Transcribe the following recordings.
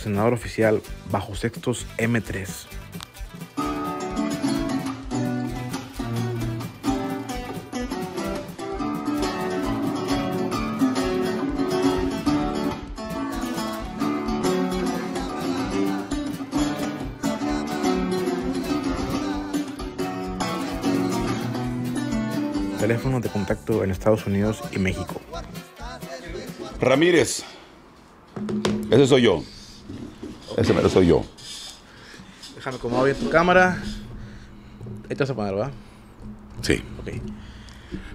senador oficial bajo sextos M3. Teléfonos de contacto en Estados Unidos y México. Ramírez, ese soy yo. Ese mero soy yo. Déjame como abierto tu cámara. Ahí te vas a poner, ¿verdad? Sí. Ok.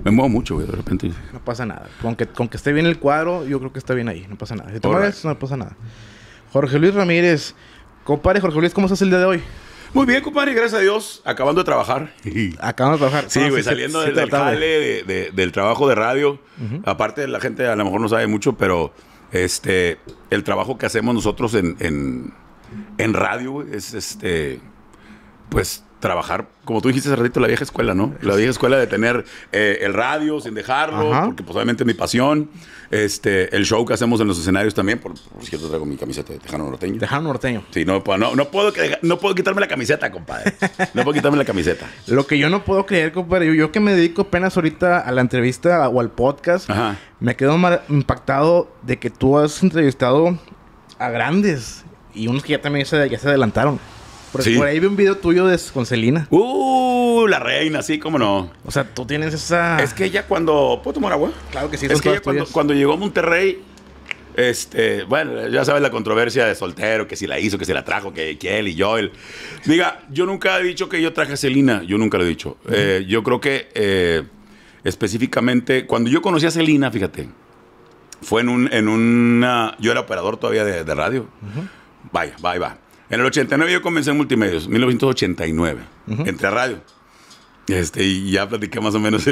Me muevo mucho, güey, de repente. No pasa nada. Con que, esté bien el cuadro, yo creo que está bien ahí. No pasa nada. Si te mueves, no pasa nada. Jorge Luis Ramírez. Compadre Jorge Luis, ¿cómo estás el día de hoy? Muy bien, compadre, gracias a Dios. Acabando de trabajar. Acabando de trabajar. Sí, ah, güey, saliendo del, del trabajo de radio. Aparte, la gente a lo mejor no sabe mucho, pero este, el trabajo que hacemos nosotros en, en, radio es este, pues trabajar, como tú dijiste hace ratito, la vieja escuela, ¿no? La vieja escuela de tener eh, el radio sin dejarlo, porque posiblemente pues, es mi pasión. Este, el show que hacemos en los escenarios también, por, cierto traigo mi camiseta de Tejano Norteño. Tejano Norteño. Sí, no, pues, no, no, puedo, no puedo quitarme la camiseta, compadre. No puedo quitarme la camiseta. Lo que yo no puedo creer, compadre, yo, que me dedico apenas ahorita a la entrevista o al podcast, me quedo impactado de que tú has entrevistado a grandes y unos que ya también ya se adelantaron. Por, ahí vi un video tuyo con Celina. Uh, la reina, sí, cómo no. O sea, tú tienes esa. Es que ella cuando. ¿Puedo tomar agua? Claro que sí, Es que cuando, llegó a Monterrey, este, bueno, ya sabes la controversia de soltero, que si la hizo, que si la trajo, que, que él y Joel. Diga, yo nunca he dicho que yo traje a Celina, yo nunca lo he dicho. Eh, yo creo que eh, específicamente, cuando yo conocí a Celina, fíjate, fue en, un, una... Yo era operador todavía de, radio. Vaya, Vaya, vaya, en el 89 yo comencé en multimedios, 1989. entre radio. Este, y ya platiqué más o menos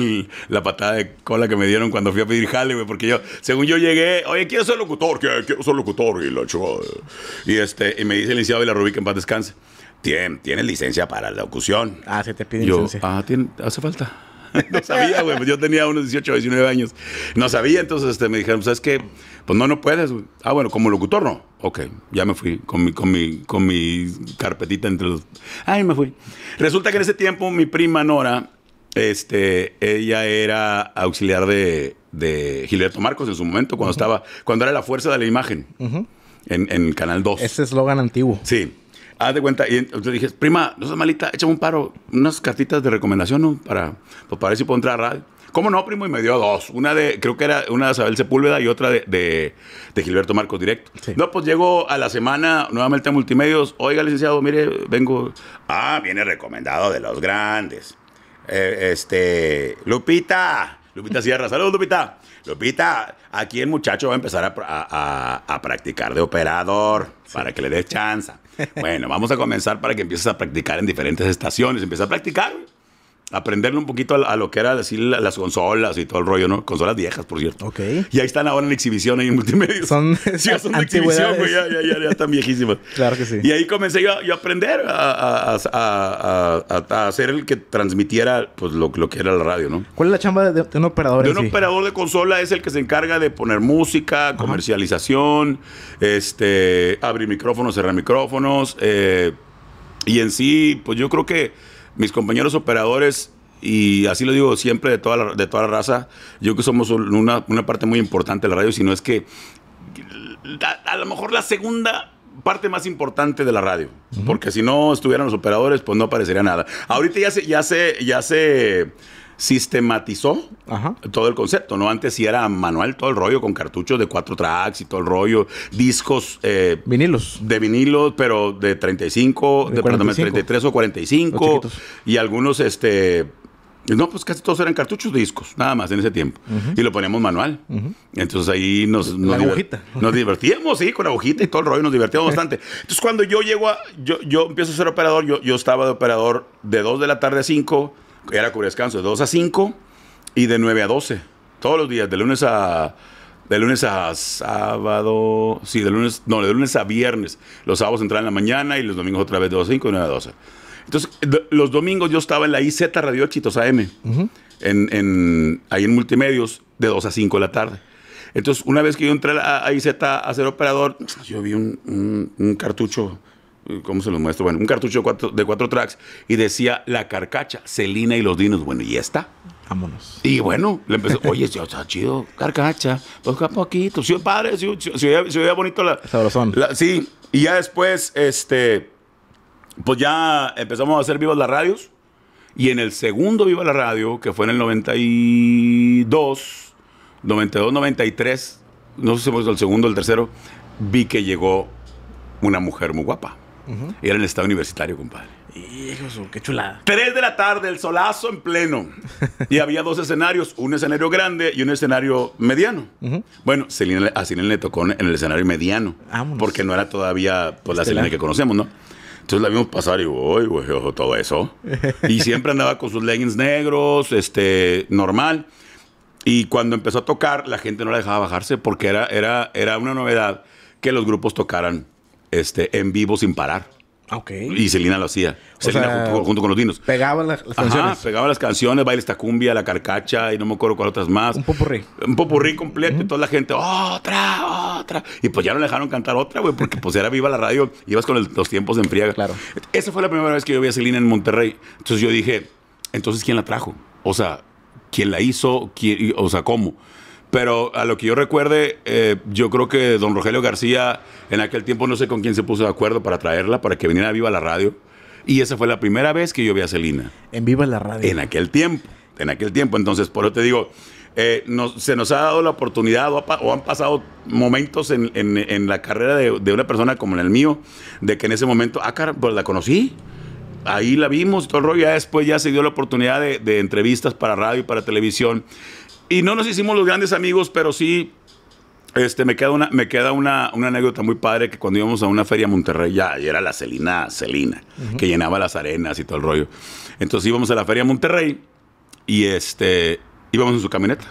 la patada de cola que me dieron cuando fui a pedir jale, güey, porque yo, según yo llegué, oye, quiero ser locutor, quiero, ser locutor, y la chugada. Y, este, y me dice el licenciado de la Rubí que en paz descanse, tienen tienes licencia para la locución. Ah, se te pide licencia. Ah, hace falta. no sabía, güey, pues yo tenía unos 18, 19 años. No sabía, entonces este, me dijeron, pues, ¿sabes qué? Pues no, no puedes. Ah, bueno, como locutor no. Ok, ya me fui con mi, con mi, con carpetita entre los... Ay, me fui. Resulta que en ese tiempo mi prima Nora, este, ella era auxiliar de, Gilberto Marcos en su momento, cuando estaba, cuando era la fuerza de la imagen, en, en Canal 2. Ese eslogan antiguo. Sí. Haz de cuenta, y entonces dije, prima, no seas malita, échame un paro, unas cartitas de recomendación, ¿no? Para, pues para ver si puedo entrar a radio. ¿Cómo no, primo? Y me dio dos. Una de, creo que era una de Isabel Sepúlveda y otra de, Gilberto Marcos Directo. No, pues llego a la semana nuevamente a Multimedios. Oiga, licenciado, mire, vengo. Ah, viene recomendado de los grandes. Eh, este, Lupita, Lupita Sierra, saludos, Lupita. Lupita, aquí el muchacho va a empezar a, practicar de operador para que le des chance. Bueno, vamos a comenzar para que empieces a practicar en diferentes estaciones. Empieza a practicar aprenderle un poquito a, lo que era decir las consolas y todo el rollo, ¿no? Consolas viejas, por cierto. Ok. Y ahí están ahora en exhibición, ahí en multimedia. Son, sí, son de exhibición, ya, están viejísimas. Claro que sí. Y ahí comencé yo, a aprender a, hacer el que transmitiera pues, lo, que era la radio, ¿no? ¿Cuál es la chamba de, un operador? De un operador de consola es el que se encarga de poner música, comercialización, este, abrir micrófonos, cerrar micrófonos, eh, y en sí, pues yo creo que mis compañeros operadores, y así lo digo siempre de toda la, de toda raza, yo que somos una, parte muy importante de la radio, sino es que a, lo mejor la segunda parte más importante de la radio, porque si no estuvieran los operadores, pues no aparecería nada. Ahorita ya se, ya se, ya se sistematizó todo el concepto, ¿no? Antes sí era manual todo el rollo con cartuchos de cuatro tracks y todo el rollo, discos... Eh, vinilos. De vinilos, pero de 35, de, de 33 o 45, y algunos, este... No, pues casi todos eran cartuchos discos, nada más en ese tiempo. Y lo poníamos manual. Entonces ahí nos, nos, divertíamos, sí, con agujita y todo el rollo, nos divertíamos bastante. Entonces cuando yo llego a, yo, empiezo a ser operador, yo, yo estaba de operador de 2 de la tarde a 5 era cubre descanso de 2 a 5 y de 9 a 12. Todos los días, de lunes a, de lunes a sábado. Sí, de lunes. No, de lunes a viernes. Los sábados entraba en la mañana y los domingos otra vez de 2 a 5 y 9 a 12. Entonces, los domingos yo estaba en la IZ Radio Chitos AM. en, en, ahí en Multimedios, de 2 a 5 de la tarde. Entonces, una vez que yo entré a, a IZ a ser operador, yo vi un, un, un cartucho eh, ¿Cómo se los muestro? Bueno, un cartucho de cuatro, tracks y decía La Carcacha, Celina y los Dinos. Bueno, y está, Vámonos. Y bueno, le empezó, oye, está chido, carcacha, Pues, poquito. Sí, padre, sí, sí, sí, bonito la. La, sí, y ya después, este, pues ya empezamos a hacer vivas las radios. Y en el segundo Viva la Radio, que fue en el 92, 92, 93, no sé si fue el segundo o el tercero, vi que llegó una mujer muy guapa. Era en el estado universitario, compadre. Hijos, qué chulada. Tres de la tarde, el solazo en pleno. y había dos escenarios, un escenario grande y un escenario mediano. Bueno, a Celine le tocó en el escenario mediano. Porque no era todavía pues, la Celine que conocemos, ¿no? Entonces la vimos pasar y, uy, güey, todo eso. y siempre andaba con sus leggings negros, este, normal. Y cuando empezó a tocar, la gente no la dejaba bajarse porque era, era, era una novedad que los grupos tocaran este, en vivo sin parar. Ah, okay. Y selina lo hacía. Selina junto, con los dinos. Pegaban las, canciones. Pegaban las canciones, baile esta cumbia, la carcacha y no me acuerdo cuál otras más. Un popurrí. Un popurrí completo y toda la gente, otra, otra. Y pues ya no dejaron cantar otra, güey, porque pues era viva la radio, ibas con los tiempos de friega. Claro. Esa fue la primera vez que yo vi a Celina en Monterrey. Entonces yo dije, entonces ¿quién la trajo? O sea, ¿quién la hizo? o sea, ¿cómo? Pero a lo que yo recuerde, eh, yo creo que don Rogelio García en aquel tiempo no sé con quién se puso de acuerdo para traerla, para que viniera viva la radio. Y esa fue la primera vez que yo vi a Celina. En viva la radio. En aquel tiempo, en aquel tiempo. Entonces, por eso te digo, eh, se nos ha dado la oportunidad o, han pasado momentos en, la carrera de, una persona como en el mío, de que en ese momento, ah, pues la conocí, ahí la vimos, todo el ya después ya se dio la oportunidad de entrevistas para radio y para televisión, y no nos hicimos los grandes amigos, pero sí este, me queda, una, me queda una, una, anécdota muy padre que cuando íbamos a una feria a Monterrey, ya, y era la Celina, Celina, que llenaba las arenas y todo el rollo. Entonces íbamos a la feria a Monterrey y este, íbamos en su camioneta.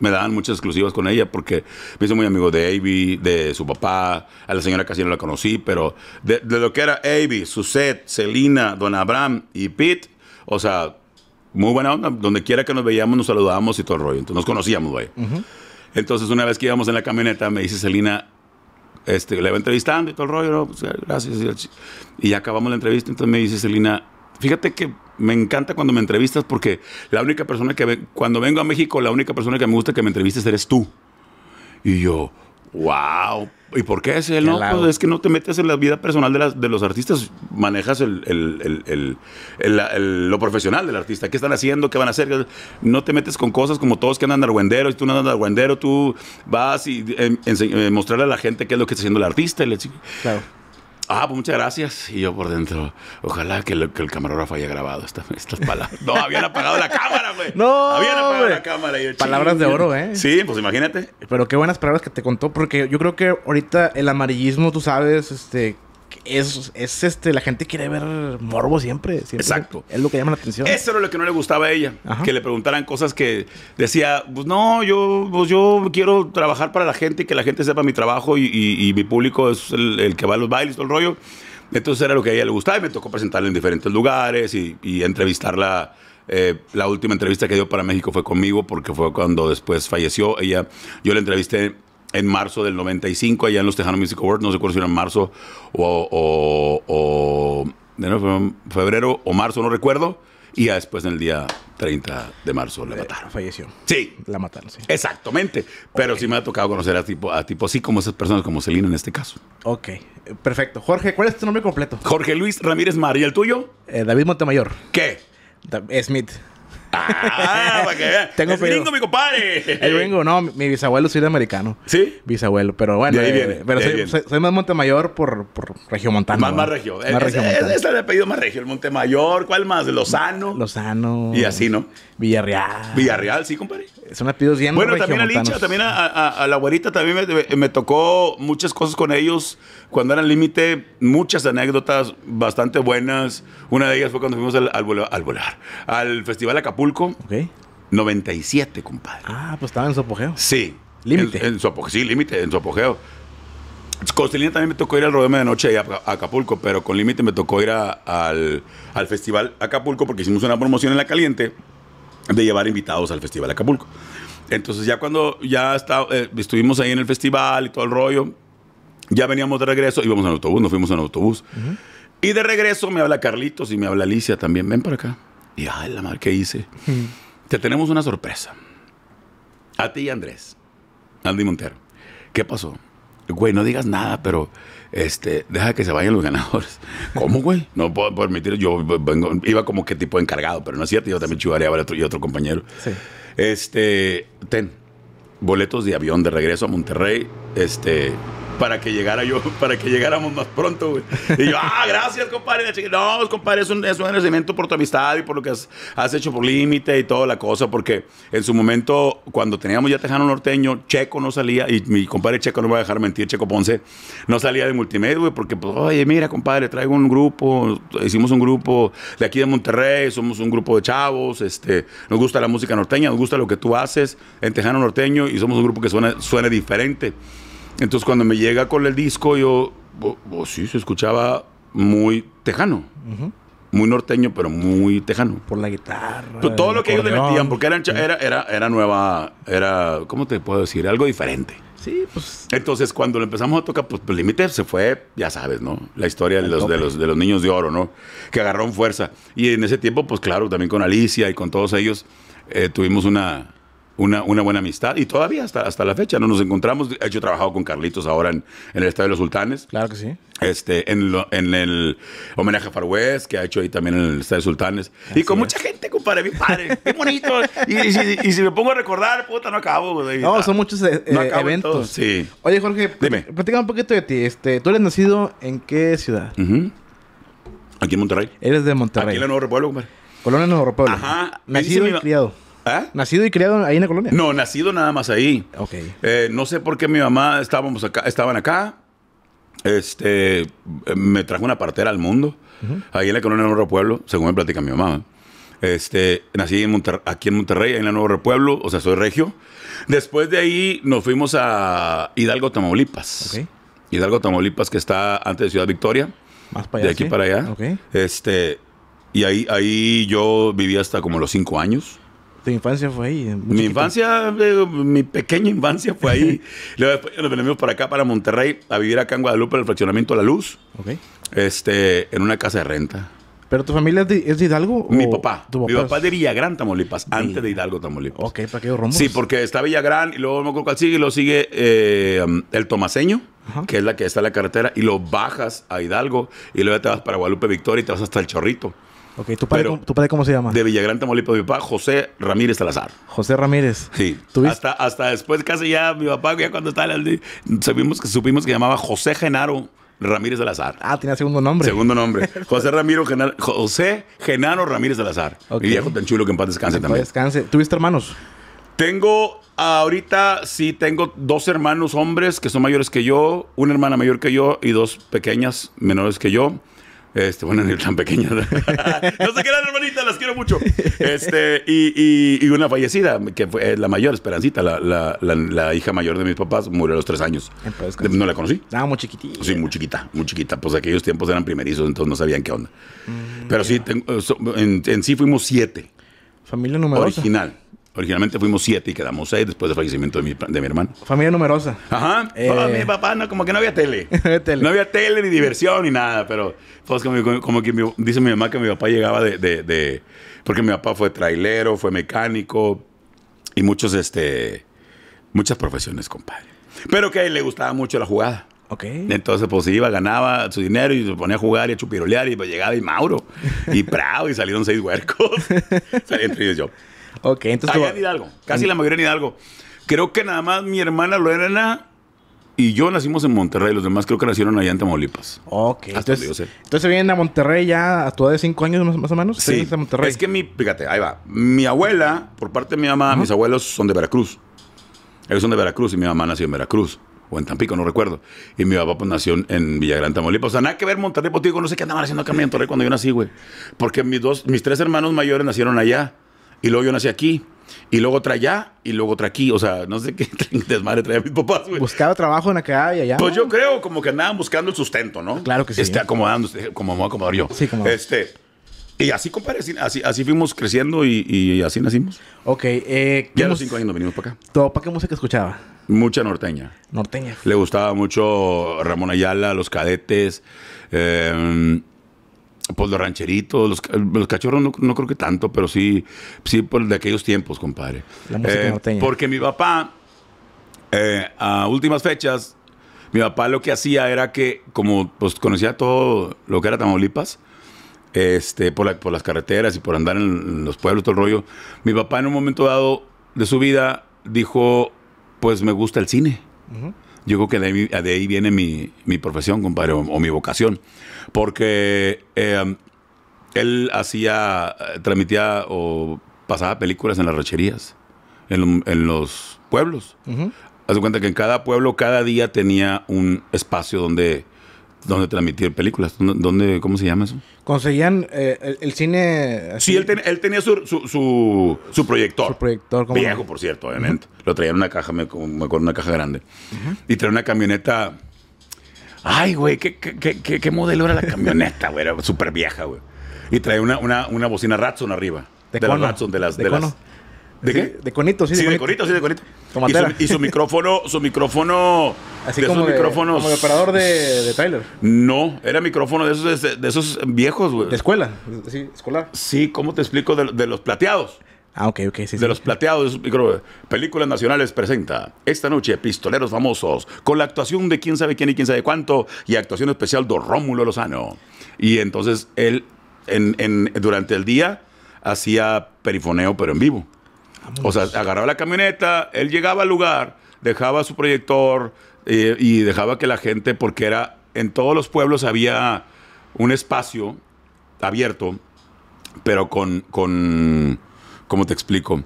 Me daban muchas exclusivas con ella porque me hice muy amigo de Avi, de su papá, a la señora casi no la conocí, pero de, lo que era Avi, Suzette, Selina Don Abraham y Pete, o sea, muy buena onda. Donde quiera que nos veíamos, nos saludábamos y todo el rollo. Entonces nos conocíamos, güey. Entonces, una vez que íbamos en la camioneta, me dice Selina este, le va entrevistando y todo el rollo, pues, eh, gracias. Y ya acabamos la entrevista, entonces me dice Selina fíjate que me encanta cuando me entrevistas porque la única persona que, cuando vengo a México, la única persona que me gusta que me entrevistes eres tú. Y yo, ¡Wow! ¿Y por qué ese? No, pues es que no te metes en la vida personal de, las, de los artistas, manejas el, el, el, lo profesional del artista, qué están haciendo, qué van a hacer, no te metes con cosas como todos que andan argüenderos, y tú no andas argüendero, tú vas y eh, eh, mostrarle a la gente qué es lo que está haciendo el artista. Y le, claro ah, pues muchas gracias. Y yo por dentro, ojalá que, el camarógrafo haya grabado estas, palabras. No, habían apagado la cámara, güey. No, habían apagado la cámara. Y yo, palabras de oro, ¿eh? Sí, pues imagínate. Pero qué buenas palabras que te contó, porque yo creo que ahorita el amarillismo, tú sabes, este, es, es este, la gente quiere ver morbo siempre, Exacto. Es lo que llama la atención. Eso era lo que no le gustaba a ella. Que le preguntaran cosas que decía, pues no, yo, pues yo quiero trabajar para la gente y que la gente sepa mi trabajo y, y, mi público es el, que va a los bailes, todo el rollo. Entonces era lo que a ella le gustaba y me tocó presentarla en diferentes lugares y, entrevistarla. Eh, la última entrevista que dio para México fue conmigo porque fue cuando después falleció. Ella, yo la entrevisté en marzo del 95, allá en los Tejano Music Awards, no sé si era en marzo o, febrero o marzo, no recuerdo. Y después, en el día 30 de marzo, la eh, mataron. Falleció. Sí. La mataron, sí. Exactamente. Pero sí me ha tocado conocer a tipo, a tipo así como esas personas, como Celina en este caso. Ok. Eh, perfecto. Jorge, ¿cuál es tu nombre completo? Jorge Luis Ramírez Mar. ¿Y el tuyo? Eh, David Montemayor. ¿Qué? Smith. Ah, para que Tengo es mi compadre. El vengo no, mi, bisabuelo soy de americano. ¿Sí? Bisabuelo, pero bueno. De viene. Eh, pero soy, Soy, más Montemayor por, por Montano Más, más regio. Más es, regio el apellido más regio. El Montemayor, ¿cuál más? Lozano. Lozano. Y así, ¿no? Villarreal. Villarreal, sí, compadre. Son apellidos bien Bueno, también a Licha, también a, la abuelita también me, tocó muchas cosas con ellos cuando eran límite, muchas anécdotas bastante buenas. Una de ellas fue cuando fuimos al, al, al, al Festival Acapulco Acapulco. 97, compadre. Ah, pues estaba en su apogeo. Sí. Límite. En, sí, límite, en su apogeo. Costelina también me tocó ir al Rodeo de Noche a, Acapulco, pero con Límite me tocó ir al, Festival Acapulco porque hicimos una promoción en La Caliente de llevar invitados al Festival Acapulco. Entonces ya cuando ya está, eh, estuvimos ahí en el festival y todo el rollo, ya veníamos de regreso, íbamos en autobús, nos fuimos en autobús. Y de regreso me habla Carlitos y me habla Alicia también, ven para acá. Y ay, la madre, ¿qué hice? Mm. Te tenemos una sorpresa. A ti, y Andrés. Andy Montero. ¿Qué pasó? Güey, no digas nada, pero este, deja que se vayan los ganadores. ¿Cómo, güey? No puedo permitir. Yo iba como que tipo encargado, pero no es cierto. Yo también a otro, y otro compañero. Sí. Este, ten, boletos de avión de regreso a Monterrey. Este, para que llegara yo, para que llegáramos más pronto, güey. Y yo, ah, gracias, compadre. No, compadre, es un, agradecimiento por tu amistad y por lo que has, hecho por límite y toda la cosa, porque en su momento, cuando teníamos ya Tejano Norteño, Checo no salía, y mi compadre Checo, no me va a dejar mentir, Checo Ponce, no salía de multimedia, güey, porque, pues, oye, mira, compadre, traigo un grupo, hicimos un grupo de aquí de Monterrey, somos un grupo de chavos, este, nos gusta la música norteña, nos gusta lo que tú haces en Tejano Norteño y somos un grupo que suena, suena diferente. Entonces cuando me llega con el disco, yo, sí, se escuchaba muy tejano. Muy norteño, pero muy tejano. Por la guitarra. todo lo que ellos le metían, porque era, nueva, era, ¿cómo te puedo decir? Algo diferente. Sí, pues. Entonces, cuando lo empezamos a tocar, pues, pues límite se fue, ya sabes, ¿no? La historia de los, de los, de, los, niños de oro, ¿no? Que agarraron fuerza. Y en ese tiempo, pues claro, también con Alicia y con todos ellos, eh, tuvimos una, una, una, buena amistad y todavía hasta, hasta la fecha no nos encontramos. hecho he trabajado con Carlitos ahora en, en el Estadio de los Sultanes. Claro que sí. Este, en, en el homenaje a Far West, que ha hecho ahí también en el Estadio de Sultanes. y con mucha gente, compadre, mi padre. Qué bonito. y, si, me pongo a recordar, puta, no acabo. no, son muchos eh, eventos. Oye, Jorge, Dime. un poquito de ti. Este, ¿Tú eres nacido en qué ciudad? Aquí en Monterrey. Eres de Monterrey. Aquí en Nuevo Repueblo, compadre. Colonia Nuevo Repueblo. Ajá. Nacido y criado. ¿Ah? ¿Nacido y criado ahí en la colonia? No, nacido nada más ahí. Eh, no sé por qué mi mamá estábamos acá, estaban acá. Este, me trajo una partera al mundo. Ahí en la colonia Nuevo Pueblo, según me platica mi mamá. Este, nací aquí en Monterrey, en la Nuevo Repueblo, o sea, soy regio. Después de ahí nos fuimos a Hidalgo, Tamaulipas. Hidalgo, Tamaulipas, que está antes de Ciudad Victoria. Más para allá. De aquí para allá. Este, y ahí, ahí yo viví hasta como los cinco años. Tu infancia fue ahí. Mi infancia, eh, mi pequeña infancia fue ahí. Luego después nos venimos para acá, para Monterrey, a vivir acá en Guadalupe, en el fraccionamiento La Luz. Este, en una casa de renta. ¿Pero tu familia es de, Hidalgo? Mi papá. Mi papá es de Villagrán, Tamaulipas. Antes de Hidalgo, Tamaulipas. Ok, ¿para qué rompa. Sí, porque está Villagrán y luego me acuerdo sigue. Y luego sigue eh, um, el Tomaseño, que es la que está en la carretera. Y lo bajas a Hidalgo y luego te vas para Guadalupe Victoria y te vas hasta el Chorrito. ¿tu padre, cómo se llama? De Villagrán, Tamaulipas, mi papá, José Ramírez Salazar. José Ramírez. Sí. Hasta, hasta después, casi ya, mi papá, ya cuando estaba en supimos, que, supimos que llamaba José Genaro Ramírez Salazar. Ah, tenía segundo nombre. Segundo nombre. José Ramiro Genaro, José Genaro Ramírez Salazar. Y viejo tan chulo que en paz descanse también. descanse. ¿Tuviste hermanos? Tengo ahorita sí tengo dos hermanos hombres que son mayores que yo, una hermana mayor que yo y dos pequeñas menores que yo. Este, bueno, ni tan pequeño. no sé qué eran, hermanitas, las quiero mucho. Este, y, y, una fallecida, que fue eh, la mayor, Esperancita, la, hija mayor de mis papás, murió a los tres años. no la conocí. Estaba ah, muy chiquitita. Sí, muy chiquita, muy chiquita. Pues aquellos tiempos eran primerizos, entonces no sabían qué onda. Mm, Pero sí, en, en, sí fuimos siete. Familia numerosa. Original. Originalmente fuimos siete y quedamos seis después del fallecimiento de mi, hermano. Familia numerosa. Ajá. Eh... mi papá, no, como que no había tele. No había tele ni diversión ni nada, pero pues, como, que dice mi mamá que mi papá llegaba de, de, Porque mi papá fue trailero, fue mecánico y muchos, este, muchas profesiones, compadre. Pero que a él le gustaba mucho la jugada. Okay. Entonces, pues iba, ganaba su dinero y se ponía a jugar y a chupirolear y pues, llegaba y Mauro y Prado y salieron seis huercos. Salía entre ellos yo. Ok, entonces. Hidalgo, casi la mayoría en Hidalgo. Creo que nada más mi hermana Lorena y yo nacimos en Monterrey, los demás creo que nacieron allá en Tamaulipas. Ok. entonces, entonces vienen a Monterrey ya a tu de cinco años más, o menos. Sí. Es que mi, fíjate, ahí va. Mi abuela, por parte de mi mamá, mis abuelos son de Veracruz. Ellos son de Veracruz y mi mamá nació en Veracruz. O en Tampico, no recuerdo. Y mi papá pues, nació en Villagrán, Tamaulipas. O sea, nada que ver Monterrey, pues, digo, no sé qué andaban haciendo acá en Monterrey cuando yo nací, güey. Porque mis dos, mis tres hermanos mayores nacieron allá. Y luego yo nací aquí. Y luego otra allá, y luego otra aquí. O sea, no sé qué desmadre traía mis papás, güey. Buscaba trabajo en la acá y allá. Pues yo creo como que andaban buscando el sustento, ¿no? Claro que sí. Este, acomodando, como me voy a acomodar yo. Sí, como. Este. Y así, compadre, así, así, fuimos creciendo y, así nacimos. Ok. Eh, ya a los cinco años nos para acá. ¿Todo para qué música escuchaba? Mucha norteña. Norteña. Le gustaba mucho Ramón Ayala, Los Cadetes. Eh, pues los rancheritos, los, cachorros no, no, creo que tanto, pero sí, sí por pues, de aquellos tiempos, compadre. Eh, porque mi papá, eh, a últimas fechas, mi papá lo que hacía era que, como pues, conocía todo lo que era Tamaulipas, este, por, las carreteras y por andar en los pueblos, todo el rollo, mi papá en un momento dado de su vida dijo, pues me gusta el cine. Yo creo que de ahí, viene mi, profesión, compadre, o, mi vocación. Porque eh, él hacía, transmitía o pasaba películas en las rocherías, en, en los pueblos. Haz cuenta que en cada pueblo, cada día tenía un espacio donde ¿Dónde transmitir películas. ¿Dónde, ¿Cómo se llama eso? Conseguían eh, el, cine. Sí, él, tenía su, su, su, proyector. proyector, Viejo, por cierto, obviamente. Lo traía en una caja, me, me acuerdo, una caja grande. Y traía una camioneta. Ay, güey, ¿qué, qué, qué, modelo era la camioneta, güey? Era súper vieja, güey. Y traía una, bocina Ratson arriba. De, de de las. de las ¿De qué? De conito, sí. Sí, de conito, sí, de conito. Y su, micrófono, su micrófono. Así como, de, micrófonos... operador de, Tyler. No, era micrófono de esos, de, esos viejos, güey. De escuela, sí, escolar. Sí, ¿cómo te explico? De, los plateados. Ah, ok, ok, sí. De los plateados, micro, películas nacionales presenta esta noche Pistoleros Famosos, con la actuación de quién sabe quién y quién sabe cuánto, y actuación especial de Rómulo Lozano. Y entonces él, en, durante el día, hacía perifoneo, pero en vivo. O sea, agarraba la camioneta, él llegaba al lugar, dejaba su proyector eh, y dejaba que la gente, porque era en todos los pueblos había un espacio abierto, pero con, con ¿cómo te explico?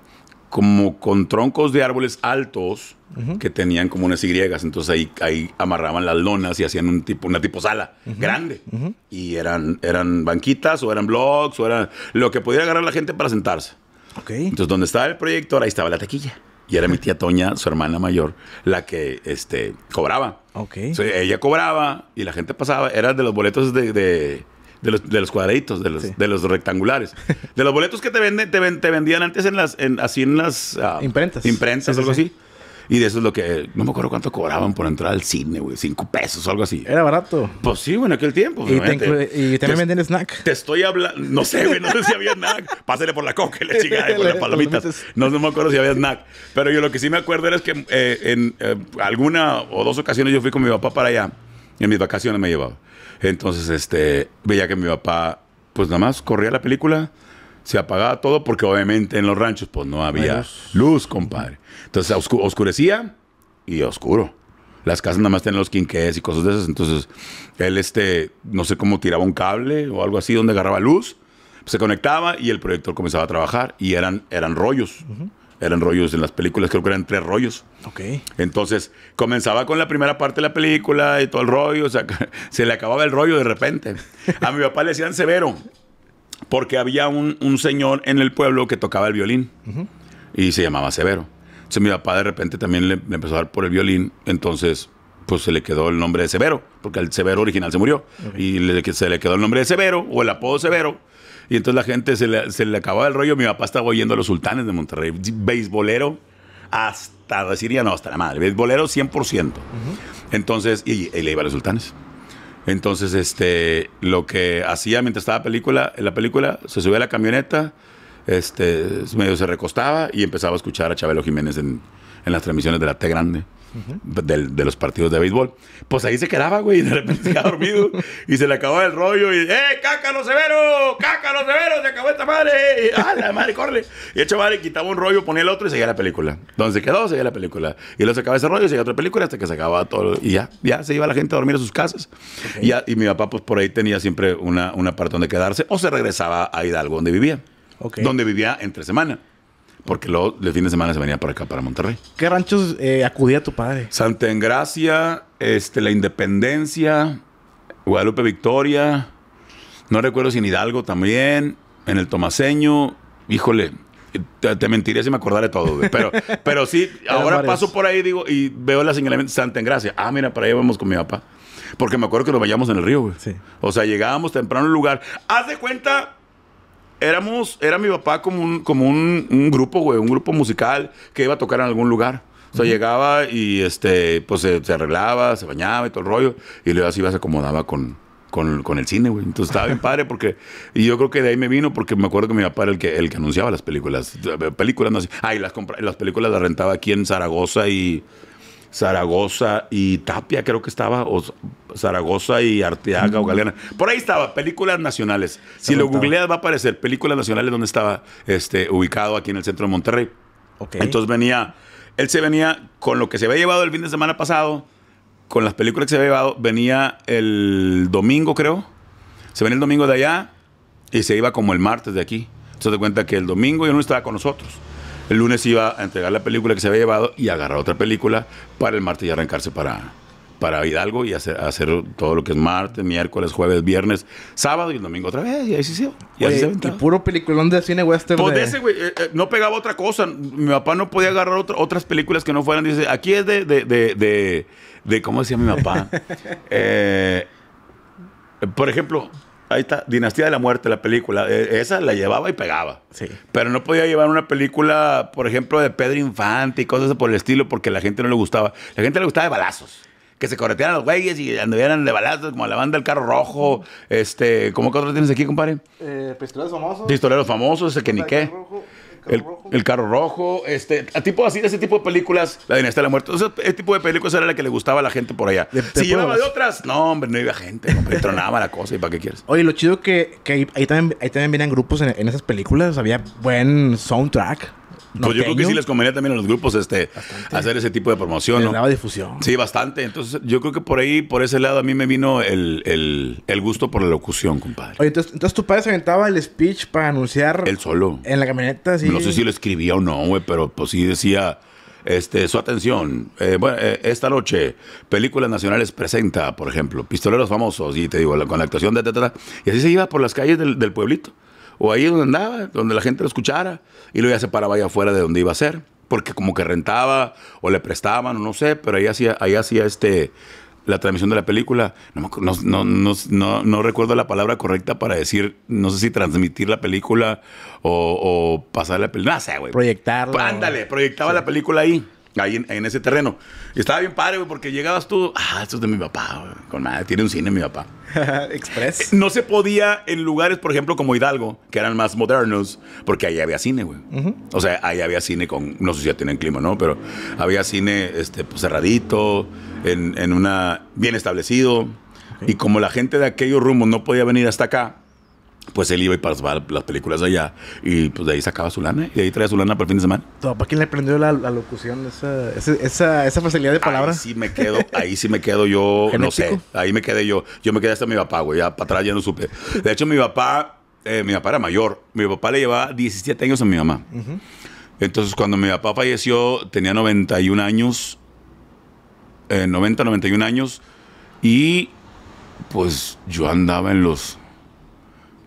Como con troncos de árboles altos que tenían como unas Y. Entonces ahí, ahí amarraban las lonas y hacían un tipo, una tipo sala grande. Y eran, eran banquitas o eran blogs o eran lo que pudiera agarrar la gente para sentarse. Entonces, donde estaba el proyector, ahí estaba la taquilla. Y era mi tía Toña, su hermana mayor, la que este, cobraba. Okay. ella cobraba y la gente pasaba. Era de los boletos de, de, los, de cuadraditos, de los, de los rectangulares. de los boletos que te, venden, te, te vendían antes en las, así en las... Ah, imprentas. Imprentas, algo así. Y de eso es lo que. No me acuerdo cuánto cobraban por entrar al cine, güey. Cinco pesos o algo así. Era barato. Pues sí, güey, en aquel tiempo. Y, te también venden snack. Te estoy hablando. No sé, güey, no sé si había snack. Pásale por la coca y le chingada, por las palomitas. No, no me acuerdo si había snack. Pero yo lo que sí me acuerdo era es que eh, en eh, alguna o dos ocasiones yo fui con mi papá para allá. en mis vacaciones me llevaba. Entonces, este, veía que mi papá, pues nada más corría la película se apagaba todo porque obviamente en los ranchos pues no había luz. compadre. Entonces oscurecía y oscuro. Las casas nada más tenían los quinqués y cosas de esas. Entonces él, este, no sé cómo tiraba un cable o algo así donde agarraba luz, pues, se conectaba y el proyector comenzaba a trabajar y eran, eran rollos. Eran rollos en las películas, creo que eran tres rollos. Ok. Entonces, comenzaba con la primera parte de la película y todo el rollo. se le acababa el rollo de repente. A mi papá le decían severo porque había un, señor en el pueblo que tocaba el violín y se llamaba Severo. Entonces mi papá de repente también le, empezó a dar por el violín, entonces pues se le quedó el nombre de Severo, porque el Severo original se murió y se le quedó el nombre de Severo o el apodo Severo. Y entonces la gente se le, acababa el rollo. Mi papá estaba oyendo a los sultanes de Monterrey, beisbolero hasta decir no, hasta la madre, beisbolero 100%. Entonces, y, le iba a los sultanes. Entonces, este, lo que hacía mientras estaba película, en la película, se subía a la camioneta, este, medio se recostaba y empezaba a escuchar a Chabelo Jiménez en, en las transmisiones de la T Grande. de, los partidos de béisbol. Pues ahí se quedaba, güey, y de repente se quedaba dormido y se le acababa el rollo y ¡eh, cácalo severo! ¡Cácalo severo! ¡Se acabó esta madre! Y, ¡Ah, madre, corre! Y el chaval quitaba un rollo, ponía el otro y seguía la película. Donde se quedó, seguía la película. Y luego se acababa ese rollo y seguía otra película hasta que se acababa todo. Y ya, ya se iba la gente a dormir a sus casas. Y, ya, y, mi papá, pues por ahí tenía siempre una, un parte donde quedarse o se regresaba a Hidalgo, donde vivía. Donde vivía entre semana. Porque luego, el fin de semana se venía para acá, para Monterrey. ¿Qué ranchos eh, acudía tu padre? Santa Engracia, este, La Independencia, Guadalupe Victoria. No recuerdo si en Hidalgo también, en el Tomaseño. Híjole, te, mentiría si me acordara de todo, Pero, pero sí, ahora paso por ahí digo, y veo la de Santa Engracia. Ah, mira, para ahí vamos con mi papá. Porque me acuerdo que lo vayamos en el río, güey. Sí. O sea, llegábamos temprano al lugar. Haz de cuenta éramos, era mi papá como un, como un, grupo, güey, un grupo musical que iba a tocar en algún lugar. O sea, llegaba y este, pues se, arreglaba, se bañaba y todo el rollo. Y luego así iba, se acomodaba con, con, el cine, güey. Entonces estaba bien padre porque. Y yo creo que de ahí me vino porque me acuerdo que mi papá era el que, el que anunciaba las películas. Eh, películas no sé. Ah, las, las películas las rentaba aquí en Zaragoza y Zaragoza y Tapia, creo que estaba, o Zaragoza y Arteaga o Galeana. Por ahí estaba, películas nacionales. si lo googleas va a aparecer, películas nacionales donde estaba este, ubicado aquí en el centro de Monterrey. Entonces venía, él se venía con lo que se había llevado el fin de semana pasado, con las películas que se había llevado, venía el domingo, creo. Se venía el domingo de allá y se iba como el martes de aquí. Entonces te cuenta que el domingo yo no estaba con nosotros. El lunes iba a entregar la película que se había llevado y agarrar otra película para el martes y arrancarse para, para Hidalgo y hacer, todo lo que es martes, miércoles, jueves, viernes, sábado y el domingo otra vez. Y ahí sí se, y se y puro peliculón de cine western. Pues ese, güey, eh, eh, no pegaba otra cosa. Mi papá no podía agarrar otras películas que no fueran. Dice, aquí es de, de, de, de, ¿cómo decía mi papá? Eh, por ejemplo, Ahí está, Dinastía de la Muerte, la película. E, esa la llevaba y pegaba. Sí. Pero no podía llevar una película, por ejemplo, de Pedro Infante y cosas por el estilo, porque la gente no le gustaba. La gente le gustaba de balazos. Que se corretearan los güeyes y anduvieran de balazos, como la banda del carro rojo. Este, ¿Cómo que otro tienes aquí, compadre? Eh, pistoleros famosos. Pistoleros famosos, ese que ni qué. Rojo. El, carro rojo, este, a tipo así, de ese tipo de películas, la dinastía de la muerte, ese, tipo de películas era la que le gustaba a la gente por allá. si llevaba de otras, no, hombre, no iba gente, tronaba la cosa y para qué quieres. Oye, lo chido que, que ahí, también, ahí venían grupos en, esas películas, había buen soundtrack. Pues yo creo que sí les convenía también a los grupos este, hacer ese tipo de promoción. nada ¿no? difusión. Sí, bastante. Entonces, yo creo que por ahí, por ese lado, a mí me vino el, gusto por la locución, compadre. Oye, entonces, entonces tu padre se aventaba el speech para anunciar. El solo. En la camioneta, sí. No sé si lo escribía o no, güey, pero pues sí decía. Este, su atención. Eh, bueno, eh, esta noche, Películas Nacionales presenta, por ejemplo, Pistoleros Famosos, y te digo, con la actuación de, Tetra. Y así se iba por las calles del pueblito o ahí donde andaba, donde la gente lo escuchara, y luego ya se paraba allá afuera de donde iba a ser, porque como que rentaba o le prestaban o no sé, pero ahí hacía, ahí hacía este la transmisión de la película. No, no, no, no, recuerdo la palabra correcta para decir, no sé si transmitir la película o, pasar la película. No sé, güey. Proyectarla. Ándale, proyectaba la película ahí. Ahí en, ese terreno. Y estaba bien padre, güey, porque llegabas tú, ah, esto es de mi papá, Con madre, tiene un cine mi papá. Express. Eh, no se podía en lugares, por ejemplo, como Hidalgo, que eran más modernos, porque ahí había cine, güey. O sea, ahí había cine con, no sé si ya tienen clima, ¿no? Pero había cine este, pues, cerradito, en, una, bien establecido. Y como la gente de aquellos rumbos no podía venir hasta acá, pues él iba y pasaba las películas allá y pues de ahí sacaba su lana y de ahí traía su lana para el fin de semana. ¿Para papá quién le aprendió la, locución, esa, esa, facilidad de palabras? Ahí sí me quedo, ahí sí me quedo yo, no sé, ahí me quedé yo. Yo me quedé hasta mi papá, güey, ya para atrás ya no supe. De hecho, mi papá, eh, mi papá era mayor, mi papá le llevaba 17 años a mi mamá. Entonces, cuando mi papá falleció, tenía 91 años, 90, eh, 91 años y pues yo andaba en los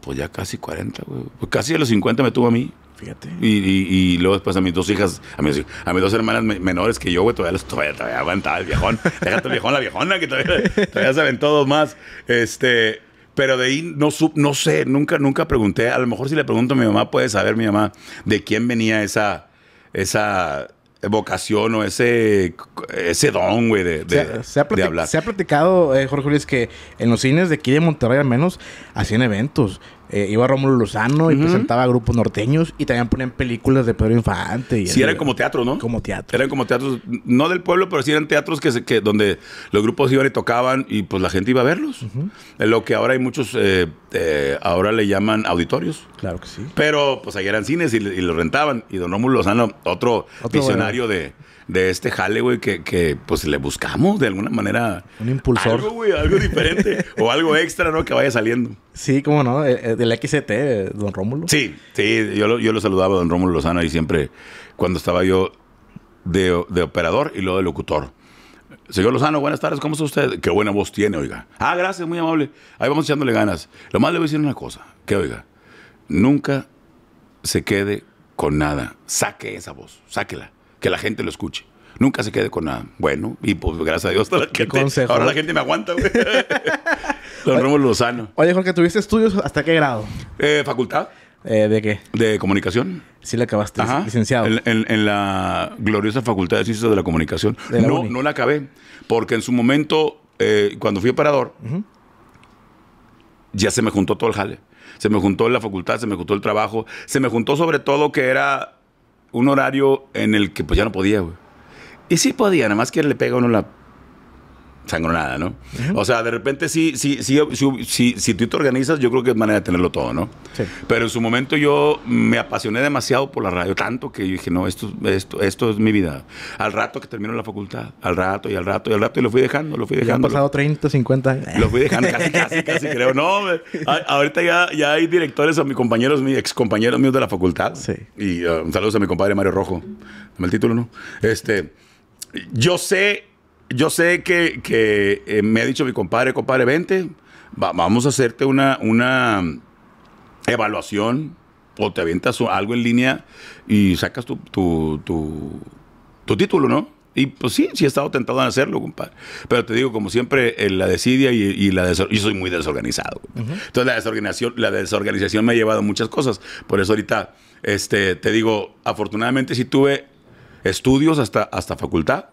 pues ya casi 40, güey. Pues casi a los 50 me tuvo a mí. Fíjate. Y, luego después a mis dos hijas, a mis, dos hermanas menores que yo, güey, todavía, todavía, aguantaba el viejón. Déjate el viejón, la viejona, que todavía, todavía todos más. Este, pero de ahí no, no sé, nunca, nunca pregunté. A lo mejor si le pregunto a mi mamá, puede saber mi mamá de quién venía esa, esa vocación o ese, ese don, güey, de, se, ha hablar. Se ha platicado, eh, Jorge Luis, que en los cines de aquí de Monterrey al menos hacían eventos. Eh, iba Rómulo Lozano y presentaba grupos norteños y también ponían películas de Pedro Infante. Y sí, eran como teatro, ¿no? Como teatro. Eran como teatros, no del pueblo, pero sí eran teatros que, que donde los grupos iban y tocaban y pues la gente iba a verlos. lo que ahora hay muchos, eh, eh, ahora le llaman auditorios. Claro que sí. Pero pues ahí eran cines y, los rentaban. Y don Rómulo Lozano, otro, visionario de de este jale, güey, que, pues le buscamos de alguna manera. Un impulsor. Algo, güey, algo diferente o algo extra, ¿no? Que vaya saliendo. Sí, cómo no, eh, eh, del XCT, don Rómulo. Sí, sí, yo lo, yo lo saludaba, don Rómulo Lozano, y siempre cuando estaba yo de, de operador y luego de locutor. Señor Lozano, buenas tardes, ¿cómo está usted? Qué buena voz tiene, oiga. Ah, gracias, muy amable. Ahí vamos echándole ganas. Lo más le voy a decir una cosa, que oiga, nunca se quede con nada. Saque esa voz, sáquela que la gente lo escuche. Nunca se quede con nada. Bueno, y pues gracias a Dios ahora la gente me aguanta, güey. Don Romo Lozano. Oye, Jorge, ¿tuviste estudios hasta qué grado? Eh, facultad. Eh, ¿De qué? De comunicación. Sí, la acabaste, licenciado. En, la gloriosa Facultad de Ciencias de la Comunicación. no, no la acabé, porque en su momento, eh, cuando fui operador, ya se me juntó todo el jale. Se me juntó la facultad, se me juntó el trabajo, se me juntó sobre todo que era un horario en el que pues ya no podía, güey. Y sí podía, nada más que le pega uno la sangronada, ¿no? O sea, de repente sí, sí, sí, si tú te organizas, yo creo que es manera de tenerlo todo, ¿no? Sí. Pero en su momento yo me apasioné demasiado por la radio, tanto que yo dije, no, esto, esto, esto es mi vida. Al rato que terminó la facultad, al rato y al rato y al rato y lo fui dejando, lo fui dejando. han pasado 30, 50 años. Lo fui dejando casi, casi, casi creo. No, ahorita ya, hay directores a mis compañeros, mis ex compañeros míos de la facultad. Sí. Y un um, saludo a mi compadre Mario Rojo. Dame el título, ¿no? Este, yo sé yo sé que, eh, me ha dicho mi compadre, compadre, vente, vamos a hacerte una, una evaluación o te avientas algo en línea y sacas tu, título, ¿no? Y pues sí, sí he estado tentado en hacerlo, compadre. Pero te digo, como siempre, eh, la desidia y, la desorganización. soy muy desorganizado. Entonces la desorganización, la desorganización me ha llevado a muchas cosas. Por eso ahorita, este, te digo, afortunadamente sí tuve estudios hasta, hasta facultad.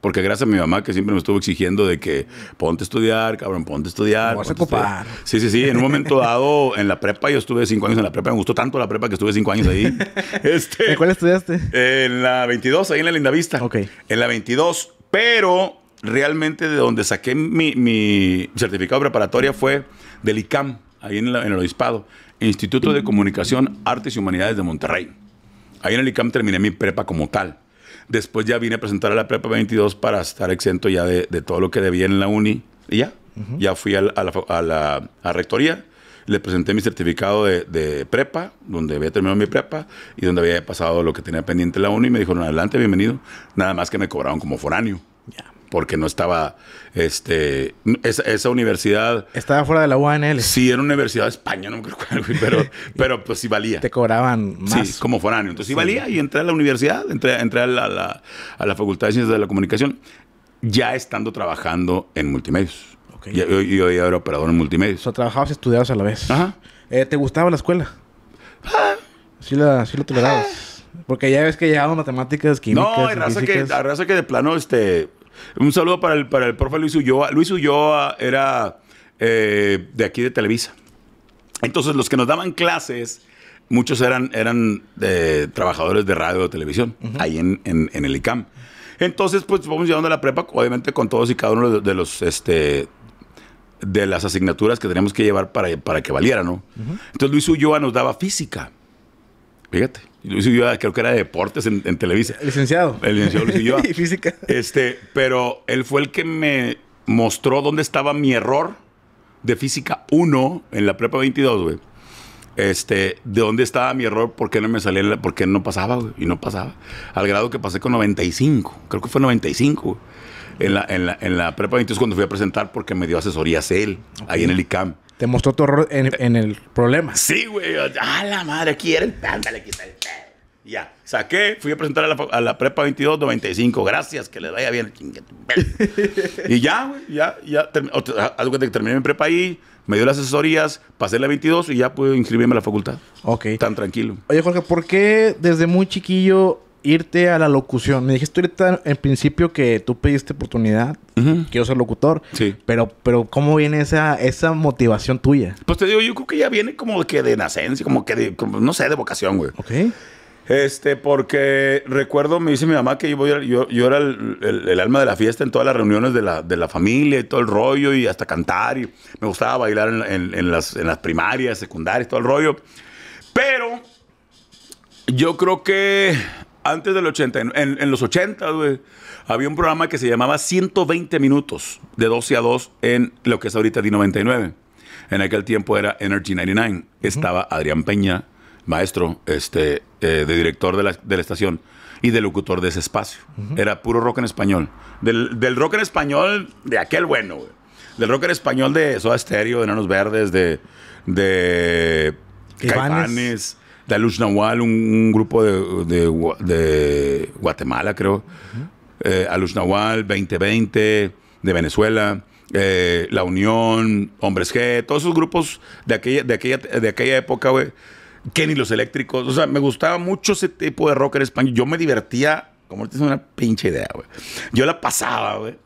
Porque gracias a mi mamá que siempre me estuvo exigiendo de que ponte a estudiar, cabrón, ponte a estudiar. Vas a Sí, sí, sí. En un momento dado, en la prepa, yo estuve cinco años en la prepa. Me gustó tanto la prepa que estuve cinco años ahí. Este, ¿En cuál estudiaste? En la 22, ahí en la Linda Vista. Ok. En la 22. Pero realmente de donde saqué mi, certificado de preparatoria fue del ICAM, ahí en, en el Obispado. Instituto de Comunicación, Artes y Humanidades de Monterrey. Ahí en el ICAM terminé mi prepa como tal. Después ya vine a presentar a la prepa 22 para estar exento ya de, todo lo que debía en la uni. Y ya, ya fui a la, rectoría, le presenté mi certificado de, prepa, donde había terminado mi prepa y donde había pasado lo que tenía pendiente en la uni. Y me dijeron, adelante, bienvenido. Nada más que me cobraron como foráneo porque no estaba, este, esa, universidad... Estaba fuera de la UANL. Sí, era una universidad de España, no me acuerdo pero, pero pues sí valía. Te cobraban más. Sí, como foráneo. Entonces sí, valía y entré a la universidad, entré, a, la, a la Facultad de Ciencias de la Comunicación, ya estando trabajando en multimedios. Okay. Yo, yo, era operador en multimedios. O sea, trabajabas y estudiabas a la vez. Ajá. Eh, ¿Te gustaba la escuela? Ah. Sí, la, sí lo tolerabas. Ah. Porque ya ves que llevaba matemáticas, químicas. No, hay raza, que, hay raza que de plano, este, un saludo para el, profe Luis Ulloa. Luis Ulloa era eh, de aquí de Televisa. Entonces, los que nos daban clases, muchos eran, eran eh, trabajadores de radio o televisión, ahí en, el ICAM. Entonces, pues vamos llevando la prepa, obviamente con todos y cada uno de, los, este, de las asignaturas que teníamos que llevar para, para que valiera, ¿no? Entonces Luis Ulloa nos daba física. Fíjate. Luis Ulloa, creo que era de deportes en, Televisa. Licenciado. El licenciado Luis Ulloa. y física. Este, pero él fue el que me mostró dónde estaba mi error de física 1 en la prepa 22, güey. Este, de dónde estaba mi error, por qué no me salía, por qué no pasaba, güey. Y no pasaba. Al grado que pasé con 95. Creo que fue 95, En la, prepa 22 cuando fui a presentar porque me dio asesorías él, ahí en el ICAM. Te mostró tu error en, el problema. Sí, güey. Ah, la madre, aquí era el ándale, aquí está el ya, saqué, fui a presentar a la, a la prepa 2295. Gracias, que le vaya bien. y ya, güey, ya, ya. Algo que terminé mi prepa ahí, me dio las asesorías, pasé la 22 y ya pude inscribirme a la facultad. Ok. Tan tranquilo. Oye, Jorge, ¿por qué desde muy chiquillo irte a la locución. Me dijiste ahorita en principio que tú pediste oportunidad, que yo quiero ser locutor. Sí. Pero, pero ¿cómo viene esa, esa motivación tuya? Pues te digo, yo creo que ya viene como que de nacencia, como que de, no sé, de vocación, güey. Ok. Este, porque recuerdo, me dice mi mamá que yo, yo era el, alma de la fiesta en todas las reuniones de la, de la, familia y todo el rollo y hasta cantar. Y me gustaba bailar en, las, en las primarias, secundarias, todo el rollo. Pero yo creo que antes del 80, en, los 80, güey, había un programa que se llamaba 120 minutos de 12 a 2 en lo que es ahorita D99. En aquel tiempo era Energy 99. Estaba Adrián Peña, maestro, este, eh, de director de la, estación y de locutor de ese espacio. Era puro rock en español. Del, del, rock en español de aquel bueno, Del rock en español de Soda Stereo, de Enanos Verdes, de, de de Nahual, un, grupo de, de, Guatemala, creo. Eh, a Nahual, 2020, de Venezuela. Eh, la Unión, Hombres G, todos esos grupos de aquella, de aquella, de aquella época, güey. Kenny los eléctricos. O sea, me gustaba mucho ese tipo de rocker español. Yo me divertía, como ahorita es una pinche idea, güey. Yo la pasaba, güey.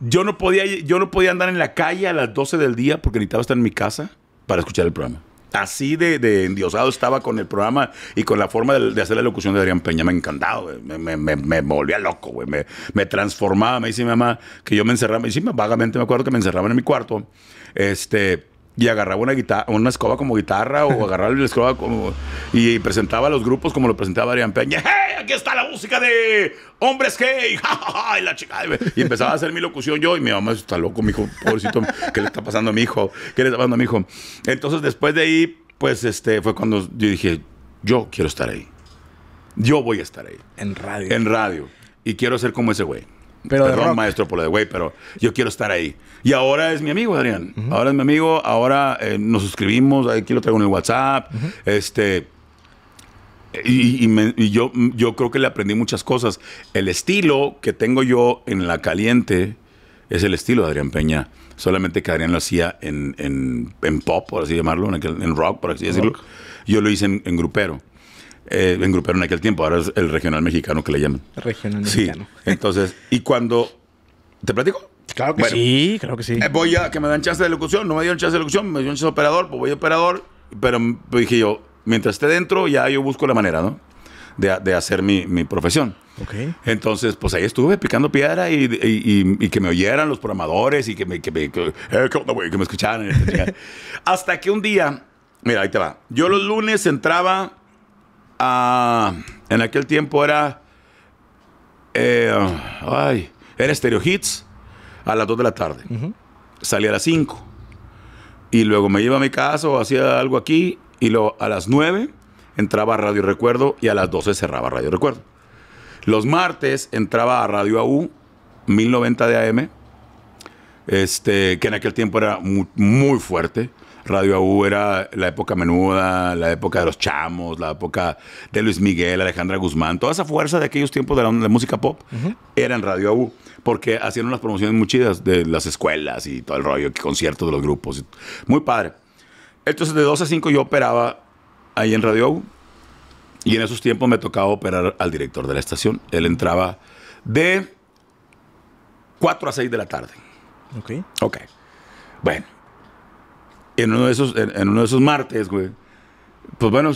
Yo no podía, yo no podía andar en la calle a las 12 del día porque necesitaba estar en mi casa para escuchar el programa así de, endiosado estaba con el programa y con la forma de, hacer la locución de Adrián Peña. Me encantaba, me, me, volvía loco, Me, transformaba. Me dice mi mamá que yo me encerraba. Y vagamente me acuerdo que me encerraba en mi cuarto. Este y agarraba una guitarra, una escoba como guitarra o agarraba la escoba como y presentaba a los grupos como lo presentaba Adrián Peña. ¡Hey! Aquí está la música de Hombres Gay. ¡Ja, Y la chica y empezaba a hacer mi locución yo y mi mamá está loco, mi hijo, pobrecito, ¿qué le está pasando a mi hijo? ¿Qué le está pasando a mi hijo? Entonces después de ahí pues este fue cuando yo dije, yo quiero estar ahí. Yo voy a estar ahí. En radio. En radio y quiero ser como ese güey. Pero maestro, por lo de güey, pero yo quiero estar ahí. Y ahora es mi amigo, Adrián. Ahora es mi amigo, ahora eh, nos suscribimos, aquí lo traigo en el WhatsApp. Este. Y, yo, yo creo que le aprendí muchas cosas. El estilo que tengo yo en La Caliente es el estilo de Adrián Peña. Solamente que Adrián lo hacía en, pop, por así llamarlo, en, rock, por así decirlo. Yo lo hice en grupero eh, en en aquel tiempo, ahora es el regional mexicano que le llaman. Regional mexicano. Entonces, y cuando. ¿Te platico? Claro que sí, claro que sí. Eh, voy a que me dan chance de locución, no me dieron chance de locución, me dieron chance de operador, pues voy a operador, pero pues dije yo, mientras esté dentro, ya yo busco la manera, ¿no? De, hacer mi, profesión. Okay. Entonces, pues ahí estuve picando piedra y, que me oyeran los programadores y que me, que me, que eh, me escucharan. Hasta que un día, mira, ahí te va. Yo los lunes entraba Ah, en aquel tiempo era. Eh, ay, era Stereo Hits a las 2 de la tarde. Salía a las 5. Y luego me iba a mi casa o hacía algo aquí. Y luego a las 9 entraba a Radio Recuerdo y a las 12 cerraba Radio Recuerdo. Los martes entraba a Radio AU, 1090 de AM, este, que en aquel tiempo era muy fuerte. Radio AU era la época menuda, la época de los chamos, la época de Luis Miguel, Alejandra Guzmán, toda esa fuerza de aquellos tiempos de la, música pop era en Radio AU, porque hacían unas promociones muy chidas de las escuelas y todo el rollo, conciertos de los grupos. Muy padre. Entonces de 12 a 5 yo operaba ahí en Radio AU y en esos tiempos me tocaba operar al director de la estación. Él entraba de 4 a 6 de la tarde. Ok. Ok. Bueno, en uno de esos, en, uno de esos martes, güey, pues bueno,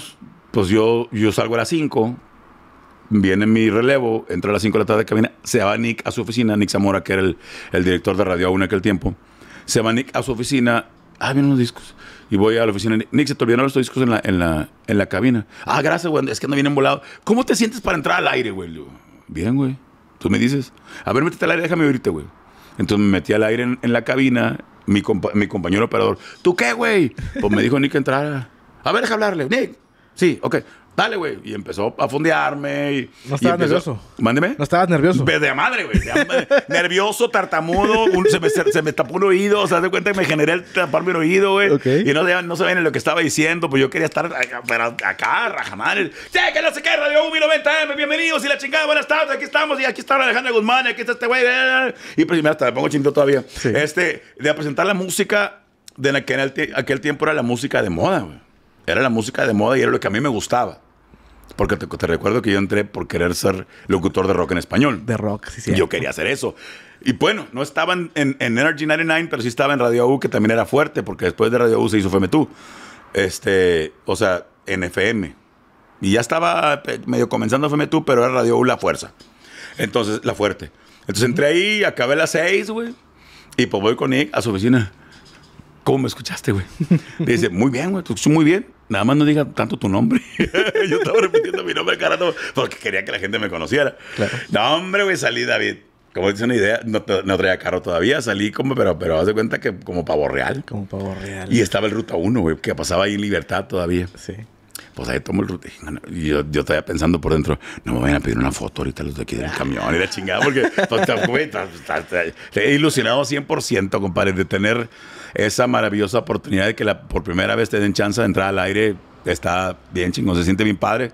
pues yo, yo salgo a las 5, viene mi relevo, entra a las 5 de la tarde de cabina, se va Nick a su oficina, Nick Zamora, que era el, director de Radio 1 aquel tiempo, se va Nick a su oficina, ah, vienen unos discos. Y voy a la oficina. Nick, se te olvidaron los discos en la, en la, cabina. Ah, gracias, güey. Es que no vienen volados. ¿Cómo te sientes para entrar al aire, güey? Bien, güey. Tú me dices. A ver, métete al aire, déjame ahorita, güey. Entonces me metí al aire en, en la cabina mi, compañero operador, ¿tú qué, güey? Pues me dijo Nick que entrara. A ver, déjame hablarle. Nick. Sí, ok dale, güey. Y empezó a fondearme. no estabas nervioso. Mándeme. No estabas nervioso. De madre, güey. nervioso, tartamudo, se, me, tapó un oído. O sea, de cuenta que me generé el taparme el oído, güey. Y no, no sabían ni lo que estaba diciendo, pues yo quería estar acá, rajamal. Che, que no sé qué, Radio 1.90 m bienvenidos y la chingada, buenas tardes, aquí estamos. Y aquí está Alejandro Guzmán, aquí está este güey. Y pues, mira, hasta me pongo chinto todavía. Este, de presentar la música de aquel, aquel tiempo era la música de moda, güey. Era la música de moda y era lo que a mí me gustaba. Porque te, recuerdo que yo entré por querer ser locutor de rock en español. De rock, sí, sí. Yo quería hacer eso. Y bueno, no estaba en, Energy 99, pero sí estaba en Radio U, que también era fuerte, porque después de Radio U se hizo FMTU. Este, o sea, en FM. Y ya estaba eh, medio comenzando 2, pero era Radio U la fuerza. Entonces, la fuerte. Entonces entré ahí, acabé las 6, güey. Y pues voy con Nick a su oficina. ¿Cómo me escuchaste, güey? Dice, muy bien, güey, tú muy bien. Nada más no diga tanto tu nombre. yo estaba repitiendo mi nombre cada porque quería que la gente me conociera. Claro. No, hombre, güey, salí, David. Como dice una idea, no, traía carro todavía, salí como, pero, pero haz de cuenta que como pavo real. Como pavo real. Y estaba el Ruta 1, güey, que pasaba ahí en libertad todavía. Sí. Pues ahí tomo el Ruta. Y yo, yo estaba pensando por dentro, no me vayan a pedir una foto ahorita los de aquí del ah. camión. Y la chingada, porque pues, güey, ilusionado 100%, compadre, de tener esa maravillosa oportunidad de que la, por primera vez te den chance de entrar al aire está bien chingón, se siente bien padre.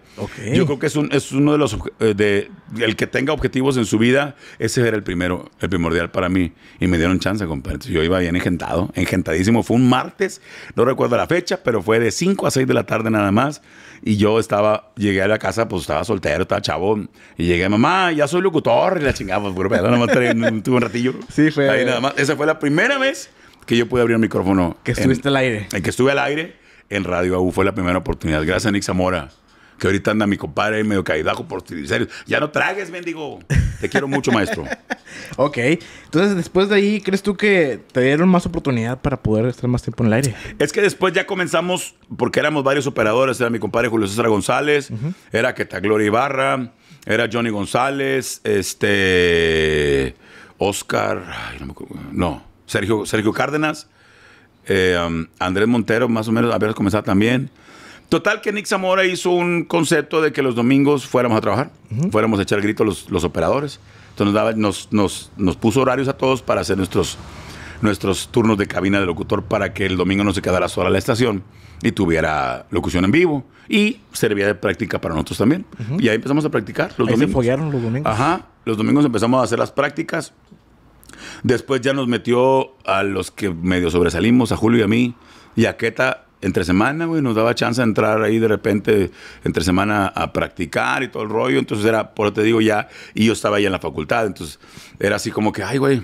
Yo creo que es, uno de los eh, de, el que tenga objetivos en su vida, ese era el primero, el primordial para mí y me dieron chance, compadre. Yo iba bien engentado, engentadísimo, fue un martes, no recuerdo la fecha, pero fue de 5 a 6 de la tarde nada más y yo estaba llegué a la casa, pues estaba soltero, estaba chavo y llegué, "Mamá, ya soy locutor." Y la chingamos pues, nada más un ratillo. Sí, fue. Ahí nada más. Esa fue la primera vez que yo pude abrir el micrófono. Que estuviste en, al aire. En eh, que estuve al aire en Radio AU fue la primera oportunidad. Gracias Nick Zamora, que ahorita anda mi compadre medio caidajo por serio Ya no tragues, mendigo. Te quiero mucho, maestro. ok. Entonces, después de ahí, ¿crees tú que te dieron más oportunidad para poder estar más tiempo en el aire? Es que después ya comenzamos, porque éramos varios operadores. Era mi compadre Julio César González, era Queta Gloria Ibarra, era Johnny González, este... Oscar... no, no. Sergio, Cárdenas, eh, um, Andrés Montero, más o menos, habíamos comenzado también. Total que Nick Zamora hizo un concepto de que los domingos fuéramos a trabajar, fuéramos a echar grito los, operadores. Entonces nos, daba, nos, nos, puso horarios a todos para hacer nuestros, nuestros turnos de cabina de locutor para que el domingo no se quedara sola la estación y tuviera locución en vivo. Y servía de práctica para nosotros también. Y ahí empezamos a practicar los domingos. los domingos. Ajá. Los domingos empezamos a hacer las prácticas. Después ya nos metió a los que medio sobresalimos, a Julio y a mí, y a Queta entre semana, güey, nos daba chance de entrar ahí de repente entre semana a practicar y todo el rollo. Entonces era, por lo te digo ya, y yo estaba ahí en la facultad. Entonces era así como que, ay, güey,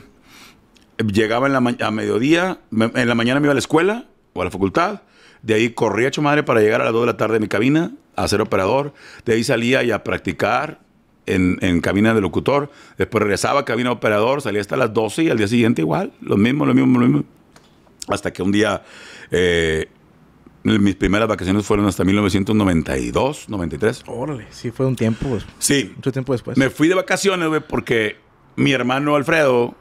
llegaba en la a mediodía, en la mañana me iba a la escuela o a la facultad. De ahí corría a madre para llegar a las 2 de la tarde a mi cabina a ser operador. De ahí salía y a practicar en, cabina de locutor, después regresaba a cabina operador, salía hasta las 12 y al día siguiente igual, lo mismo, lo mismo, lo mismo. Hasta que un día, eh, mis primeras vacaciones fueron hasta 1992, 93. Órale, sí, fue un tiempo. Pues. sí. Mucho tiempo después. Me fui de vacaciones, güey, porque mi hermano Alfredo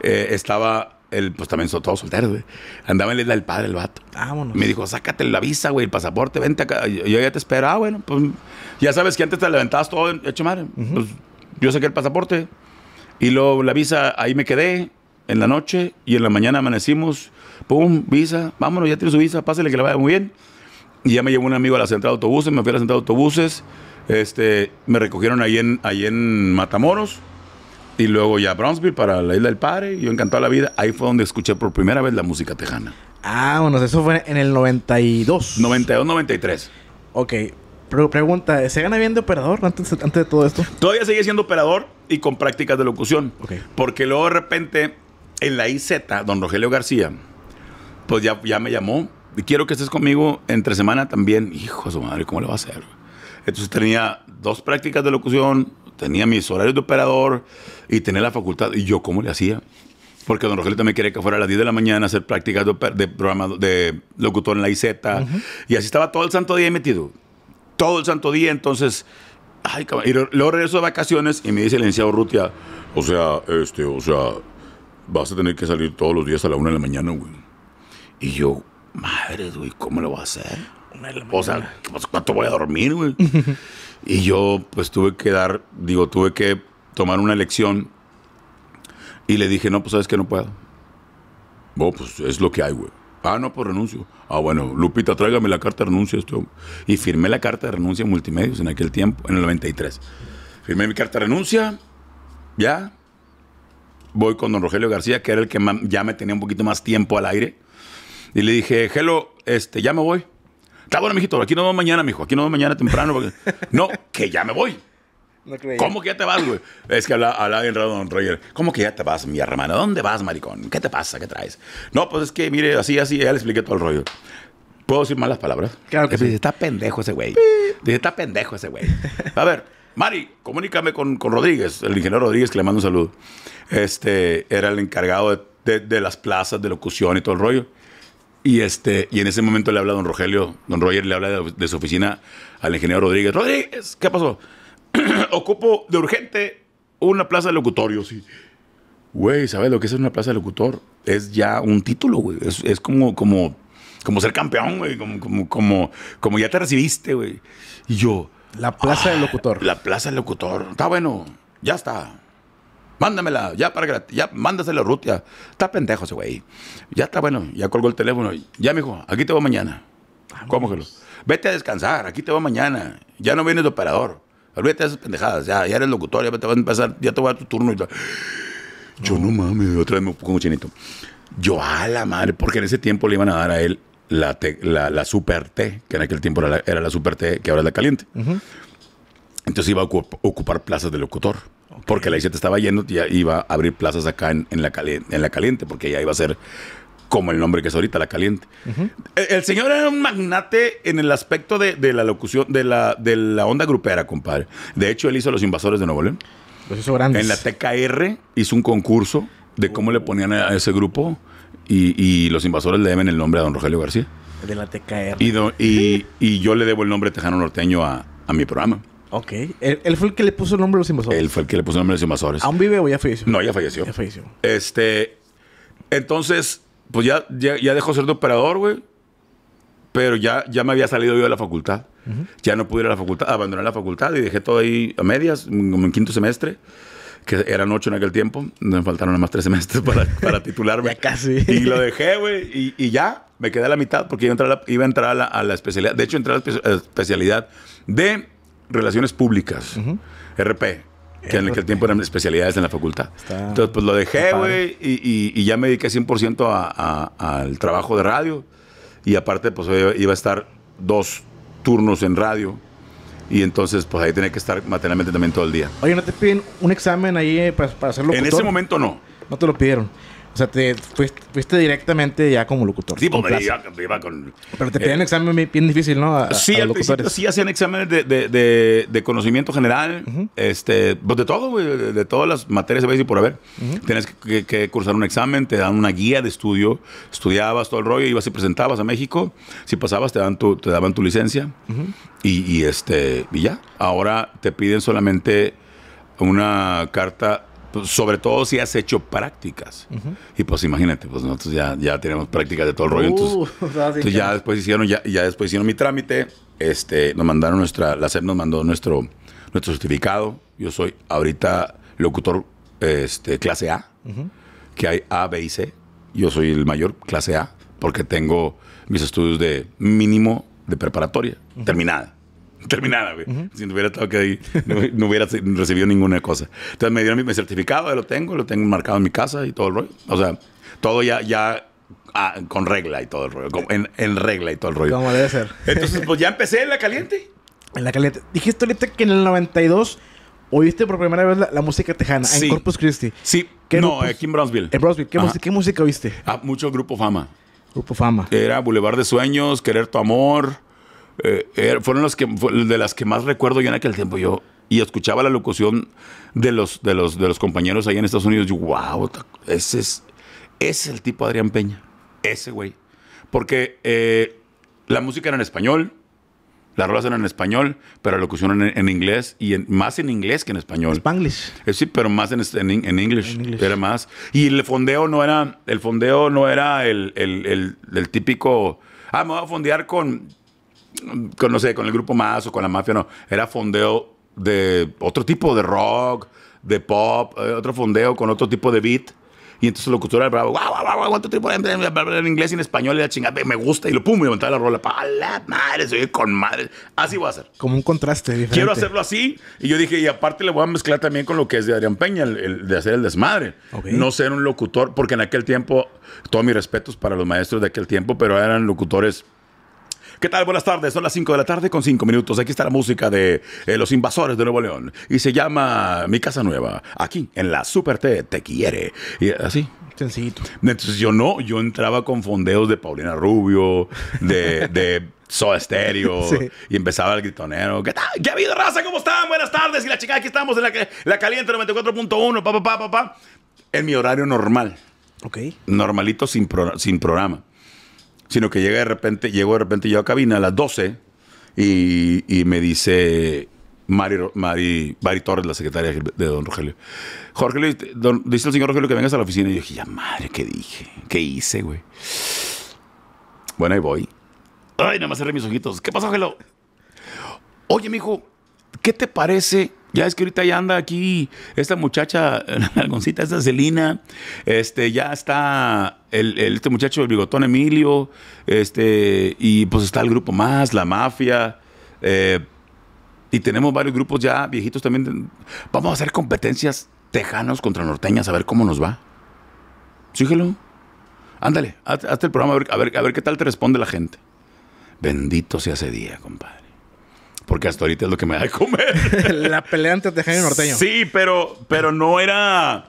eh, estaba el, pues también son todos solteros, güey. Andaba en la isla del padre, el vato. Vámonos. Me dijo, sácate la visa, güey, el pasaporte, vente acá. Yo, ya te espero. Ah, bueno, pues ya sabes que antes te levantabas todo hecho madre. Pues, yo saqué el pasaporte y luego la visa, ahí me quedé en la noche y en la mañana amanecimos. Pum, visa, vámonos, ya tiene su visa, pásale que le vaya muy bien. Y ya me llevó un amigo a la central de autobuses, me fui a la central de autobuses. Este, me recogieron ahí en, ahí en Matamoros. Y luego ya Brownsville para la Isla del Padre. Yo encantado la vida. Ahí fue donde escuché por primera vez la música tejana. Ah, bueno, eso fue en el 92. 92, 93. Ok. pregunta, ¿se gana bien de operador antes, de todo esto? Todavía seguía siendo operador y con prácticas de locución. Okay. Porque luego de repente en la IZ, don Rogelio García, pues ya, ya me llamó. Y quiero que estés conmigo entre semana también. Hijo de su madre, ¿cómo le va a hacer? Entonces tenía dos prácticas de locución, tenía mis horarios de operador y tenía la facultad. ¿Y yo cómo le hacía? Porque don Rogelio también quería que fuera a las 10 de la mañana a hacer prácticas de, de locutor en la IZ. Y así estaba todo el santo día metido. Todo el santo día. Entonces, ay, cabrón. Y luego regreso de vacaciones y me dice el licenciado Rutia, o sea, este, o sea, vas a tener que salir todos los días a la 1 de la mañana, güey. Y yo, madre, güey, ¿cómo lo voy a hacer? o sea, ¿cuánto voy a dormir, güey? Y yo pues tuve que dar, digo, tuve que tomar una elección y le dije, no, pues sabes que no puedo. Bueno, oh, pues es lo que hay, güey. Ah, no, pues renuncio. Ah, bueno, Lupita, tráigame la carta de renuncia. Esto. Y firmé la carta de renuncia en Multimedios en aquel tiempo, en el 93. Firmé mi carta de renuncia, ya. Voy con don Rogelio García, que era el que ya me tenía un poquito más tiempo al aire. Y le dije, hello este, ya me voy. Está bueno, mijito, aquí no vemos mañana, mijo. Aquí no vemos mañana temprano. Porque... No, que ya me voy. No ¿Cómo que ya te vas, güey? Es que hablaba bien raro don Roger. ¿Cómo que ya te vas, mi hermano? ¿Dónde vas, maricón? ¿Qué te pasa? ¿Qué traes? No, pues es que, mire, así, así, ya le expliqué todo el rollo. ¿Puedo decir malas palabras? Claro que Dice, sí. está pendejo ese güey. Dice, está pendejo ese güey. A ver, Mari, comunícame con, Rodríguez, el ingeniero Rodríguez, que le mando un saludo. Este, era el encargado de las plazas de locución y todo el rollo. Y, este, y en ese momento le habla a don Rogelio, don Roger le habla de, su oficina al ingeniero Rodríguez. Rodríguez, ¿qué pasó? Ocupo de urgente una plaza de locutorio, sí. Güey, ¿sabes lo que es una plaza de locutor? Es ya un título, güey. Es, como, como, como ser campeón, güey. Como, como, como, como ya te recibiste, güey. Y yo. La plaza de ah, locutor. La plaza de locutor. Está bueno, ya está. Mándamela, ya para que ya mándasela a Ruth, Está pendejo ese güey. Ya está bueno, ya colgó el teléfono. Ya, mijo, aquí te voy mañana. ¿Cómo que lo? Vete a descansar, aquí te voy mañana. Ya no vienes de operador. Olvídate de esas pendejadas, ya, ya eres locutor, ya te vas a empezar, ya te voy a tu turno y Yo no mames, otra vez me pongo chinito. Yo a la madre, porque en ese tiempo le iban a dar a él la, la, super T, que en aquel tiempo era la, super T, que ahora es la caliente. Entonces iba a ocupar plazas de locutor. Porque la I-7 estaba yendo y iba a abrir plazas acá en, la caliente, en la caliente, porque ya iba a ser como el nombre que es ahorita, la caliente. el, señor era un magnate en el aspecto de, la locución, de la, de la onda grupera, compadre. De hecho, él hizo Los Invasores de Nuevo León. Los hizo grandes. En la TKR hizo un concurso de cómo le oh. ponían a ese grupo y, y los invasores le deben el nombre a don Rogelio García. De la TKR. Y, yo le debo el nombre tejano norteño a, a mi programa. Ok. ¿Él, fue el que le puso el nombre a los invasores? Él fue el que le puso el nombre a los invasores. ¿Aún vive o ya falleció? No, ya falleció. Ya falleció. Este. Entonces, pues ya, ya, dejó ser de operador, güey. Pero ya, ya me había salido yo de la facultad. Ya no pude ir a la facultad, abandoné la facultad y dejé todo ahí a medias, como en quinto semestre que eran ocho en aquel tiempo. Me faltaron nada más tres semestres para, titularme. ya casi. Y lo dejé, güey. Y, ya me quedé a la mitad porque iba a entrar la, iba a, la, a la especialidad. De hecho, entré a la especialidad de Relaciones Públicas, RP. Que en el tiempo eran especialidades en la facultad. Entonces, pues lo dejé, güey, y, ya me dediqué 100% a, al trabajo de radio. Y aparte, pues iba a estar dos turnos en radio. Y entonces, pues ahí tenía que estar materialmente también todo el día. Oye, ¿no te piden un examen ahí eh, para, para hacerlo? En ese momento no. No te lo pidieron. O sea, te fuiste, directamente ya como locutor. Sí, porque iba, iba, con... Pero te eh, piden exámenes examen bien difícil, ¿no? sí, sí hacían exámenes de, conocimiento general, este, pues, de todo, de, todas las materias, se y por haber. Tienes que, cursar un examen, te dan una guía de estudio, estudiabas todo el rollo, ibas y presentabas a México, si pasabas te, dan te daban tu licencia y, y, este, y ya. Ahora te piden solamente una carta pues, sobre todo si has hecho prácticas. Y pues imagínate, pues nosotros ya, ya tenemos prácticas de todo el rollo. entonces, uh, ya después hicieron, ya, ya, después hicieron mi trámite. Este, nos mandaron nuestra, la SEP nos mandó nuestro, nuestro certificado. Yo soy ahorita locutor este, clase A, que hay A, B y C. Yo soy el mayor clase A porque tengo mis estudios de mínimo de preparatoria terminada. terminada, güey. Si no hubiera estado que ahí, no, hubiera recibido ninguna cosa. Entonces me dieron mi, certificado, ya lo tengo, lo tengo marcado en mi casa y todo el rollo. O sea, todo ya, ya ah, con regla y todo el rollo. En, regla y todo el rollo. Como debe ser. Entonces, pues ya empecé en la caliente. En la caliente. Dijiste ahorita que en el 92 oíste por primera vez la, música tejana en Corpus Christi. Sí. ¿Qué no, aquí en Brownsville. En Brownsville. ¿Qué, música oíste? Ah, mucho Grupo Fama. Grupo Fama. Era Boulevard de Sueños, Querer tu Amor. Eh, er, fueron los que, de las que más recuerdo yo en aquel tiempo. Yo, y escuchaba la locución de los, de los, de los compañeros ahí en Estados Unidos. Yo, wow, ese es, es el tipo Adrián Peña. Ese güey. Porque eh, la música era en español, las rolas eran en español, pero la locución en, inglés y más en inglés que en español. Spanglish. Eh, sí, pero más en, en, Era más. Y el fondeo no era, el fondeo no era el, el típico, ah, me voy a fondear con con, no sé, con el grupo más o con la mafia, no. Era fondeo de otro tipo de rock, de pop, eh, otro fondeo con otro tipo de beat. Y entonces el locutor era bravo, guau, guau, guau, cuánto tiempo en inglés y en español, y chingada, me gusta, y lo pum, me levantaba la rola, la madre, soy con madre. Así voy a hacer. Como un contraste diferente. Quiero hacerlo así, y yo dije, y aparte le voy a mezclar también con lo que es de Adrián Peña, el, de hacer el desmadre. No ser un locutor, porque en aquel tiempo, todos mis respetos para los maestros de aquel tiempo, pero eran locutores ¿Qué tal? Buenas tardes. Son las 5 de la tarde con 5 minutos. Aquí está la música de eh, Los Invasores de Nuevo León. Y se llama Mi Casa Nueva. Aquí, en la Super T, te quiere. Y eh, así. Sencillito. Entonces yo no, yo entraba con fondeos de Paulina Rubio, de, de Soda Stereo. Y empezaba el gritonero. ¿Qué tal? ¿Qué ha habido, raza? ¿Cómo están? Buenas tardes. Y la chica, aquí estamos en la, la caliente 94.1. Pa, pa, pa, En mi horario normal. Ok. Normalito, sin, sin programa sino que llega de repente, llego de repente yo a cabina a las 12 y, me dice Mari, Torres, la secretaria de don Rogelio. Jorge Luis, dice el señor Rogelio que vengas a la oficina. Y yo dije, ya madre, ¿qué dije? ¿Qué hice, güey? Bueno, ahí voy. Ay, nada más cerré mis ojitos. ¿Qué pasó, Rogelio? Oye, mijo, ¿Qué te parece? Ya es que ahorita ya anda aquí esta muchacha, la algoncita, esta Celina, este, ya está el, este muchacho el bigotón Emilio, este, y pues está el grupo más, la mafia, eh, y tenemos varios grupos ya viejitos también. Vamos a hacer competencias tejanos contra norteñas a ver cómo nos va. Síguelo. Ándale, haz, el programa a a ver, a ver qué tal te responde la gente. Bendito sea ese día, compadre. Porque hasta ahorita es lo que me da de comer. la pelea entre Tejano y Norteño. Sí, pero, pero no era.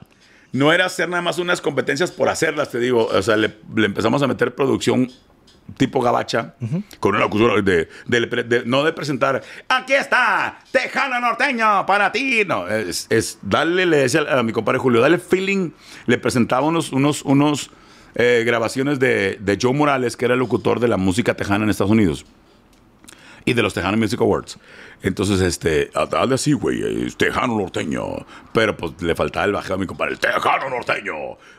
No era hacer nada más unas competencias por hacerlas, te digo. O sea, le, empezamos a meter producción tipo gabacha, con una acusura de, no de presentar, aquí está, tejano norteño, para ti. No, es, darle, le decía a mi compadre Julio, dale feeling. Le presentaba unos, unos, eh, grabaciones de, Joe Morales, que era el locutor de la música tejana en Estados Unidos y de los Tejano Music Awards. Entonces, este, ah, dale así, güey, eh, Tejano Norteño. Pero pues le faltaba el bajado... a mi compadre, el Tejano Norteño.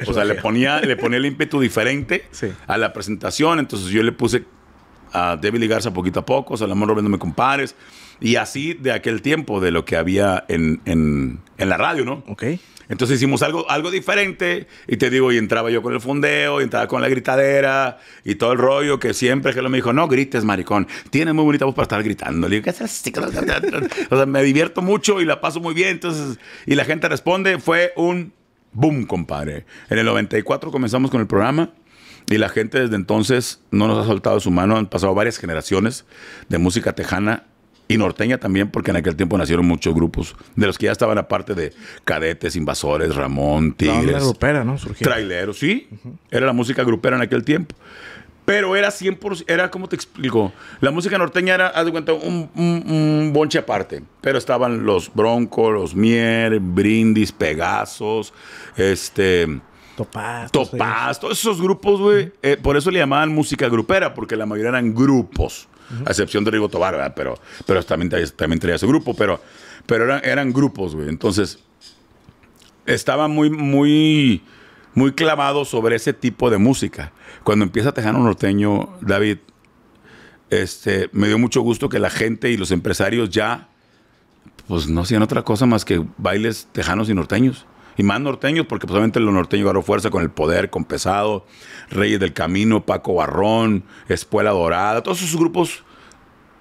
o sea, le ponía, le ponía el ímpetu diferente a la presentación. Entonces yo le puse a Debbie Ligarza poquito a poco, a amor no me compares. Y así de aquel tiempo, de lo que había en, la radio, ¿no? Ok. Entonces hicimos algo, algo diferente y te digo, y entraba yo con el fondeo, y entraba con la gritadera y todo el rollo que siempre que lo me dijo, no grites, maricón, tienes muy bonita voz para estar gritando. Le digo, ¿qué haces? o sea, me divierto mucho y la paso muy bien. Entonces, y la gente responde, fue un boom, compadre. En el 94 comenzamos con el programa. Y la gente desde entonces no nos ha soltado su mano. Han pasado varias generaciones de música tejana y norteña también, porque en aquel tiempo nacieron muchos grupos, de los que ya estaban aparte de cadetes, invasores, Ramón, Tigres. grupera, ¿no? Traileros, sí. Era la música grupera en aquel tiempo. Pero era 100%, era, ¿cómo te explico? La música norteña era, haz de cuenta, un, bonche aparte. Pero estaban los Broncos, los Mier, Brindis, Pegasos, este... Topaz. Topaz, todos esos grupos, güey. Eh, por eso le llamaban música grupera, porque la mayoría eran grupos a excepción de Rigo Tobar, pero, pero también, también traía su grupo, pero, pero eran, grupos, güey. Entonces, estaba muy, muy, muy clavado sobre ese tipo de música. Cuando empieza Tejano Norteño, David, este, me dio mucho gusto que la gente y los empresarios ya, pues no hacían otra cosa más que bailes tejanos y norteños y más norteños, porque pues, obviamente los norteños ganaron fuerza con el poder, con Pesado, Reyes del Camino, Paco Barrón, Espuela Dorada, todos esos grupos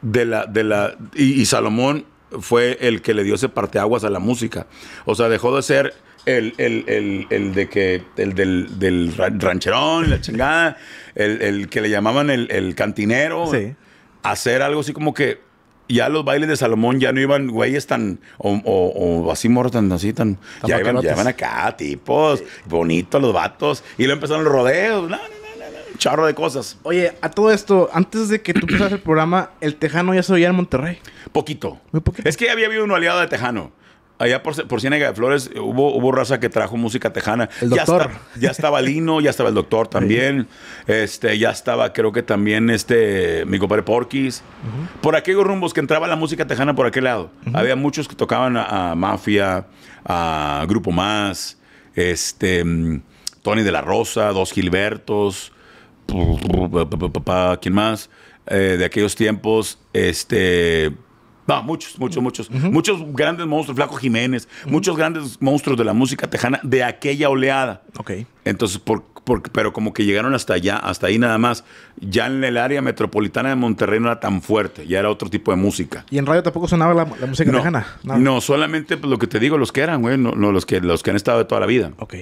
de la, de la, y, Salomón fue el que le dio ese parteaguas a la música. O sea, dejó de ser el, de que el del, del rancherón, la chingada, el, que le llamaban el, cantinero, hacer algo así como que ya los bailes de Salomón ya no iban güeyes tan. O, así morros tan así, tan. ya, iban, acá, tipos. Bonitos los vatos. Y luego empezaron los rodeos. No, charro de cosas. Oye, a todo esto, antes de que tú empezaras el programa, ¿el tejano ya se oía en Monterrey? Poquito. Muy poquito. Es que había habido un aliado de tejano. Allá por, por Ciénaga de Flores hubo, hubo raza que trajo música tejana. El doctor. Ya, estaba Lino, ya estaba el doctor también. Este, ya estaba, creo que también este, mi compadre Porquis. Por aquellos rumbos que entraba la música tejana por aquel lado. Había muchos que tocaban a, Mafia, a Grupo Más, este, Tony de la Rosa, Dos Gilbertos, ¿quién más? de aquellos tiempos, este, no, muchos, muchos, muchos. Muchos grandes monstruos, Flaco Jiménez, muchos grandes monstruos de la música tejana de aquella oleada. Ok. Entonces, por, por, pero como que llegaron hasta allá, hasta ahí nada más. Ya en el área metropolitana de Monterrey no era tan fuerte, ya era otro tipo de música. ¿Y en radio tampoco sonaba la, música tejana? No, solamente pues, lo que te digo, los que eran, güey, no, los, que, los que han estado de toda la vida. Ok.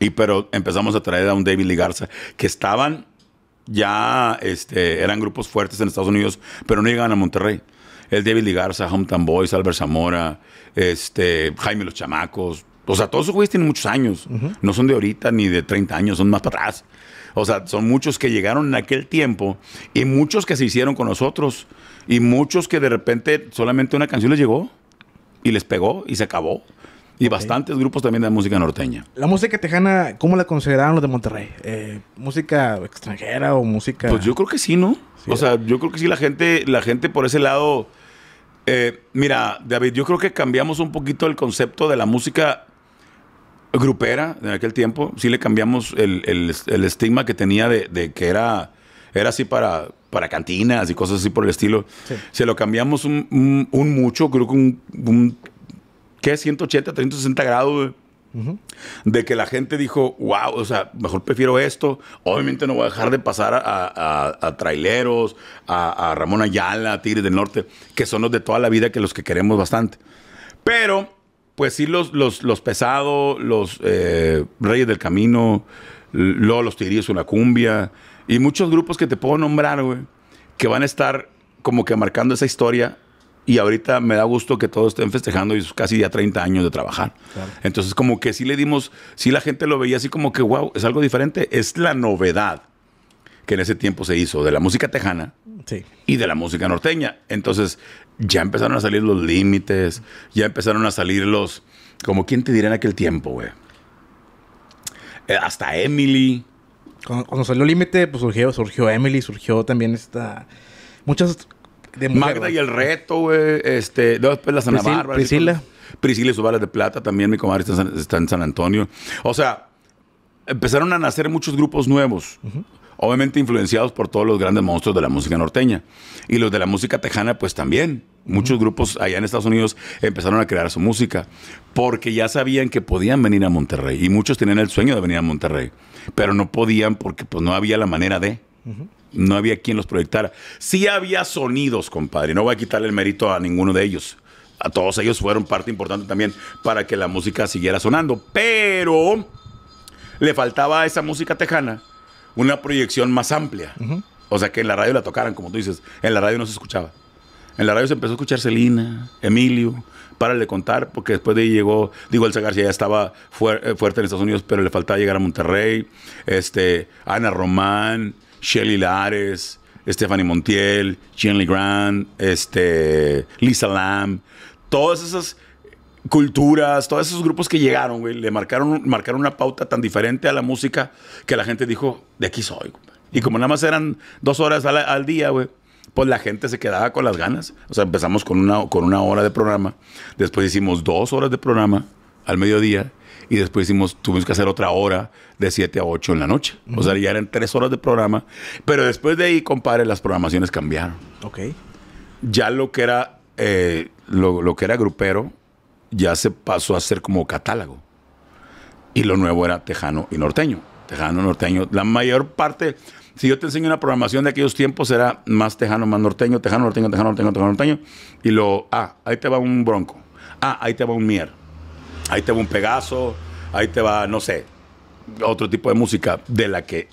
Y pero empezamos a traer a un David Ligarza Garza, que estaban ya, este, eran grupos fuertes en Estados Unidos, pero no llegaban a Monterrey el David Ligarza, Hometown Boys, Albert Zamora, este, Jaime Los Chamacos. O sea, todos esos güeyes tienen muchos años. No son de ahorita ni de 30 años, son más para atrás. O sea, son muchos que llegaron en aquel tiempo y muchos que se hicieron con nosotros. Y muchos que de repente solamente una canción les llegó y les pegó y se acabó. Y bastantes grupos también de música norteña. ¿La música tejana, cómo la consideraban los de Monterrey? Eh, ¿Música extranjera o música...? Pues yo creo que sí, ¿no? o sea, yo creo que sí la gente, la gente por ese lado eh, mira, David, yo creo que cambiamos un poquito el concepto de la música grupera en aquel tiempo. Sí le cambiamos el, estigma que tenía de, que era, era así para, para cantinas y cosas así por el estilo. Se lo cambiamos un, mucho, creo que un, 180, 360 grados de que la gente dijo, wow, o sea, mejor prefiero esto. Obviamente no voy a dejar de pasar a, traileros, a, Ramón Ayala, a Tigres del Norte, que son los de toda la vida que los que queremos bastante. Pero, pues sí, los, los, los pesados, los eh, Reyes del Camino, luego los Tigrillos una cumbia, y muchos grupos que te puedo nombrar, güey, que van a estar como que marcando esa historia y ahorita me da gusto que todos estén festejando y casi ya 30 años de trabajar. Entonces, como que sí le dimos, sí la gente lo veía así como que, wow, es algo diferente. Es la novedad que en ese tiempo se hizo de la música tejana y de la música norteña. Entonces, ya empezaron a salir los límites, ya empezaron a salir los, como quién te dirá en aquel tiempo, güey. Eh, hasta Emily. Cuando, cuando salió Límite, pues surgió, surgió Emily, surgió también esta... Muchas de Magda y el reto, güey. Este, después la Santa Bárbara. Priscila. Priscila y sus balas de plata también, mi comadre está, en San Antonio. O sea, empezaron a nacer muchos grupos nuevos. Obviamente influenciados por todos los grandes monstruos de la música norteña. Y los de la música tejana, pues también. Muchos grupos allá en Estados Unidos empezaron a crear su música porque ya sabían que podían venir a Monterrey y muchos tenían el sueño de venir a Monterrey, pero no podían porque pues no había la manera de no había quien los proyectara. Sí había sonidos, compadre. No voy a quitarle el mérito a ninguno de ellos. A todos ellos fueron parte importante también para que la música siguiera sonando. Pero le faltaba a esa música tejana una proyección más amplia. O sea, que en la radio la tocaran, como tú dices. En la radio no se escuchaba. En la radio se empezó a escuchar Celina, Emilio, para le contar, porque después de ahí llegó, digo, Elsa García ya estaba eh, fuerte en Estados Unidos, pero le faltaba llegar a Monterrey, este, Ana Román, Shelly Lares, Stephanie Montiel, Lee Grant, este, Lisa Lam, todas esas culturas, todos esos grupos que llegaron, güey, le marcaron, marcaron una pauta tan diferente a la música que la gente dijo, de aquí soy. Y como nada más eran dos horas al, día, güey, pues la gente se quedaba con las ganas. O sea, empezamos con una, con una hora de programa, después hicimos dos horas de programa al mediodía y después hicimos, tuvimos que hacer otra hora de 7 a 8 en la noche. O sea, ya eran tres horas de programa. Pero después de ahí, compadre, las programaciones cambiaron. Ok. Ya lo que era, eh, lo, lo, que era grupero, ya se pasó a ser como catálogo. Y lo nuevo era tejano y norteño. Tejano, norteño. La mayor parte, si yo te enseño una programación de aquellos tiempos, era más tejano, más norteño, tejano, norteño, tejano, norteño, tejano, norteño. Y lo, ah, ahí te va un bronco. Ah, ahí te va un mier ahí te va un Pegaso, ahí te va, no sé, otro tipo de música de la que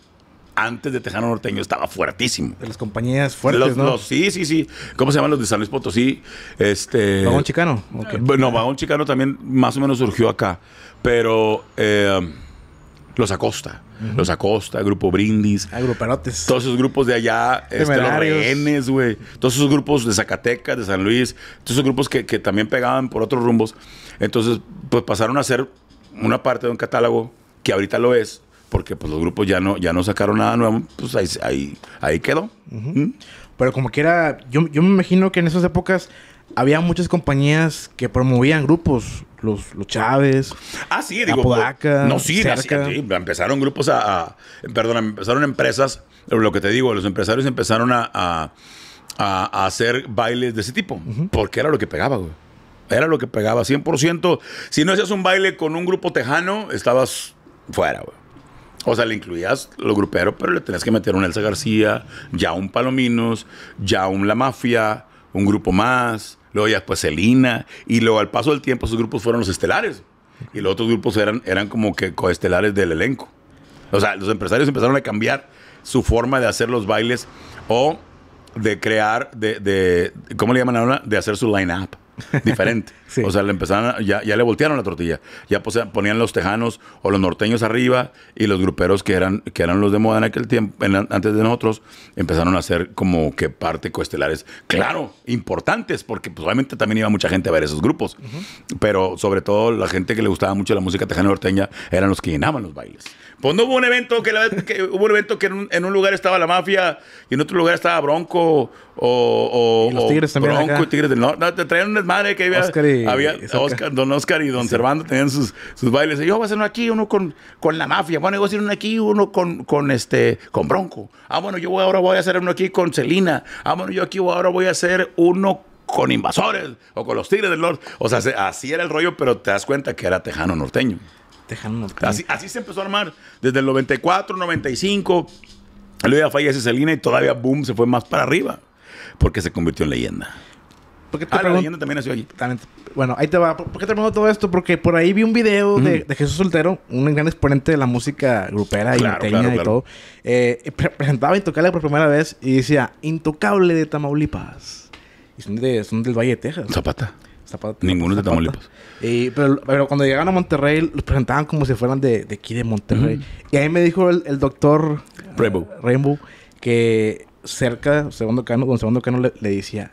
antes de Tejano Norteño estaba fuertísimo. De las compañías fuertes, ¿no? sí, sí, sí. ¿Cómo se llaman los de San Luis Potosí? Este... ¿Vagón Chicano? Bueno, No, Vagón Chicano también más o menos surgió acá. Pero... Eh, los Acosta, Los Acosta, Grupo Brindis. Ah, todos esos grupos de allá, este, los güey. Todos esos grupos de Zacatecas, de San Luis, todos esos grupos que, también pegaban por otros rumbos. Entonces, pues pasaron a ser una parte de un catálogo que ahorita lo es, porque pues los grupos ya no, ya no sacaron nada nuevo, pues ahí, ahí, quedó. ¿Mm? Pero como que yo, yo me imagino que en esas épocas había muchas compañías que promovían grupos los, los Chávez. Ah, sí, digo. no, sí, sí, empezaron grupos a, Perdón, empezaron empresas. Lo que te digo, los empresarios empezaron a, hacer bailes de ese tipo. Porque era lo que pegaba, güey. Era lo que pegaba, 100%. Si no hacías un baile con un grupo tejano, estabas fuera, güey. O sea, le incluías los gruperos, pero le tenías que meter un Elsa García, ya un Palominos, ya un La Mafia, un grupo más luego ya después Selina, y luego al paso del tiempo sus grupos fueron los estelares, y los otros grupos eran, eran como que coestelares del elenco. O sea, los empresarios empezaron a cambiar su forma de hacer los bailes o de crear, de, de ¿cómo le llaman ahora? De hacer su line-up diferente. O sea, le empezaron ya, ya le voltearon la tortilla. Ya ponían los tejanos o los norteños arriba y los gruperos que eran, que eran los de moda en aquel tiempo, antes de nosotros, empezaron a hacer como que parte coestelares. Claro, importantes, porque pues, obviamente también iba mucha gente a ver esos grupos. Pero sobre todo la gente que le gustaba mucho la música tejana norteña eran los que llenaban los bailes. Pues no hubo un evento que, hubo un evento que en un, lugar estaba la mafia y en otro lugar estaba Bronco o, o, los tigres también Bronco y Tigres del Norte. No, traían un desmadre que había eh, don Oscar y Don Cervantes tenían sus, bailes. yo voy a hacer uno aquí, uno con, con la mafia. Bueno, yo voy a hacer uno aquí, uno con, con este con Bronco. Ah, bueno, yo voy, ahora voy a hacer uno aquí con Celina. Ah, bueno, yo aquí ahora voy a hacer uno con invasores o con los tigres del norte. O sea, así era el rollo, pero te das cuenta que era tejano norteño. Tejano norteño. Así, se empezó a armar desde el 94, 95. Luego ya fallece Celina y todavía, boom, se fue más para arriba porque se convirtió en leyenda. ¿Por qué te ah, también bueno, ahí te va. ¿Por, qué te todo esto? Porque por ahí vi un video de, Jesús Soltero, un gran exponente de la música grupera y norteña y todo. Eh, presentaba Intocable por primera vez y decía, Intocable de Tamaulipas. Y son, del Valle de Texas. Zapata. Zapata. Ninguno de Tamaulipas. pero, cuando llegaron a Monterrey, los presentaban como si fueran de, aquí de Monterrey. Y ahí me dijo el, doctor Rainbow. que cerca, segundo con segundo cano le decía,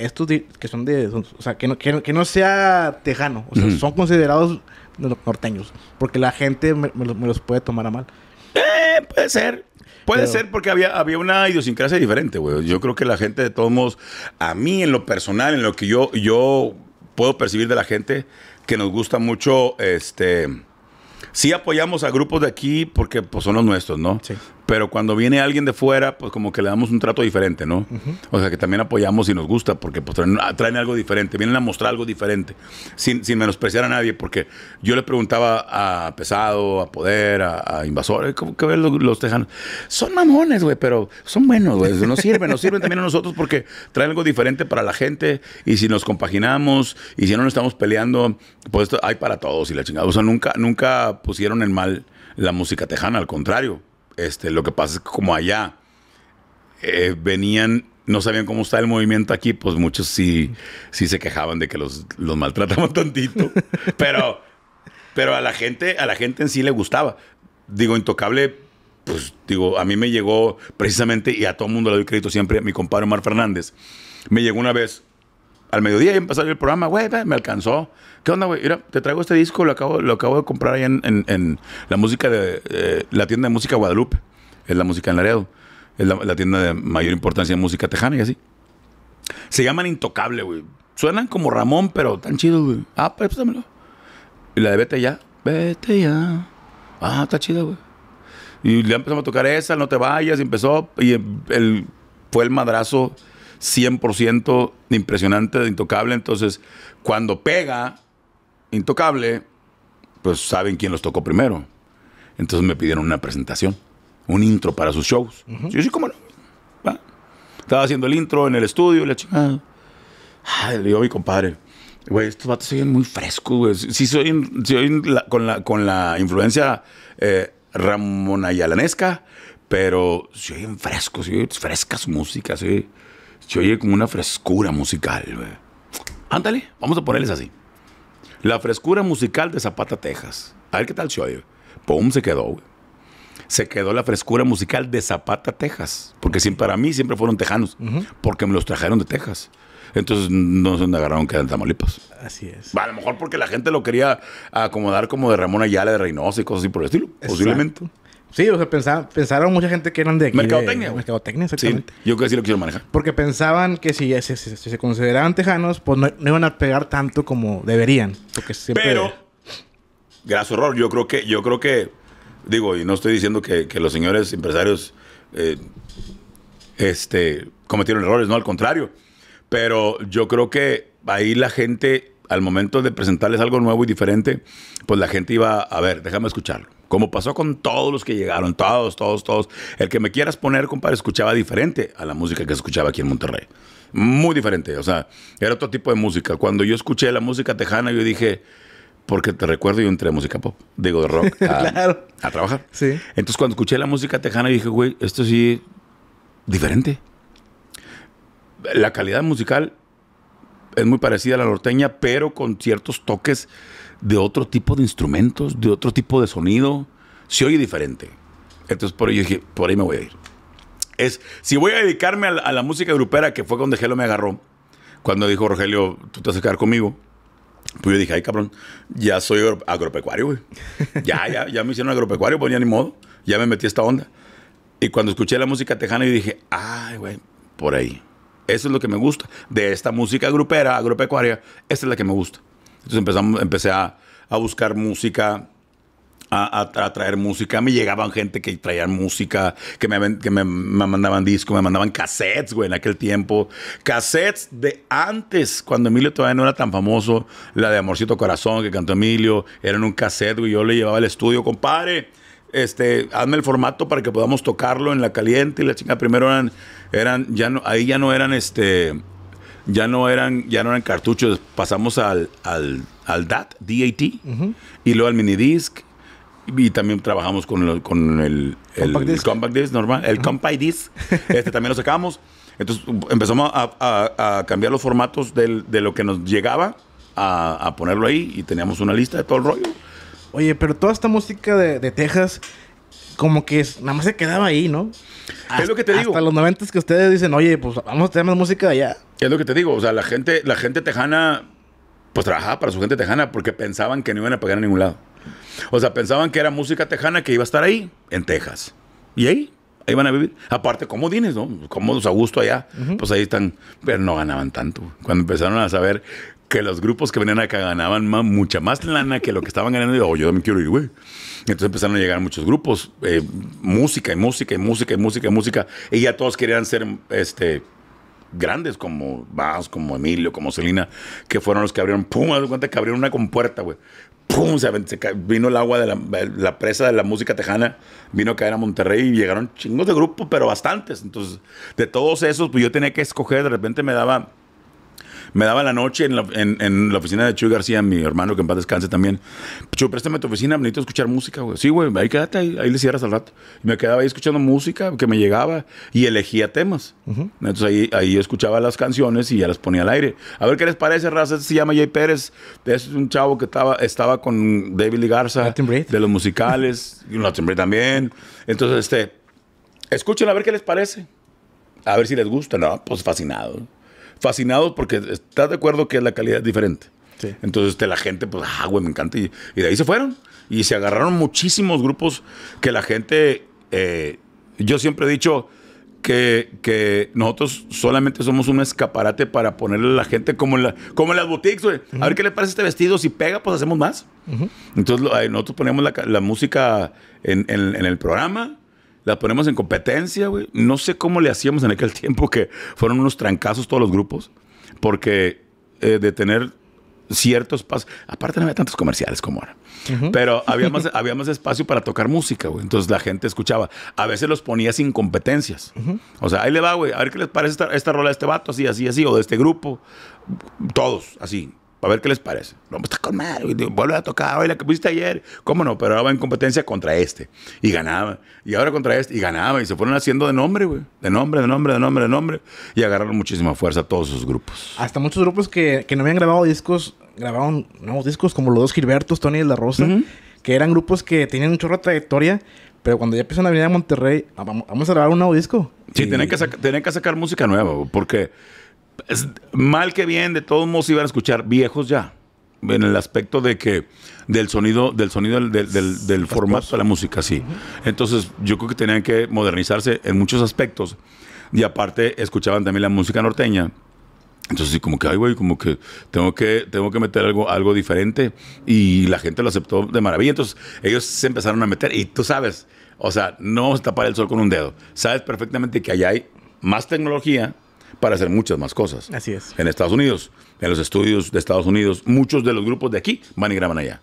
estos que son de. o sea, que no, que, no sea tejano. O sea, son considerados norteños. Porque la gente me, los, puede tomar a mal. Eh, puede ser. Puede ser porque había, había una idiosincrasia diferente, güey. Yo creo que la gente, de todos modos, a mí en lo personal, en lo que yo, yo puedo percibir de la gente, que nos gusta mucho, este, sí apoyamos a grupos de aquí porque pues, son los nuestros, ¿no? Sí pero cuando viene alguien de fuera, pues como que le damos un trato diferente, ¿no? O sea, que también apoyamos y nos gusta, porque pues, ah, traen, algo diferente, vienen a mostrar algo diferente, sin, sin menospreciar a nadie, porque yo le preguntaba a Pesado, a Poder, a, Invasor, ¿cómo que ven los, tejanos? Son mamones, güey, pero son buenos, güey, nos sirven, nos sirven también a nosotros porque traen algo diferente para la gente, y si nos compaginamos, y si no nos estamos peleando, pues esto hay para todos y la chingada. O sea, nunca, nunca pusieron en mal la música tejana, al contrario este, lo que pasa es que como allá eh, venían, no sabían cómo está el movimiento aquí, pues muchos sí, se quejaban de que los, los maltrataban tantito. Pero, pero a la gente, a la gente en sí le gustaba. Digo, Intocable, pues digo, a mí me llegó precisamente, y a todo el mundo le doy crédito siempre, a mi compadre Omar Fernández. Me llegó una vez, al mediodía y empezó el programa, güey, me alcanzó. ¿Qué onda, güey? Mira, te traigo este disco, lo acabo, lo acabo de comprar ahí en, la música de eh, la tienda de música Guadalupe. Es la música en Laredo. Es la, tienda de mayor importancia de música tejana y así. Se llaman Intocable, güey. Suenan como Ramón, pero tan chido, güey. Ah, pues, pues Y la de Vete ya. Vete ya. Ah, está chido, güey. Y ya empezamos a tocar esa, no te vayas, y empezó. Y el, fue el madrazo 100% impresionante de Intocable. Entonces, cuando pega, Intocable, pues saben quién los tocó primero. Entonces me pidieron una presentación, un intro para sus shows. Yo sí, ¿cómo no? Estaba haciendo el intro en el estudio, la chingada. Ay, le digo mi compadre, güey, estos vatos se muy frescos, güey. Sí, soy, soy con, la, con la influencia eh, Alanesca pero se oyen frescos, frescas músicas, se, se oye como una frescura musical, güey. Ándale, vamos a ponerles así. La frescura musical de Zapata, Texas. A ver qué tal se oye. Pum, se quedó, güey. Se quedó la frescura musical de Zapata, Texas. Porque para mí siempre fueron tejanos. Porque me los trajeron de Texas. Entonces no se agarraron que eran Tamaulipas. Así es. A lo mejor porque la gente lo quería acomodar como de Ramón Ayala, de Reynosa y cosas así por el estilo. Posiblemente. Sí, o sea, pensaron, pensaron mucha gente que eran de aquí. Mercadotecnia. mercadotecnia, exactamente. yo creo que sí lo quiero manejar. Porque pensaban que si se, consideraban tejanos, pues no, iban a pegar tanto como deberían. Porque siempre... Pero, graso error, yo creo que, yo creo que, digo, y no estoy diciendo que, los señores empresarios eh, este, cometieron errores, no, al contrario. Pero yo creo que ahí la gente, al momento de presentarles algo nuevo y diferente, pues la gente iba a ver, déjame escucharlo como pasó con todos los que llegaron, todos, todos, todos. El que me quieras poner, compadre, escuchaba diferente a la música que escuchaba aquí en Monterrey. Muy diferente, o sea, era otro tipo de música. Cuando yo escuché la música tejana, yo dije, porque te recuerdo, yo entré a música pop, digo, de rock, a, trabajar. Sí. Entonces, cuando escuché la música tejana, dije, güey, esto sí, diferente. La calidad musical es muy parecida a la norteña, pero con ciertos toques de otro tipo de instrumentos, de otro tipo de sonido. Se oye diferente. Entonces, por ahí por ahí me voy a ir. Es, si voy a dedicarme a la, música grupera, que fue cuando Gelo me agarró, cuando dijo Rogelio, tú te vas a quedar conmigo. Pues yo dije, ay cabrón, ya soy agropecuario, güey. Ya, ya, ya me hicieron agropecuario, pues ni modo, ya me metí a esta onda. Y cuando escuché la música tejana, y dije, ay, güey, por ahí. Eso es lo que me gusta. De esta música grupera, agropecuaria, esa es la que me gusta. Entonces empezamos, empecé a, buscar música, a, traer música. Me llegaban gente que traían música, que, me, que me, mandaban discos, me mandaban cassettes, güey, en aquel tiempo. Cassettes de antes, cuando Emilio todavía no era tan famoso. La de Amorcito Corazón que cantó Emilio. Era un cassette, güey. Yo le llevaba al estudio, compadre. Este, hazme el formato para que podamos tocarlo en la caliente y la chinga, primero eran, eran, ya no, ahí ya no eran este, ya no eran, ya no eran cartuchos, pasamos al, DAT, DAT, y luego al mini disc y también trabajamos con, con el, compact, disc. normal, el compact disc, este también lo sacamos. Entonces empezamos a, cambiar los formatos de lo que nos llegaba a, ponerlo ahí y teníamos una lista de todo el rollo. Oye, pero toda esta música de, Texas, como que nada más se quedaba ahí, ¿no? es lo que te digo. Hasta los 90 que ustedes dicen, oye, pues vamos a tener más música allá. Es lo que te digo, o sea, la gente, la gente tejana, pues trabajaba para su gente tejana porque pensaban que no iban a pagar a ningún lado. O sea, pensaban que era música tejana que iba a estar ahí, en Texas. Y ahí, ahí van a vivir. Aparte, comodines, ¿no? Cómodos a gusto allá. Pues ahí están, pero no ganaban tanto. Cuando empezaron a saber que los grupos que venían acá ganaban mucha más lana que lo que estaban ganando, oh, yo también quiero ir, güey. Entonces empezaron a llegar muchos grupos, eh, música y música y música y música y música, y ya todos querían ser este grandes como Vaz, como Emilio, como Celina, que fueron los que abrieron, pum, haz cuenta que abrieron una compuerta, güey. Pum, vino el agua de la, la, presa de la música tejana, vino a caer a Monterrey y llegaron chingos de grupos, pero bastantes. Entonces, de todos esos, pues yo tenía que escoger, de repente me daba me daba la noche en la, oficina de Chuy García, mi hermano que en paz descanse también. Chuy, préstame tu oficina, necesito escuchar música, güey. Sí, güey, ahí quédate, ahí, le cierras al rato. Y me quedaba ahí escuchando música que me llegaba y elegía temas. Entonces ahí, escuchaba las canciones y ya las ponía al aire. A ver qué les parece, raza. Este se llama Jay Pérez. Es un chavo que estaba, estaba con David Ligarza Garza de los musicales. Latin Breed también. Entonces, este, escuchen a ver qué les parece. A ver si les gusta. No, pues fascinado fascinados porque estás de acuerdo que la calidad es diferente. Entonces este, la gente, pues, ah, güey, me encanta. Y, de ahí se fueron. Y se agarraron muchísimos grupos que la gente, eh, yo siempre he dicho que, nosotros solamente somos un escaparate para ponerle a la gente como en, la, como las boutiques, A ver qué le parece este vestido. Si pega, pues hacemos más. Entonces nosotros ponemos la, música en el programa la ponemos en competencia, güey. No sé cómo le hacíamos en aquel tiempo que fueron unos trancazos todos los grupos, porque eh, de tener ciertos pasos, aparte no había tantos comerciales como ahora, pero había más, espacio para tocar música, güey. Entonces la gente escuchaba. A veces los ponía sin competencias. O sea, ahí le va, güey, a ver qué les parece esta, esta rola de este vato, así, así, así, o de este grupo. Todos, así para ver qué les parece. No, me pues, está con madre, vuelve a tocar, ...hoy la que pusiste ayer. ¿Cómo no? Pero ahora va en competencia contra este. Y ganaba. Y ahora contra este, y ganaba. Y se fueron haciendo de nombre, güey. De nombre, de nombre, de nombre, de nombre. Y agarraron muchísima fuerza a todos sus grupos. Hasta muchos grupos que, que no habían grabado discos, grabaron nuevos discos como los dos Gilbertos, Tony y La Rosa, que eran grupos que tenían un chorro de trayectoria. Pero cuando ya empiezan a venir a Monterrey, ah, vamos a grabar un nuevo disco. Sí, tienen, que tienen que sacar música nueva, porque mal que bien, de todos modos iban a escuchar viejos ya. En el aspecto de que del sonido, del sonido del, formato de la música, sí. Entonces, yo creo que tenían que modernizarse en muchos aspectos. Y aparte, escuchaban también la música norteña. Entonces sí, como que, ay, güey, como que tengo que, tengo que meter algo, algo diferente. Y la gente lo aceptó de maravilla. Entonces ellos se empezaron a meter. Y tú sabes, o sea, no vamos tapar el sol con un dedo. Sabes perfectamente que allá hay más tecnología, para hacer muchas más cosas. Así es. En Estados Unidos, en los estudios de Estados Unidos, muchos de los grupos de aquí van y graban allá.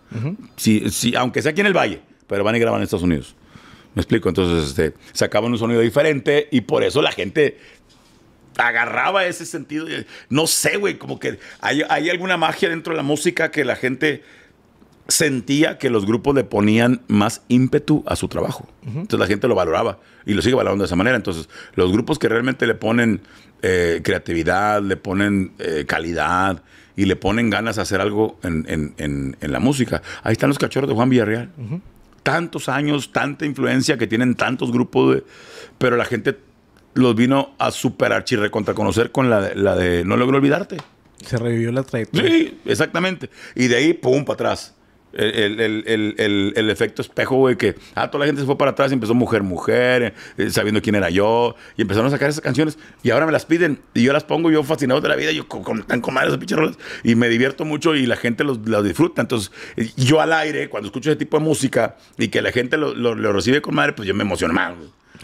aunque sea aquí en el Valle, pero van y graban en Estados Unidos. Me explico, entonces este, sacaban un sonido diferente y por eso la gente agarraba ese sentido. No sé, güey, como que hay, hay alguna magia dentro de la música que la gente sentía que los grupos le ponían más ímpetu a su trabajo. Entonces la gente lo valoraba y lo sigue valorando de esa manera. Entonces los grupos que realmente le ponen eh, creatividad, le ponen eh, calidad y le ponen ganas de hacer algo en, la música. Ahí están los cachorros de Juan Villarreal. Tantos años, tanta influencia que tienen tantos grupos, pero la gente los vino a superar, contra conocer con la de, la de No logro olvidarte. Se revivió la trayectoria. Sí, exactamente. Y de ahí, pum, para atrás. El, el, efecto espejo, güey, que ah, toda la gente se fue para atrás y empezó mujer, mujer, eh, sabiendo quién era yo, y empezaron a sacar esas canciones, y ahora me las piden, y yo las pongo, yo fascinado de la vida, yo con, tan comadres esas pinches y me divierto mucho, y la gente los, disfruta. Entonces, yo al aire, cuando escucho ese tipo de música, y que la gente lo, recibe con madre, pues yo me emociono más,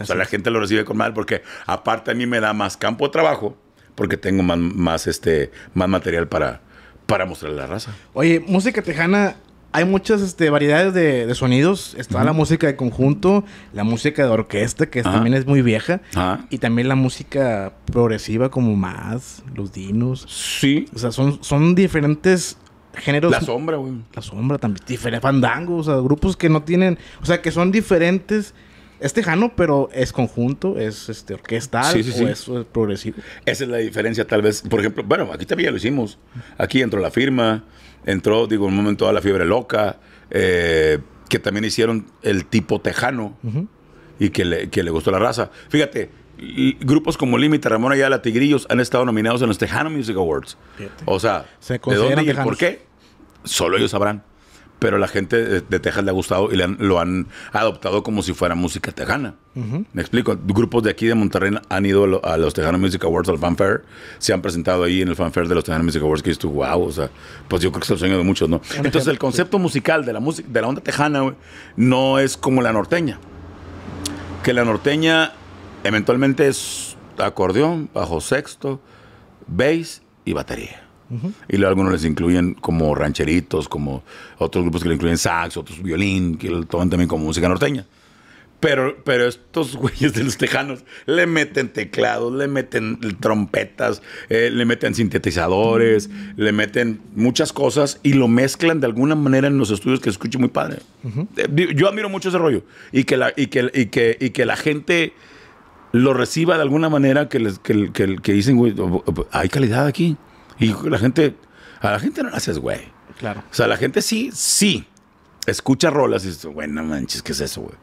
O sea, la gente lo recibe con madre, porque aparte a mí me da más campo de trabajo, porque tengo más, más, este, más material para, para mostrar la raza. Oye, música tejana hay muchas este, variedades de, sonidos. Está la música de conjunto, la música de orquesta, que también es muy vieja. Y también la música progresiva como más, los dinos. Sí. O sea, son, diferentes géneros. La sombra, güey. La sombra también. Diferentes fandangos, o sea, grupos que no tienen. O sea, que son diferentes. Es tejano, pero es conjunto, es este orquestal o es, eh, progresivo. Esa es la diferencia, tal vez. Por ejemplo, bueno, aquí también lo hicimos. Aquí entró la firma, entró, digo, en un momento a la fiebre loca, eh, que también hicieron el tipo tejano y que le, gustó la raza. Fíjate, grupos como Límite, Ramón Ayala, Tigrillos han estado nominados en los Tejano Music Awards. O sea, ¿de dónde por qué? Solo ellos sabrán pero la gente de, Texas le ha gustado y lo han adoptado como si fuera música tejana. Me explico, grupos de aquí de Monterrey han ido a, los Tejano Music Awards, al fanfare, se han presentado ahí en el fanfare de los Tejano Music Awards, que es tu wow, o sea, pues yo creo que es el sueño de muchos, ¿no? Entonces el concepto musical de la, música de la onda tejana no es como la norteña, que la norteña eventualmente es acordeón, bajo sexto, bass y batería. Y luego algunos les incluyen como rancheritos, como otros grupos que le incluyen sax, otros violín, que lo toman también como música norteña. Pero, pero estos güeyes de los tejanos le meten teclados, le meten trompetas, eh, le meten sintetizadores, le meten muchas cosas y lo mezclan de alguna manera en los estudios que escucho muy padre. Eh, yo admiro mucho ese rollo y que la, y que, la gente lo reciba de alguna manera, que, que, dicen, oh, oh, oh, hay calidad aquí. Y la gente, a la gente no la haces, güey. Claro. O sea, la gente sí, sí, escucha rolas y dice, güey, no manches, ¿qué es eso, güey?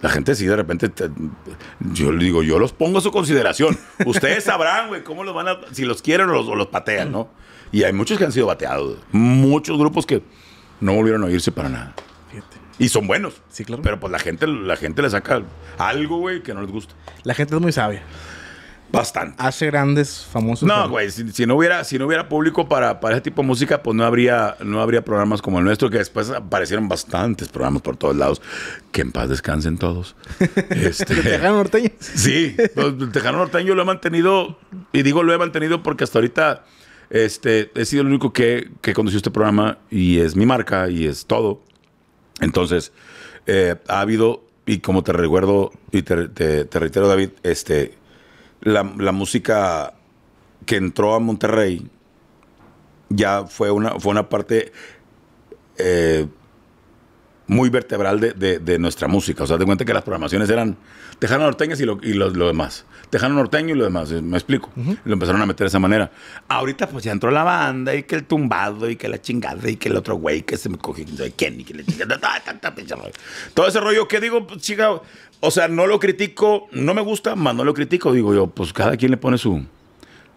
La gente sí, de repente, yo le digo, yo los pongo a su consideración. Ustedes sabrán, güey, cómo los van a, si los quieren o los, los patean, ¿no? Y hay muchos que han sido bateados, muchos grupos que no volvieron a oírse para nada. Fíjate. Y son buenos. Sí, claro. Pero pues la gente, la gente le saca algo, güey, que no les gusta. La gente es muy sabia. Bastante. Hace grandes, famosos. No, güey, si, no hubiera, si no hubiera público para, para ese tipo de música, pues no habría, no habría programas como el nuestro, que después aparecieron bastantes programas por todos lados. Que en paz descansen todos. Este, Tejano Norteño? Sí, el Tejano Norteño lo he mantenido, y digo lo he mantenido porque hasta ahorita este, he sido el único que, que condució este programa y es mi marca y es todo. Entonces, eh, ha habido, y como te recuerdo y te, te reitero, David, este la, la música que entró a Monterrey ya fue una, fue una parte eh, muy vertebral de, nuestra música. O sea, te cuenta que las programaciones eran Tejano Norteñas y lo, y demás. Tejano Norteño y lo demás, me explico. Lo empezaron a meter de esa manera. Ahorita pues ya entró la banda y que el tumbado y que la chingada y que el otro güey que se me cogió quién y que chingada. Todo ese rollo que digo, pues, chica, o sea, no lo critico, no me gusta, más no lo critico. Digo yo, pues cada quien le pone su,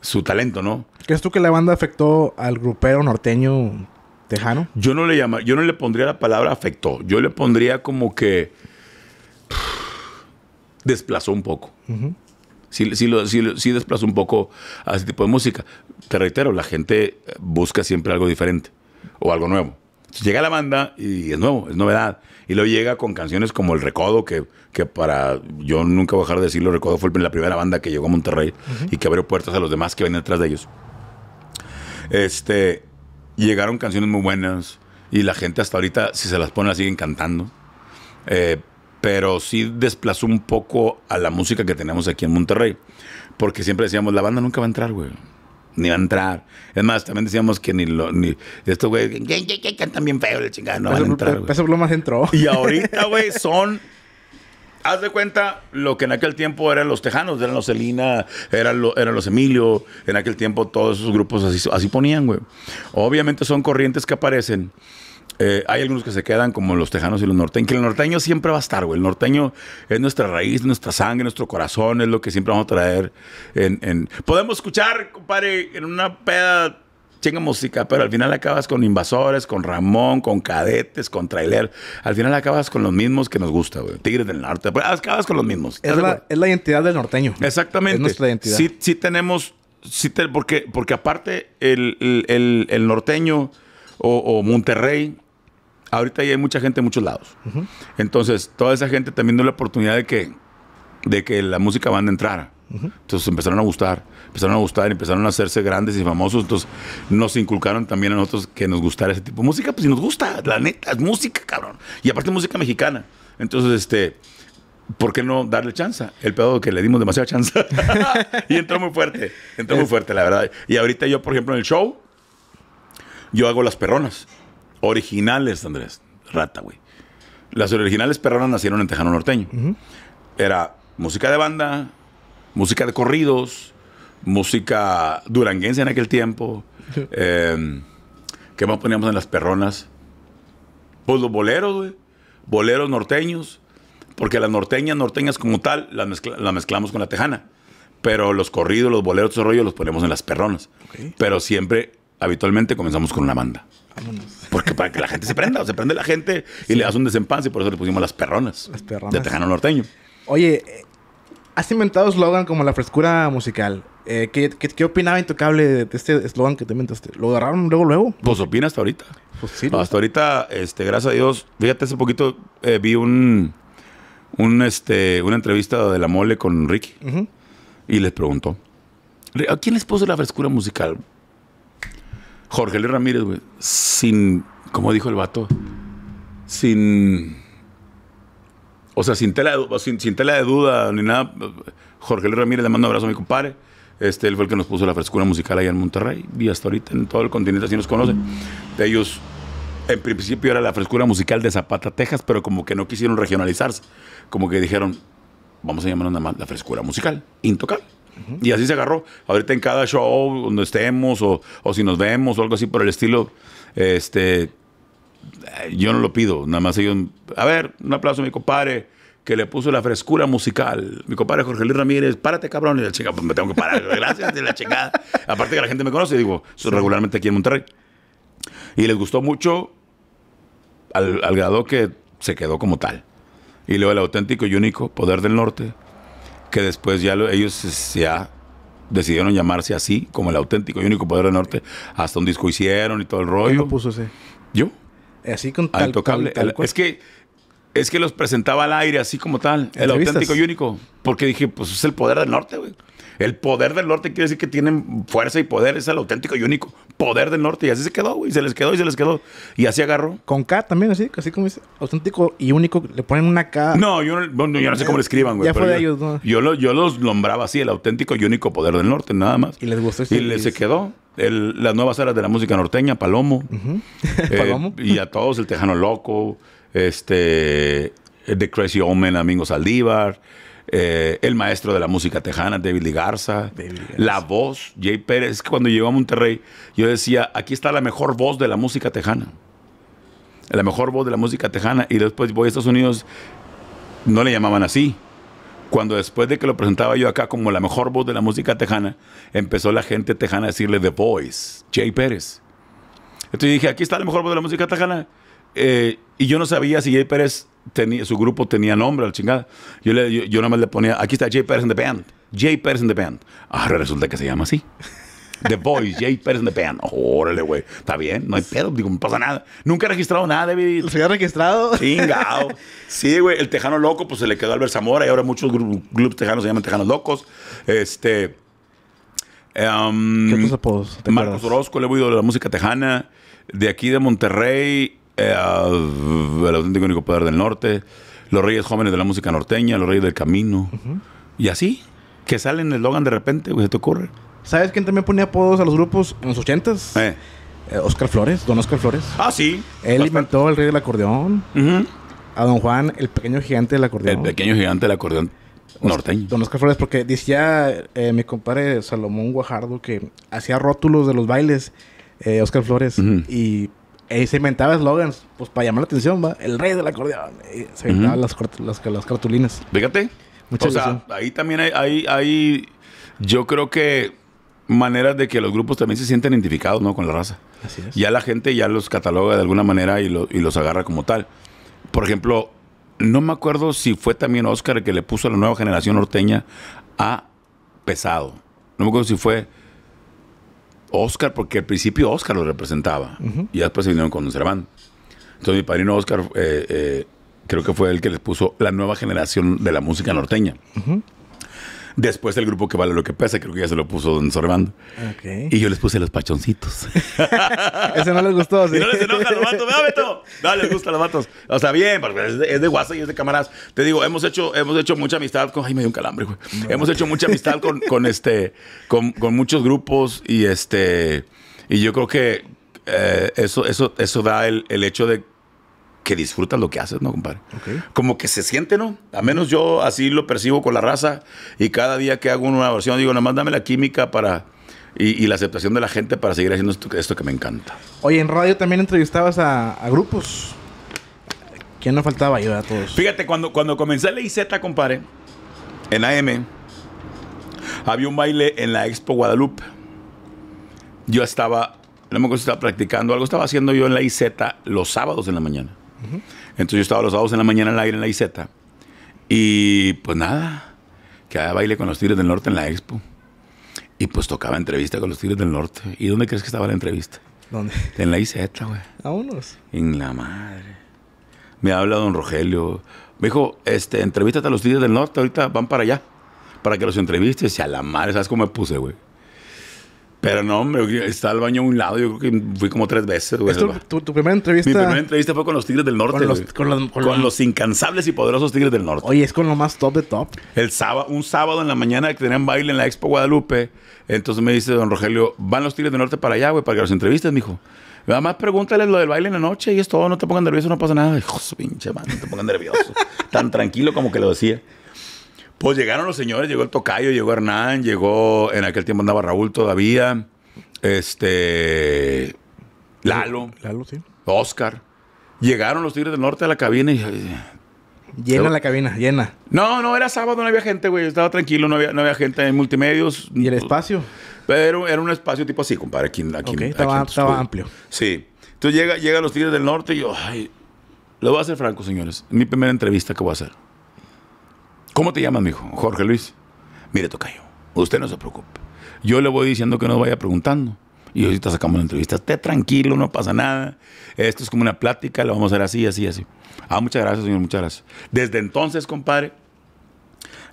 su talento, ¿no? ¿Crees tú que la banda afectó al grupero norteño Tejano. Yo no le yo no le pondría la palabra afectó. Yo le pondría como que desplazó un poco. Si Sí, desplazó un poco a ese tipo de música. Te reitero, la gente busca siempre algo diferente o algo nuevo. Llega la banda y es nuevo, es novedad. Y luego llega con canciones como El Recodo, que, para. Yo nunca voy a dejar de decirlo, Recodo fue la primera banda que llegó a Monterrey y que abrió puertas a los demás que venían detrás de ellos. Este llegaron canciones muy buenas y la gente hasta ahorita, si se las pone, la siguen cantando. Eh, pero sí desplazó un poco a la música que tenemos aquí en Monterrey. Porque siempre decíamos, la banda nunca va a entrar, güey. Ni va a entrar. Es más, también decíamos que ni, lo, ni estos güeyes cantan bien feo, el chingada, no van a entrar. Peso se entró. Y ahorita, güey, son haz de cuenta lo que en aquel tiempo eran los tejanos, eran los Celina, eran, los Emilio, en aquel tiempo todos esos grupos así, ponían, güey. Obviamente son corrientes que aparecen. Eh, hay algunos que se quedan como los tejanos y los norteños, que el norteño siempre va a estar, güey. El norteño es nuestra raíz, nuestra sangre, nuestro corazón, es lo que siempre vamos a traer. Podemos escuchar, compadre, en una peda chinga música, pero al final acabas con Invasores, con Ramón, con Cadetes, con Trailer. Al final acabas con los mismos que nos gusta, güey. Tigres del Norte. Pues, acabas con los mismos. Es la, identidad del norteño. Exactamente. Es nuestra identidad. Sí, tenemos... Sí porque, porque aparte el, norteño o, Monterrey ahorita ya hay mucha gente en muchos lados. Entonces, toda esa gente también dio la oportunidad de que, de que la música banda a entrar Entonces empezaron a gustar empezaron a gustar, empezaron a hacerse grandes y famosos. Entonces nos inculcaron también a nosotros que nos gustara ese tipo de música. Pues si nos gusta, la neta, es música, cabrón. Y aparte música mexicana. Entonces, este... ¿por qué no darle chance? El pedo que le dimos demasiada chance. y entró muy fuerte, entró muy fuerte, la verdad. Y ahorita yo, por ejemplo, en el show, yo hago las perronas. Originales, Andrés. Rata, güey. Las originales perronas nacieron en Tejano Norteño. Era música de banda, música de corridos, música duranguense en aquel tiempo. Em, ¿Qué más poníamos en las perronas? Pues los boleros, güey. Boleros norteños. Porque las norteñas, norteñas como tal, las, mezclamos con la tejana. Pero los corridos, los boleros, esos rollos los ponemos en las perronas. Pero siempre, habitualmente, comenzamos con una banda. Porque para que la gente se prenda, se prende la gente y le das un desempance y por eso le pusimos las perronas. Las perronas. De tejano norteño. Oye, eh, has inventado slogan como la frescura musical. Eh, ¿qué, opinaba Intocable de este eslogan que te mentaste? ¿Lo agarraron luego, luego? Pues opina hasta ahorita. Pues hasta ahorita, este, gracias a Dios. Fíjate, hace poquito eh, vi un, un, este, una entrevista de La Mole con Ricky. Y les preguntó, ¿a quién les puso la frescura musical? Jorge Luis Ramírez, güey. Sin, como dijo el vato, sin... O sea, sin tela, sin, sin tela de duda ni nada. Jorge Luis Ramírez le mando un abrazo a mi compadre. Este, él fue el que nos puso la frescura musical allá en Monterrey y hasta ahorita en todo el continente así nos conocen. De ellos, en principio era la frescura musical de Zapata, Texas, pero como que no quisieron regionalizarse. Como que dijeron, vamos a llamarnos nada más la frescura musical, intocable. Y así se agarró. Ahorita en cada show, donde estemos o, si nos vemos o algo así por el estilo, este, eh, yo no lo pido. Nada más ellos, a ver, un aplauso a mi compadre que le puso la frescura musical. Mi compadre Jorge Luis Ramírez, párate, cabrón. Y la chingada, pues me tengo que parar. Gracias, de la chingada. Aparte que la gente me conoce, digo, sí. regularmente aquí en Monterrey. Y les gustó mucho al, grado que se quedó como tal. Y luego el auténtico y único Poder del Norte, que después ya ellos ya decidieron llamarse así, como el auténtico y único Poder del Norte. Hasta un disco hicieron y todo el rollo. ¿Quién lo puso ese? Yo. Eh, así con tal, Es que es que los presentaba al aire, así como tal, el auténtico y único. Porque dije, pues es el poder del norte, güey. El poder del norte quiere decir que tienen fuerza y poder, es el auténtico y único. Poder del norte. Y así se quedó, güey. Se les quedó y se les quedó. Y así agarró. Con K también, así, así como dice. Auténtico y único, le ponen una K. No, yo no, bueno, yo no sé cómo le escriban, güey. Ya yo, Yo, los nombraba así, el auténtico y único poder del norte, nada más. Y les gustó Y les se quedó. El, las nuevas eras de la música norteña, Palomo. Eh, ¿Palomo? y a todos, el Tejano Loco este, The Crazy Omen, Amigos Saldívar, eh, el maestro de la música tejana, David Garza, la voz, Jay Pérez. cuando llegó a Monterrey, yo decía, aquí está la mejor voz de la música tejana. La mejor voz de la música tejana. Y después voy a Estados Unidos, no le llamaban así. Cuando después de que lo presentaba yo acá como la mejor voz de la música tejana, empezó la gente tejana a decirle The Voice, Jay Pérez. Entonces dije, aquí está la mejor voz de la música tejana. Eh, y yo no sabía si Jay Pérez tenía, su grupo tenía nombre al chingada. Yo, le, yo, nomás le ponía, aquí está Jay Pérez en the Band. Jay Pérez and the Band. Ahora resulta que se llama así. The Boys, Jay Pérez en the Band. órale, güey. Está bien, no hay pedo, digo, no pasa nada. Nunca he registrado nada, David. ¿Se ha registrado? Chingado. Sí, güey, el Tejano Loco, pues se le quedó a Albert Zamora y ahora muchos grupos tejanos se llaman Tejanos Locos. Este. Em, ¿Qué otros apodos? Marcos Orozco, le voy a la música tejana. De aquí de Monterrey, eh, el auténtico único poder del norte, los reyes jóvenes de la música norteña, los reyes del camino. Y así, que salen el Logan de repente, se te ocurre. ¿Sabes quién también ponía apodos a los grupos en los ochentas? Eh. Eh, Oscar Flores, don Oscar Flores. Ah, sí. Él inventó el rey del acordeón. A don Juan, el pequeño gigante del acordeón. El pequeño gigante del acordeón norteño. Don Oscar Flores, porque decía mi compadre Salomón Guajardo que hacía rótulos de los bailes Oscar Flores y y eh, se inventaba slogans, pues para llamar la atención, va. El rey de la Y se inventaban las, cartulinas. Fíjate. o sea, ahí también hay, hay, yo creo que maneras de que los grupos también se sienten identificados, ¿no? Con la raza. Así es. Ya la gente ya los cataloga de alguna manera y, y los agarra como tal. Por ejemplo, no me acuerdo si fue también Oscar el que le puso a la nueva generación norteña a pesado. No me acuerdo si fue Oscar, porque al principio Oscar lo representaba y después se vinieron con un Cervantes. Entonces mi padrino Oscar eh, eh, creo que fue el que les puso la nueva generación de la música norteña. Después el grupo que vale lo que pesa, creo que ya se lo puso don Sorbando. Y yo les puse los pachoncitos. Ese no les gustó. no les enoja los vatos, No les gusta los vatos. O sea, bien, porque es de, WhatsApp y es de camaradas. Te digo, hemos hecho, hemos hecho mucha amistad con. Ay, me dio un calambre, güey. Hemos hecho mucha amistad con, este. Con, muchos grupos. Y este. Y yo creo que eh, eso, eso, eso da el, el hecho de que disfrutas lo que haces, ¿no, compadre? Como que se siente, ¿no? A menos yo así lo percibo con la raza y cada día que hago una versión digo, nada más dame la química para... Y, la aceptación de la gente para seguir haciendo esto, que me encanta. Oye, en radio también entrevistabas a, grupos. que no faltaba ayudar a todos? Fíjate, cuando, cuando comencé la IZ, compadre, en AM, había un baile en la Expo Guadalupe. Yo estaba, no me acuerdo si estaba practicando algo, estaba haciendo yo en la IZ los sábados en la mañana. Entonces yo estaba los sábados en la mañana al aire en la IZ. Y pues nada, había baile con los Tigres del Norte en la expo. Y pues tocaba entrevista con los Tigres del Norte. ¿Y dónde crees que estaba la entrevista? ¿Dónde? En la IZ, güey. unos? En la madre. Me habla don Rogelio. Me dijo, este, entrevístate a los Tigres del Norte, ahorita van para allá. Para que los entrevistes. Y a la madre, ¿sabes cómo me puse, güey? Pero no, hombre, estaba al baño a un lado. Yo creo que fui como tres veces, güey. Tu, primera entrevista? Mi primera entrevista fue con los Tigres del Norte. Con los, incansables y poderosos Tigres del Norte. Oye, es con lo más top de top. El sábado, un sábado en la mañana que tenían baile en la Expo Guadalupe. Entonces me dice don Rogelio, van los Tigres del Norte para allá, güey, para que los entrevistas, mijo. Nada más pregúntales lo del baile en la noche y es todo. No te pongan nervioso, no pasa nada. pinche no te pongan nervioso. Tan tranquilo como que lo decía. Pues llegaron los señores, llegó el Tocayo, llegó Hernán, llegó, en aquel tiempo andaba Raúl todavía, este, Lalo, Lalo, sí. Oscar. Llegaron los Tigres del Norte a la cabina y... Llena la cabina, llena. No, no, era sábado, no había gente, güey. Estaba tranquilo, no había, no había gente en multimedios. ¿Y el espacio? Pero era un espacio tipo así, compadre, aquí, aquí, estaba, amplio. Sí. Entonces llega, llegan los Tigres del Norte y yo, ay, lo voy a hacer franco, señores. Mi primera entrevista que voy a hacer. ¿Cómo te llamas, mijo? Jorge Luis. Mire, tocayo, usted no se preocupe. Yo le voy diciendo que nos vaya preguntando. Y ahorita sacamos la entrevista. Esté tranquilo, no pasa nada. Esto es como una plática, lo vamos a hacer así, así, así. Ah, muchas gracias, señor, muchas gracias. Desde entonces, compadre,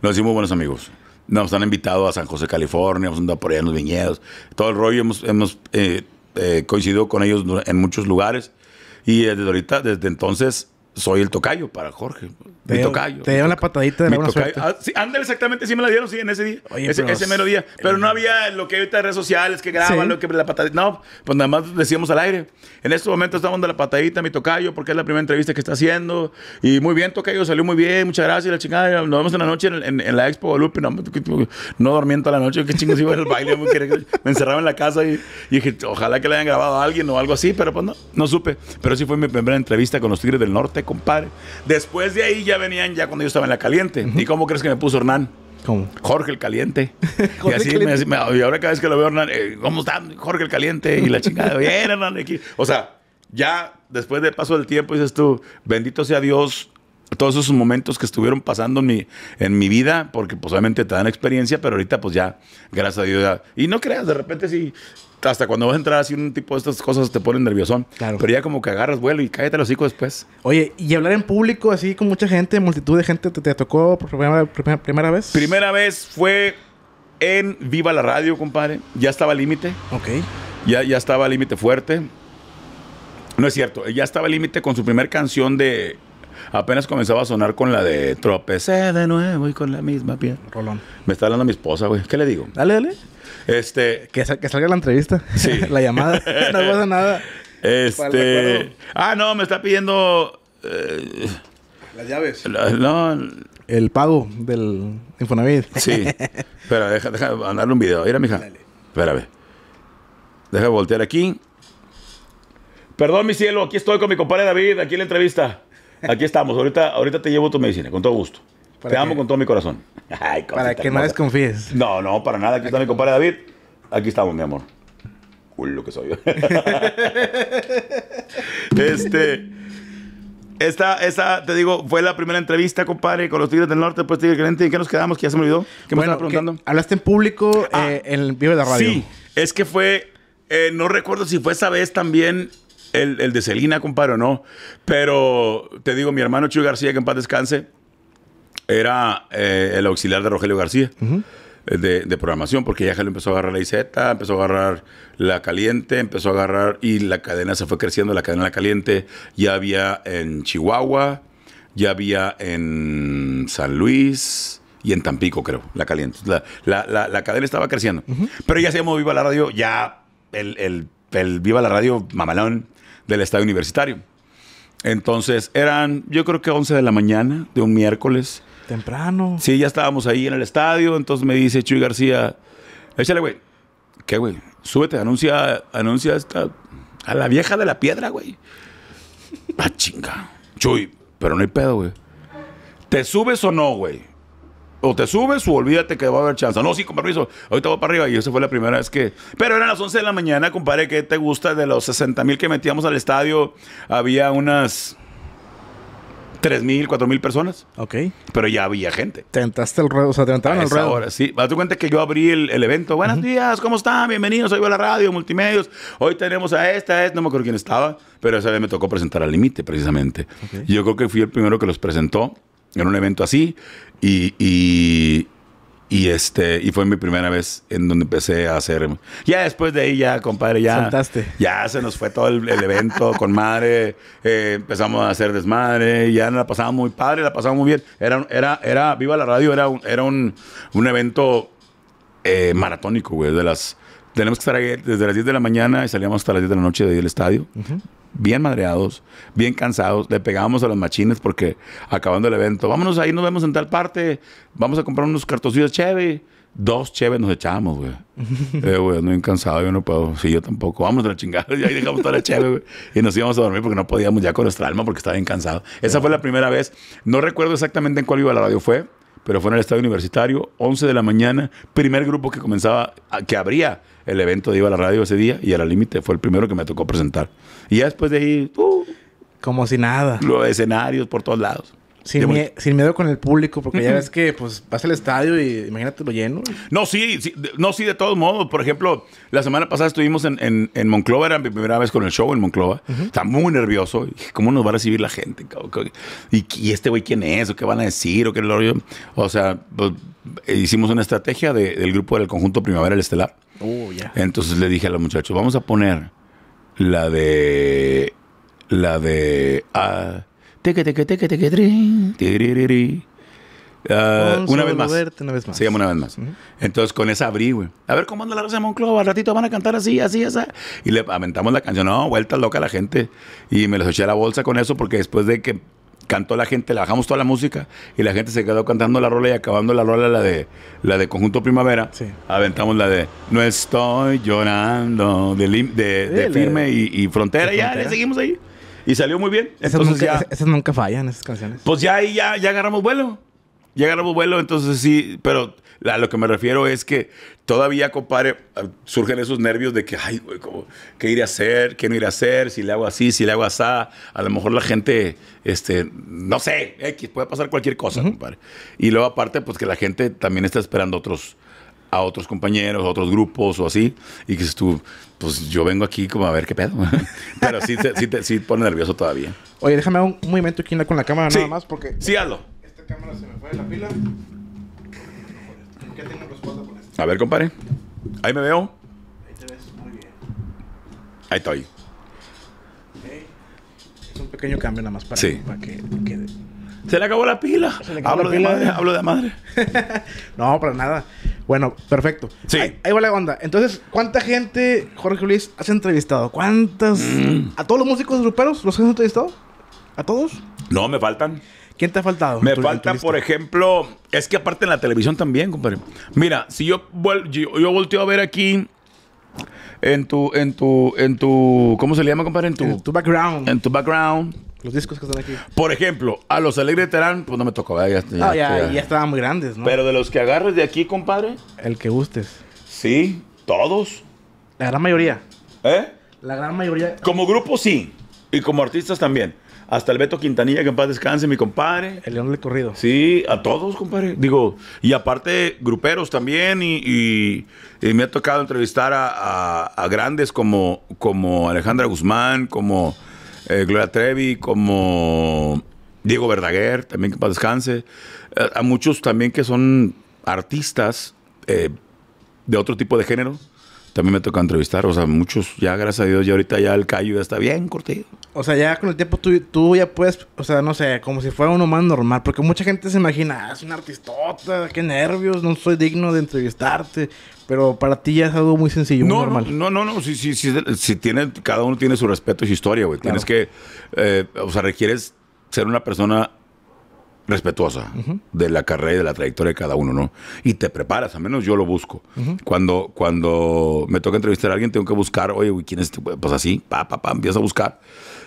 nos hicimos buenos amigos. Nos han invitado a San José, California, hemos andado por allá en los viñedos. Todo el rollo, hemos, eh, eh, coincidido con ellos en muchos lugares. Y desde ahorita, desde entonces, soy el tocayo para Jorge. Te mi tocayo. Te dieron la patadita de la buena tocayo. Ah, sí, ándale, exactamente. Sí me la dieron, sí, en ese día. ese, mero día. Pero no había lo que hay ahorita en redes sociales, que graban, lo que la patadita. No, pues nada más decíamos al aire. En este momento estamos dando la patadita mi tocayo, porque es la primera entrevista que está haciendo. Y muy bien, tocayo, salió muy bien. Muchas gracias, la chingada. Nos vemos en la noche en, la Expo Guadalupe. No, no durmiendo toda la noche. Qué chingos iba en el baile. me encerraba en la casa y, dije, ojalá que le hayan grabado alguien o algo así. Pero pues no, no supe. Pero sí fue mi primera entrevista con los Tigres del Norte compare este compadre. Después de ahí ya venían, ya cuando yo estaba en la caliente. ¿Y cómo crees que me puso Hernán? ¿Cómo? Jorge el Caliente. y así, Me, y ahora cada vez que lo veo, Hernán, eh, ¿cómo Jorge el Caliente? Y la chingada, bien, Hernán. O sea, ya después de paso del tiempo dices tú, bendito sea Dios, todos esos momentos que estuvieron pasando en mi, en mi vida, porque pues obviamente te dan experiencia, pero ahorita pues ya, gracias a Dios. Y no creas, de repente si hasta cuando vas a entrar así un tipo de estas cosas te ponen nerviosón. Claro. Pero ya como que agarras vuelo y cállate los hocico después. Oye, y hablar en público así con mucha gente, multitud de gente, ¿te, tocó por primera, vez? Primera vez fue en Viva la Radio, compadre. Ya estaba límite. Ok. Ya, ya estaba límite fuerte. No es cierto, ya estaba límite con su primera canción de apenas comenzaba a sonar con la de tropecé de nuevo y con la misma piel. Rolón. Me está hablando mi esposa, güey. ¿Qué le digo? Dale, dale. Este. Que, salga la entrevista. la llamada. no pasa nada. Este. Ah, no, me está pidiendo. Eh, Las llaves. no. El pago del Infonavit. Sí. Espera, deja, deja mandarle un video. Mira, mija. Espérame. Deja voltear aquí. Perdón, mi cielo, aquí estoy con mi compadre David, aquí en la entrevista. Aquí estamos. Ahorita, ahorita te llevo tu medicina, con todo gusto. Te amo con todo mi corazón. Ay, para que no desconfíes. No, no, para nada. Aquí está mi compadre David. Aquí estamos, mi amor. lo que soy yo. este. Esta, te digo, fue la primera entrevista, compadre, con los Tigres del Norte, después Tigre Caliente. ¿En qué nos quedamos? Que ya se me olvidó. ¿Qué bueno, preguntando? hablaste en público ah, eh, en el Vive de la Radio. Sí, es que fue. Eh, no recuerdo si fue esa vez también el, el de Selina, compadre, o no. Pero te digo, mi hermano Chuy García, que en paz descanse era eh, el auxiliar de Rogelio García. Eh, de, programación, porque ya le empezó a agarrar la IZ, empezó a agarrar la caliente, empezó a agarrar y la cadena se fue creciendo, la cadena la caliente ya había en Chihuahua, ya había en San Luis y en Tampico, creo, la caliente. La, cadena estaba creciendo, pero ya se llamó Viva la Radio, ya el, el Viva la Radio mamalón del estadio universitario. Entonces eran, yo creo que 11 de la mañana de un miércoles Temprano. Sí, ya estábamos ahí en el estadio. Entonces me dice Chuy García, échale, güey. ¿Qué, güey? Súbete, anuncia, anuncia esta, a la vieja de la piedra, güey. Ah, chinga. Chuy, pero no hay pedo, güey. ¿Te subes o no, güey? O te subes o olvídate que va a haber chance. No, sí, con permiso. Ahorita voy para arriba. Y esa fue la primera vez que... Pero eran las 11 de la mañana, compadre. ¿Qué te gusta? De los 60 mil que metíamos al estadio, había unas tres mil, cuatro mil personas. Ok. Pero ya había gente. Te entraste el ruedo, o sea, te entraron al ruedo. Ahora sí. Date cuenta que yo abrí el, el evento. Buenos días, ¿cómo están? Bienvenidos, soy a la radio, multimedios. Hoy tenemos a esta, a esta, no me acuerdo quién estaba, pero esa vez me tocó presentar al límite, precisamente. Yo creo que fui el primero que los presentó en un evento así y, y este, y fue mi primera vez en donde empecé a hacer. Ya después de ahí, ya, compadre, ya. Ya se nos fue todo el, evento con madre. Eh, empezamos a hacer desmadre. Ya la pasaba muy padre, la pasaba muy bien. Era, era, era, viva la radio, era un, era un, evento eh, maratónico, güey. las. Tenemos que estar ahí desde las 10 de la mañana y salíamos hasta las 10 de la noche de ahí del estadio bien madreados, bien cansados, le pegábamos a los machines porque acabando el evento, vámonos ahí, nos vemos en tal parte, vamos a comprar unos cartoncillos chévere. Dos chéves nos echamos, güey. eh, güey, no cansado, yo no puedo. Sí, yo tampoco. vamos a la chingada. Y ahí dejamos toda la chévere, güey. Y nos íbamos a dormir porque no podíamos ya con nuestra alma porque estaba bien cansado. Esa fue la primera vez. No recuerdo exactamente en cuál iba la radio fue, pero fue en el estadio universitario, 11 de la mañana. Primer grupo que comenzaba, ah, que abría el evento de Iba a la Radio ese día y a límite fue el primero que me tocó presentar. Y ya después de ahí, uh, como si nada. Los escenarios por todos lados. Sin, miedo con el público, porque ya ves que pues vas al estadio y imagínate lo lleno. No, sí, no, sí, de todos modos. Por ejemplo, la semana pasada estuvimos en, en, en Monclova, era mi primera vez con el show en Monclova. Estaba muy nervioso. ¿Cómo nos va a recibir la gente? ¿Y, este güey quién es? ¿O qué van a decir? ¿O qué O sea, pues, eh, hicimos una estrategia del grupo del conjunto Primavera, el Estelar. Oh, Entonces le dije a los muchachos, vamos a poner la de... La de... Ah, te teque, teque, que te que una, vez más. una vez más. una vez más. Entonces con esa abrí, güey. A ver cómo anda la raza de Monclova. Al ratito van a cantar así, así, esa. Y le aventamos la canción. No, vuelta loca la gente. Y me los eché a la bolsa con eso porque después de que cantó la gente, le bajamos toda la música y la gente se quedó cantando la rola y acabando la rola, la de, la de Conjunto Primavera. Aventamos la de No estoy llorando, de, Firme y, Frontera. Y seguimos ahí. Y salió muy bien. Esas nunca, ya, esas nunca fallan, esas canciones. Pues ya ahí ya, ya agarramos vuelo. Ya agarramos vuelo, entonces sí, pero a lo que me refiero es que todavía, compadre, surgen esos nervios de que, ay, güey, ¿qué iré a hacer? ¿Qué no iré a hacer? Si le hago así, si le hago así. A lo mejor la gente, este, no sé, X, puede pasar cualquier cosa, compadre. Y luego aparte, pues que la gente también está esperando otros, a otros compañeros, a otros grupos o así, y que tú, pues yo vengo aquí como a ver qué pedo. Pero sí, te, sí, te, pone nervioso todavía. Oye, déjame un movimiento aquí con la cámara nada más porque... Sí, hazlo. Esta cámara se me fue de la pila. ¿Qué tengo respuesta por esto? A ver, compadre. Ahí me veo. Ahí te ves muy bien. Ahí estoy. Okay. Es un pequeño cambio nada más para, para que quede... Se le acabó la pila. hablo de madre, hablo de madre. no, para nada. Bueno, perfecto. Sí. Ahí, va la onda. Entonces, ¿cuánta gente, Jorge Luis, has entrevistado? ¿Cuántas? Mm. ¿A todos los músicos gruperos los has entrevistado? ¿A todos? No, me faltan. ¿Quién te ha faltado? Me faltan, por ejemplo, es que aparte en la televisión también, compadre. Mira, si yo, yo, yo volteo a ver aquí en tu, en tu, en tu, ¿cómo se le llama, compadre? En tu, background. En tu background. Los discos que están aquí. Por ejemplo, a los Alegre Terán, pues no me tocó, ya, ah, ya, estaban muy grandes, ¿no? Pero de los que agarres de aquí, compadre. El que gustes. Sí, todos. La gran mayoría. ¿Eh? La gran mayoría. Como grupo sí, y como artistas también hasta el Beto Quintanilla, que en paz descanse, mi compadre. El León del Corrido. Sí, a todos, compadre. Digo, y aparte, gruperos también, y, me ha tocado entrevistar a, grandes como, como Alejandra Guzmán, como eh, Gloria Trevi, como Diego Verdaguer, también que en paz descanse. Eh, a, muchos también que son artistas eh, de otro tipo de género también me toca entrevistar, o sea, muchos, ya gracias a Dios, ya ahorita ya el callo ya está bien cortito O sea, ya con el tiempo tú, tú, ya puedes, o sea, no sé, como si fuera uno más normal, porque mucha gente se imagina, ah, es un artistota, qué nervios, no soy digno de entrevistarte, pero para ti ya es algo muy sencillo, normal. No, no, no, Sí, sí, sí, sí, tiene, cada uno tiene su respeto y su historia, güey. Tienes que, eh, o sea, requieres ser una persona respetuosa de la carrera y de la trayectoria de cada uno, ¿no? Y te preparas, al menos yo lo busco. cuando, cuando me toca entrevistar a alguien, tengo que buscar, oye, ¿quién es este? Pues así, pa, pa, pa, empieza a buscar.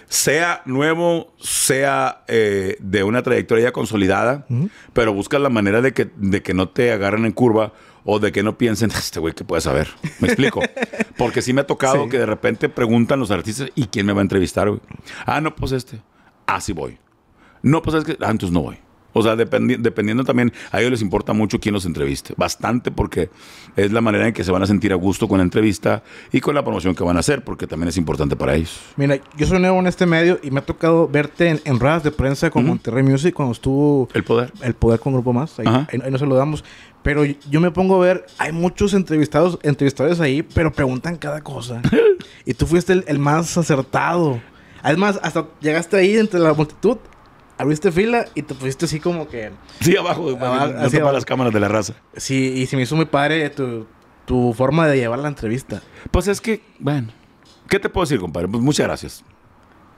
Sea nuevo, sea eh, de una trayectoria ya consolidada, pero busca la manera de que, de que no te agarren en curva o de que no piensen, ah, este güey, ¿qué puede saber? Me explico. Porque si me ha tocado que de repente preguntan los artistas, ¿y quién me va a entrevistar, güey? Ah, no, pues este. Así ah, voy. No, pues es que, antes ah, no voy. O sea, dependiendo también, a ellos les importa mucho quién los entreviste. Bastante porque es la manera en que se van a sentir a gusto con la entrevista y con la promoción que van a hacer, porque también es importante para ellos. Mira, yo soy nuevo en este medio y me ha tocado verte en, radas de prensa con Monterrey Music cuando estuvo... El Poder. El Poder con Grupo Más. Ahí, no nos saludamos. Pero yo me pongo a ver, hay muchos entrevistados, entrevistadores ahí, pero preguntan cada cosa. y tú fuiste el más acertado. Además, hasta llegaste ahí entre la multitud abriste fila y te pusiste así como que. Sí, abajo, abajo, hacia las cámaras de la raza. Sí, y se me hizo muy padre tu, tu forma de llevar la entrevista. Pues es que, bueno, ¿qué te puedo decir, compadre? Pues muchas gracias.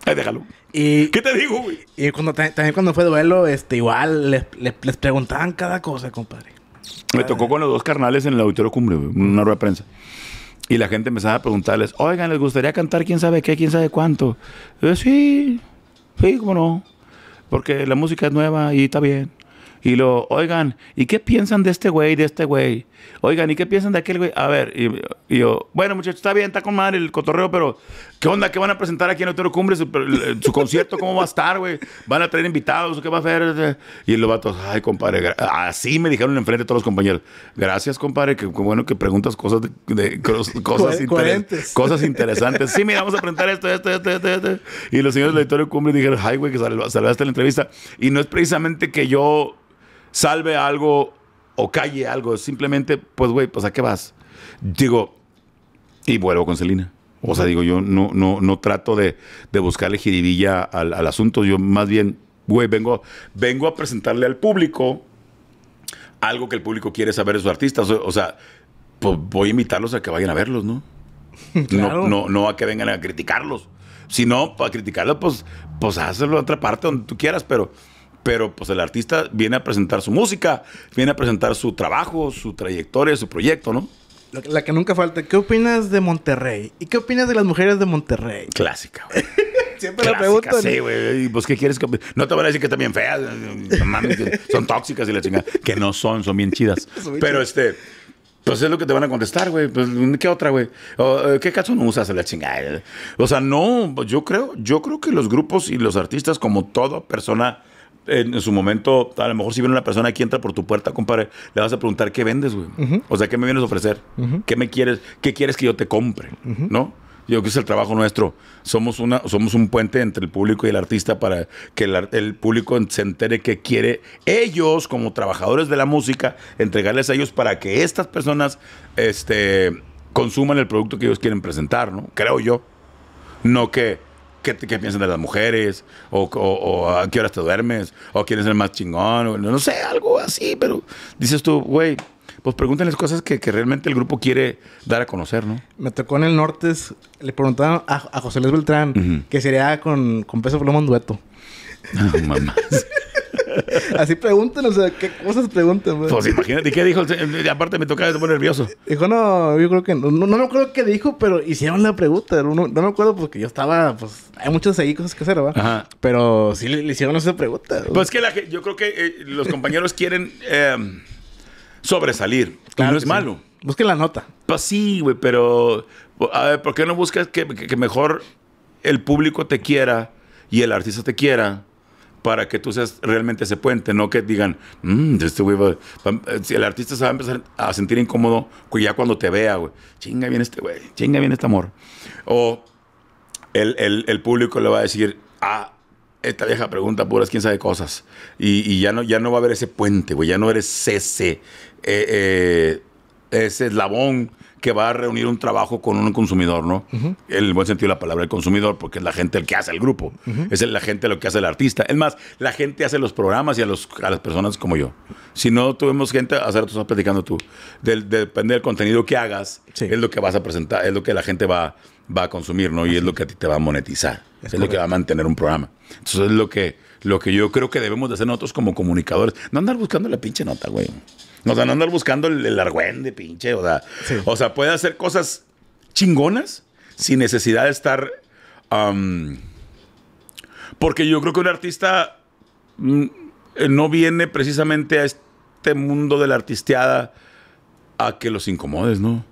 Ahí déjalo. Y, ¿Qué te digo, Y cuando, también cuando fue duelo, este, igual les, les, preguntaban cada cosa, compadre. Me tocó con los dos carnales en el auditorio cumbre, una rueda de prensa. Y la gente empezaba a preguntarles, oigan, ¿les gustaría cantar quién sabe qué, quién sabe cuánto? Y eh, yo, sí, sí, cómo no porque la música es nueva y está bien. Y lo, oigan, ¿y qué piensan de este güey, de este güey? Oigan, ¿y qué piensan de aquel güey? A ver, y, yo, bueno, muchachos, está bien, está con madre el cotorreo, pero ¿qué onda? ¿Qué van a presentar aquí en Otero Cumbre? Su, eh, concierto, ¿cómo va a estar, güey? ¿Van a traer invitados? ¿Qué va a hacer? Y los vatos, ay, compadre, así me dijeron enfrente de todos los compañeros. Gracias, compadre, que, bueno que preguntas cosas de, cosas, cosas interesantes. Sí, mira, vamos a presentar esto, esto, esto, esto, esto. Y los señores del Auditorio Cumbre dijeron, ay, güey, que salvaste la entrevista. Y no es precisamente que yo salve algo o calle algo, simplemente, pues, güey, pues, ¿a qué vas? Digo, y vuelvo con Selina O sea, digo, yo no, no, no trato de, buscarle jiribilla al, asunto. Yo más bien, güey, vengo, vengo a presentarle al público algo que el público quiere saber de sus artistas. O, sea, pues voy a invitarlos a que vayan a verlos, ¿no? No, no, no a que vengan a criticarlos. Si no, pues, a criticarlos, pues, pues hazlo en otra parte donde tú quieras, pero pero pues el artista viene a presentar su música, viene a presentar su trabajo, su trayectoria, su proyecto, ¿no? La, que nunca falta. ¿Qué opinas de Monterrey? ¿Y qué opinas de las mujeres de Monterrey? Clásica, güey. Siempre la pregunto. Sí, güey. ¿Pues qué quieres que.? No te van a decir que están bien feas. son tóxicas y la chingada. Que no son, son bien chidas. pero este. Pues es lo que te van a contestar, güey. Pues, ¿Qué otra, güey? Eh, ¿Qué caso no usas la chingada? O sea, no, yo creo, yo creo que los grupos y los artistas, como toda persona en, su momento, a lo mejor si viene una persona aquí entra por tu puerta, compadre, le vas a preguntar qué vendes, güey. O sea, ¿qué me vienes a ofrecer? ¿Qué me quieres? ¿Qué quieres que yo te compre? ¿No? Yo creo que es el trabajo nuestro. Somos, una, somos un puente entre el público y el artista para que el, el, público se entere que quiere ellos, como trabajadores de la música, entregarles a ellos para que estas personas este, consuman el producto que ellos quieren presentar, ¿no? Creo yo. No que qué, piensan de las mujeres, o, a qué horas te duermes, o quieres ser más chingón, o, no sé, algo así, pero dices tú, güey, pues pregúntenles cosas que, realmente el grupo quiere dar a conocer, ¿no? Me tocó en el norte, le preguntaron a, José Luis Beltrán, que sería con, con Peso Pluma un dueto. No ah, mamás. Así pregúntenos, o sea, ¿qué cosas preguntan? güey? pues imagínate, ¿qué dijo? Eh, aparte me tocaba muy nervioso. Dijo, no, yo creo que... No, no me acuerdo qué dijo, pero hicieron la pregunta. No, me acuerdo porque yo estaba... Pues hay muchas ahí cosas que hacer, ¿verdad? Ajá. Pero sí le, hicieron esa pregunta. Pues que la, yo creo que eh, los compañeros quieren em, sobresalir. Claro no es malo. Busquen la nota. Pues sí, güey, pero... A ver, ¿por qué no buscas que mejor el público te quiera y el artista te quiera para que tú seas realmente ese puente, no que digan, mmm, el artista se va a empezar a sentir incómodo pues ya cuando te vea, güey. Chinga bien este güey, chinga bien este amor. O el, público le va a decir, ah, esta vieja pregunta es quién sabe cosas. Y, ya, no, ya no va a haber ese puente, güey. Ya no eres ese, eh, eh, ese eslabón que va a reunir un trabajo con un consumidor, ¿no? En el buen sentido de la palabra, el consumidor, porque es la gente el que hace el grupo. Es la gente lo que hace el artista. Es más, la gente hace los programas y a, las personas como yo. Si no tuvimos gente, a hacer tú estás platicando tú. depende del contenido que hagas, es lo que vas a presentar, es lo que la gente va, a consumir, ¿no? y es lo que a ti te va a monetizar. Es, lo que va a mantener un programa. Entonces es lo que, lo que yo creo que debemos de hacer nosotros como comunicadores. No andar buscando la pinche nota, güey. Nos van a andar buscando el, el argüende, pinche. O sea, puede hacer cosas chingonas sin necesidad de estar. porque yo creo que un artista mm, eh, no viene precisamente a este mundo de la artisteada a que los incomodes, ¿no?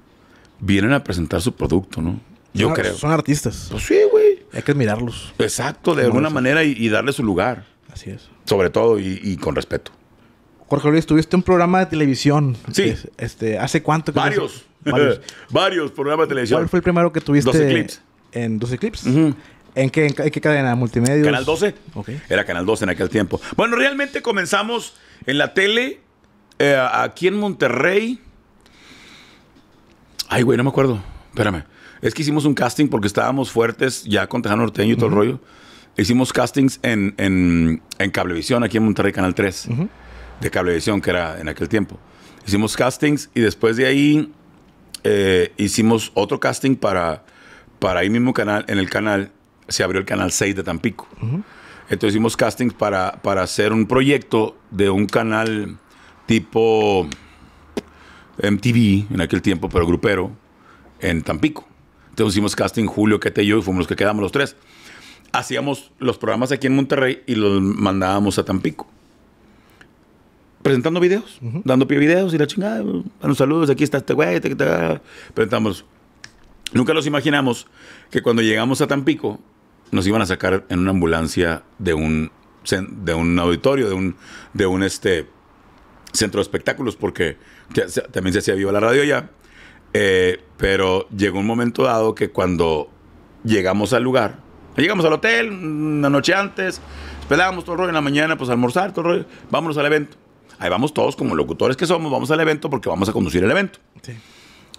Vienen a presentar su producto, ¿no? Yo creo. Son artistas. Pues sí, güey. Hay que admirarlos. Exacto, de alguna manera y, darle su lugar. Así es. Sobre todo y con respeto. Jorge Luis, tuviste un programa de televisión. Sí. Este, ¿Hace cuánto? varios. Varios. varios. programas de televisión. ¿Cuál fue el primero que tuviste? 12 clips. ¿En 12 clips? ¿En, qué, ¿En qué, cadena? ¿Multimedios? Canal 12. Ok. Era Canal 12 en aquel tiempo. Bueno, realmente comenzamos en la tele eh, aquí en Monterrey. Ay, güey, no me acuerdo. Espérame. Es que hicimos un casting porque estábamos fuertes ya con Tejano Norteño y todo el rollo. Hicimos castings en, Cablevisión aquí en Monterrey, Canal 3 de cablevisión, que era en aquel tiempo. Hicimos castings y después de ahí eh, hicimos otro casting para, para ahí mismo canal, en el canal, se abrió el canal 6 de Tampico. Entonces hicimos castings para, para hacer un proyecto de un canal tipo MTV en aquel tiempo, pero grupero, en Tampico. Entonces hicimos casting Julio, Quete y yo, y fuimos los que quedamos los tres. Hacíamos los programas aquí en Monterrey y los mandábamos a Tampico presentando videos, dando pie a videos y la chingada. Bueno, saludos, aquí está este güey, te, te, presentamos. Nunca los imaginamos que cuando llegamos a Tampico nos iban a sacar en una ambulancia de un, de un auditorio, de un, de un este, centro de espectáculos, porque también se hacía viva la radio ya. Eh, pero llegó un momento dado que cuando llegamos al lugar, llegamos al hotel una noche antes, esperábamos todo el rollo en la mañana, pues almorzar, todo el rollo, vámonos al evento. Ahí vamos todos como locutores que somos, vamos al evento porque vamos a conducir el evento.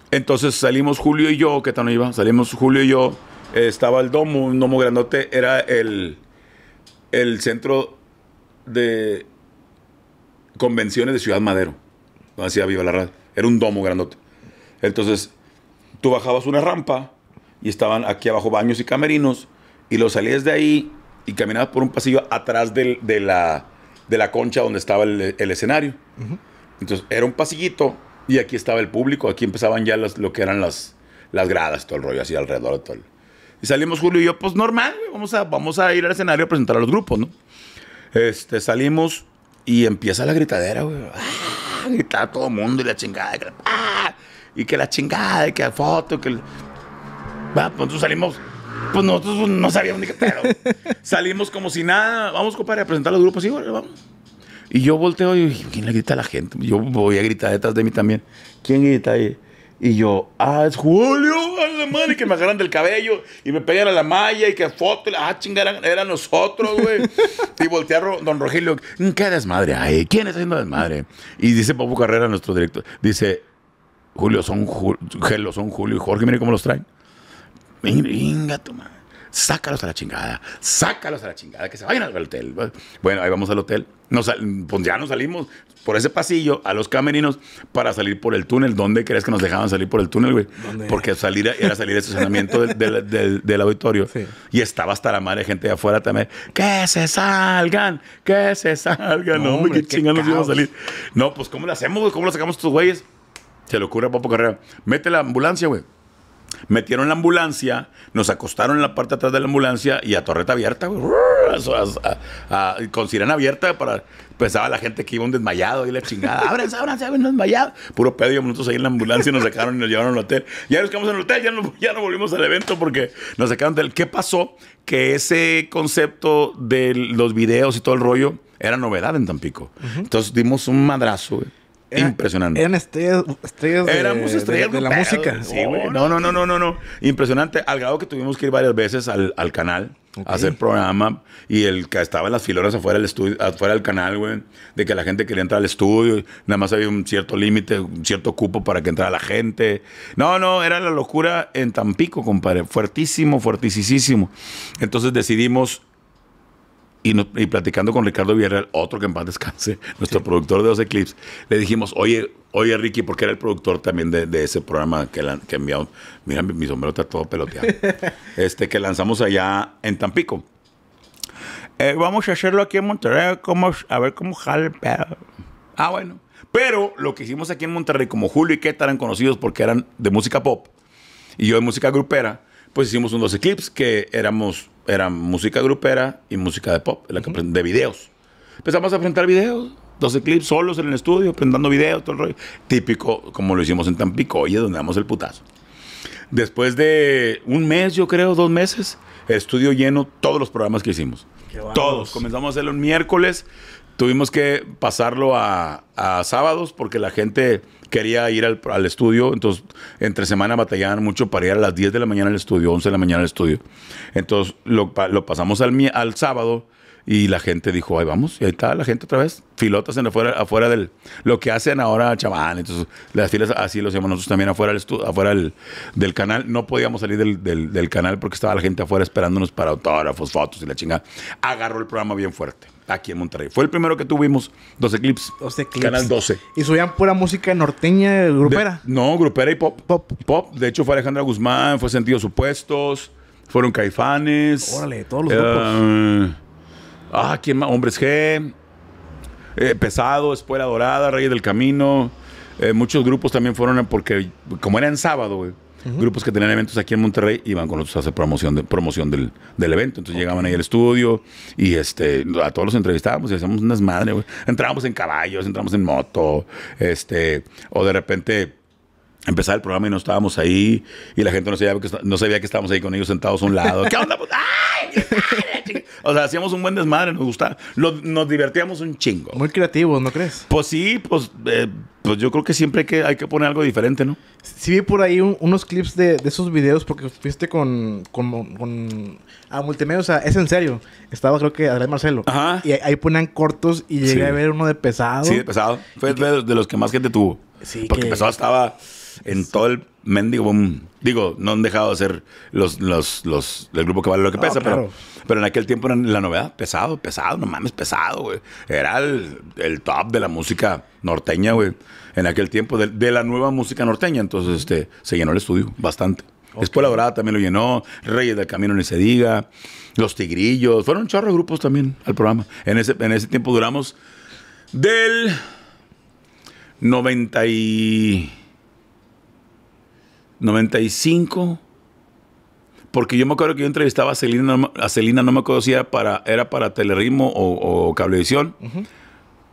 Entonces salimos Julio y yo, ¿qué tal no iba? Salimos Julio y yo, eh, estaba el domo, un domo grandote, era el, el centro de convenciones de Ciudad Madero, hacía Viva la Era un domo grandote. Entonces, tú bajabas una rampa y estaban aquí abajo baños y camerinos, y lo salías de ahí y caminabas por un pasillo atrás de la de la concha donde estaba el, escenario. Entonces era un pasillito y aquí estaba el público, aquí empezaban ya lo que eran las, las gradas, todo el rollo así alrededor todo Y salimos Julio y yo, pues normal, vamos a, vamos a ir al escenario a presentar a los grupos, ¿no? Este, salimos y empieza la gritadera, güey. ¡Ah! Gritaba todo el mundo y la chingada. Ah, y que la chingada, y que la foto, que... El... Pues, salimos pues nosotros pues, no sabíamos ni qué pedo. Salimos como si nada. Vamos, compadre, a presentar los grupos. y vamos. Y yo volteo y ¿quién le grita a la gente? Yo voy a gritar detrás de mí también. ¿Quién grita ahí? Y yo, ah, es Julio, a madre, y que me agarran del cabello y me pegan a la malla y que foto, ah, chinga, eran nosotros, güey. y a don Rogelio, ¿qué desmadre hay? ¿Quién está haciendo desmadre? Y dice Papu Carrera, nuestro director, dice, Julio, son, Julio, son Julio y Jorge, mire cómo los traen. Venga, tu madre. Sácalos a la chingada. Sácalos a la chingada. Que se vayan al hotel. Bueno, ahí vamos al hotel. pues ya nos salimos por ese pasillo a los camerinos para salir por el túnel. ¿Dónde crees que nos dejaban salir por el túnel, güey? Porque salir era salir de estacionamiento del, auditorio. Y estaba hasta la madre gente de afuera también. ¡Que se salgan! ¡Que se salgan! No, hombre, qué chingados nos a salir. No, pues ¿cómo lo hacemos? güey? ¿Cómo lo sacamos estos güeyes? Se le ocurre a Papo Carrera. Mete la ambulancia, güey. Metieron la ambulancia, nos acostaron en la parte de atrás de la ambulancia y a torreta abierta, con sirena abierta para pensaba la gente que iba un desmayado y la chingada, ábranse, ábranse, abren, un desmayado. Puro pedo y minutos ahí en la ambulancia nos sacaron y nos llevaron al hotel. Ya nos quedamos en el hotel, ya no, volvimos al evento porque nos sacaron del... ¿Qué pasó? Que ese concepto de los videos y todo el rollo era novedad en Tampico. Entonces dimos un madrazo, güey Impresionante. Eran estrellas, de, la música. No, no, no, no, no, Impresionante. Al grado que tuvimos que ir varias veces al, canal a hacer programa y el que estaba en las filoras afuera del estudio, afuera del canal, güey, de que la gente quería entrar al estudio, nada más había un cierto límite, un cierto cupo para que entrara la gente. No, no, era la locura en Tampico, compadre. Fuertísimo, fuertísimo. Entonces decidimos y, platicando con Ricardo Villarreal, otro que en paz descanse, nuestro productor de los eclipses, le dijimos, oye, oye Ricky, porque era el productor también de, ese programa que, la, mira, mi, sombrero está todo peloteado, este, que lanzamos allá en Tampico. Eh, vamos a hacerlo aquí en Monterrey, como, a ver cómo jale Ah, bueno. Pero lo que hicimos aquí en Monterrey, como Julio y que eran conocidos porque eran de música pop y yo de música grupera, pues hicimos unos eclipses que éramos era música grupera y música de pop, de videos. Empezamos a presentar videos, 12 clips solos en el estudio, presentando videos, todo el rollo. Típico, como lo hicimos en Tampico, oye, donde damos el putazo. Después de un mes, yo creo, dos meses, estudio lleno todos los programas que hicimos. Todos. Comenzamos a hacerlo un miércoles, tuvimos que pasarlo a, sábados porque la gente quería ir al, al, estudio, entonces entre semana batallaban mucho para ir a las 10 de la mañana al estudio, 11 de la mañana al estudio. Entonces lo, pasamos al, al sábado y la gente dijo, ahí vamos, y ahí está la gente otra vez, filotas en afuera, afuera del, lo que hacen ahora chaval. entonces las filas así lo hacíamos nosotros también afuera, del, afuera del, canal, no podíamos salir del, del, del canal porque estaba la gente afuera esperándonos para autógrafos, fotos y la chingada. Agarró el programa bien fuerte aquí en Monterrey. Fue el primero que tuvimos, dos clips. 12 clips. Canal 12. Y subían pura música norteña, eh, grupera. no, grupera y pop. Pop. Pop. De hecho, fue Alejandra Guzmán, fue Sentidos Supuestos, fueron Caifanes. Órale, todos los grupos. Eh, ah, ¿quién más? Hombres G. Eh, Pesado, Espuela Dorada, Reyes del Camino. muchos grupos también fueron porque, como era en sábado, güey grupos que tenían eventos aquí en Monterrey iban con nosotros a hacer promoción, de, promoción del, evento. Entonces llegaban ahí al estudio y este, a todos los entrevistábamos y hacíamos unas madres, entramos Entrábamos en caballos, entramos en moto, este, o de repente empezaba el programa y no estábamos ahí y la gente no sabía que, no sabía que estábamos ahí con ellos sentados a un lado. ¿Qué onda? Pues, o sea, hacíamos un buen desmadre, nos gustaba. nos divertíamos un chingo. Muy creativos, ¿no crees? Pues sí, pues... Eh, pues yo creo que siempre hay que, hay que poner algo diferente, ¿no? Sí vi por ahí unos clips de, esos videos porque fuiste con, con, a multimedia, o sea, es en serio. Estaba creo que Adrián Marcelo. Ajá. Y ahí ponían cortos y llegué a ver uno de pesado. Sí, de pesado. Fue de, los que más gente tuvo. Sí. Porque pesado estaba en todo el mendigo Digo, no han dejado de ser los, del grupo que vale lo que pesa, pero, pero en aquel tiempo era la novedad, pesado, pesado, no mames, pesado, güey. Era el, el top de la música norteña, güey en aquel tiempo de, la nueva música norteña. Entonces este, se llenó el estudio bastante. Después La Dorada también lo llenó, Reyes del Camino ni se diga, Los Tigrillos, fueron un grupos también al programa. En ese, en ese tiempo duramos del 90 95 porque yo me acuerdo que yo entrevistaba a Celina, no me acuerdo si era para, era para o, o Cablevisión,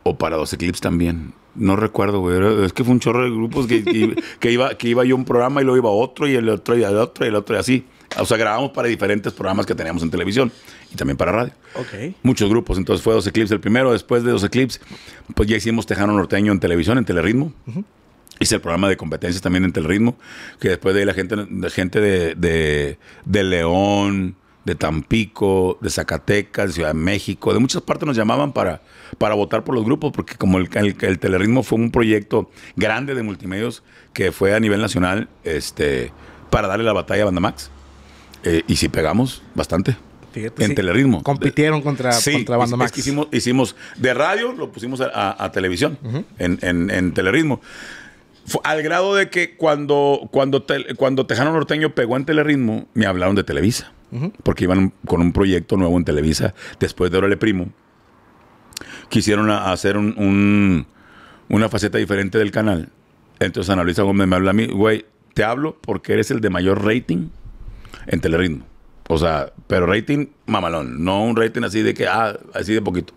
o para Dos Eclipse también. No recuerdo, güey. Es que fue un chorro de grupos que, iba, que iba yo a un programa y luego iba otro y el otro y el otro y el otro y así. O sea, grabamos para diferentes programas que teníamos en televisión y también para radio. Ok. Muchos grupos. Entonces fue Dos Eclipses el primero. Después de Dos Eclipses, pues ya hicimos Tejano Norteño en televisión, en Telerritmo. Hice el programa de competencias también en Telerritmo Que después de ahí la gente, la gente de León, de Tampico, de Zacatecas, de Ciudad de México, de muchas partes nos llamaban para, para votar por los grupos, porque como el, el, fue un proyecto grande de multimedios que fue a nivel nacional este, para darle la batalla a Bandamax. Max. Eh, y si pegamos bastante. en sí. Compitieron contra, contra Banda Max. hicimos, hicimos de radio, lo pusimos a, televisión, en, en, al grado de que cuando, cuando, cuando Tejano Norteño pegó en Teleritmo, me hablaron de Televisa porque iban con un proyecto nuevo en Televisa después de Órale Primo. Quisieron hacer una faceta diferente del canal. Entonces Ana Luisa Gómez me habla a mí, güey, te hablo porque eres el de mayor rating en Teleritmo. O sea, pero rating mamalón, no un rating así de que, ah, así de poquito.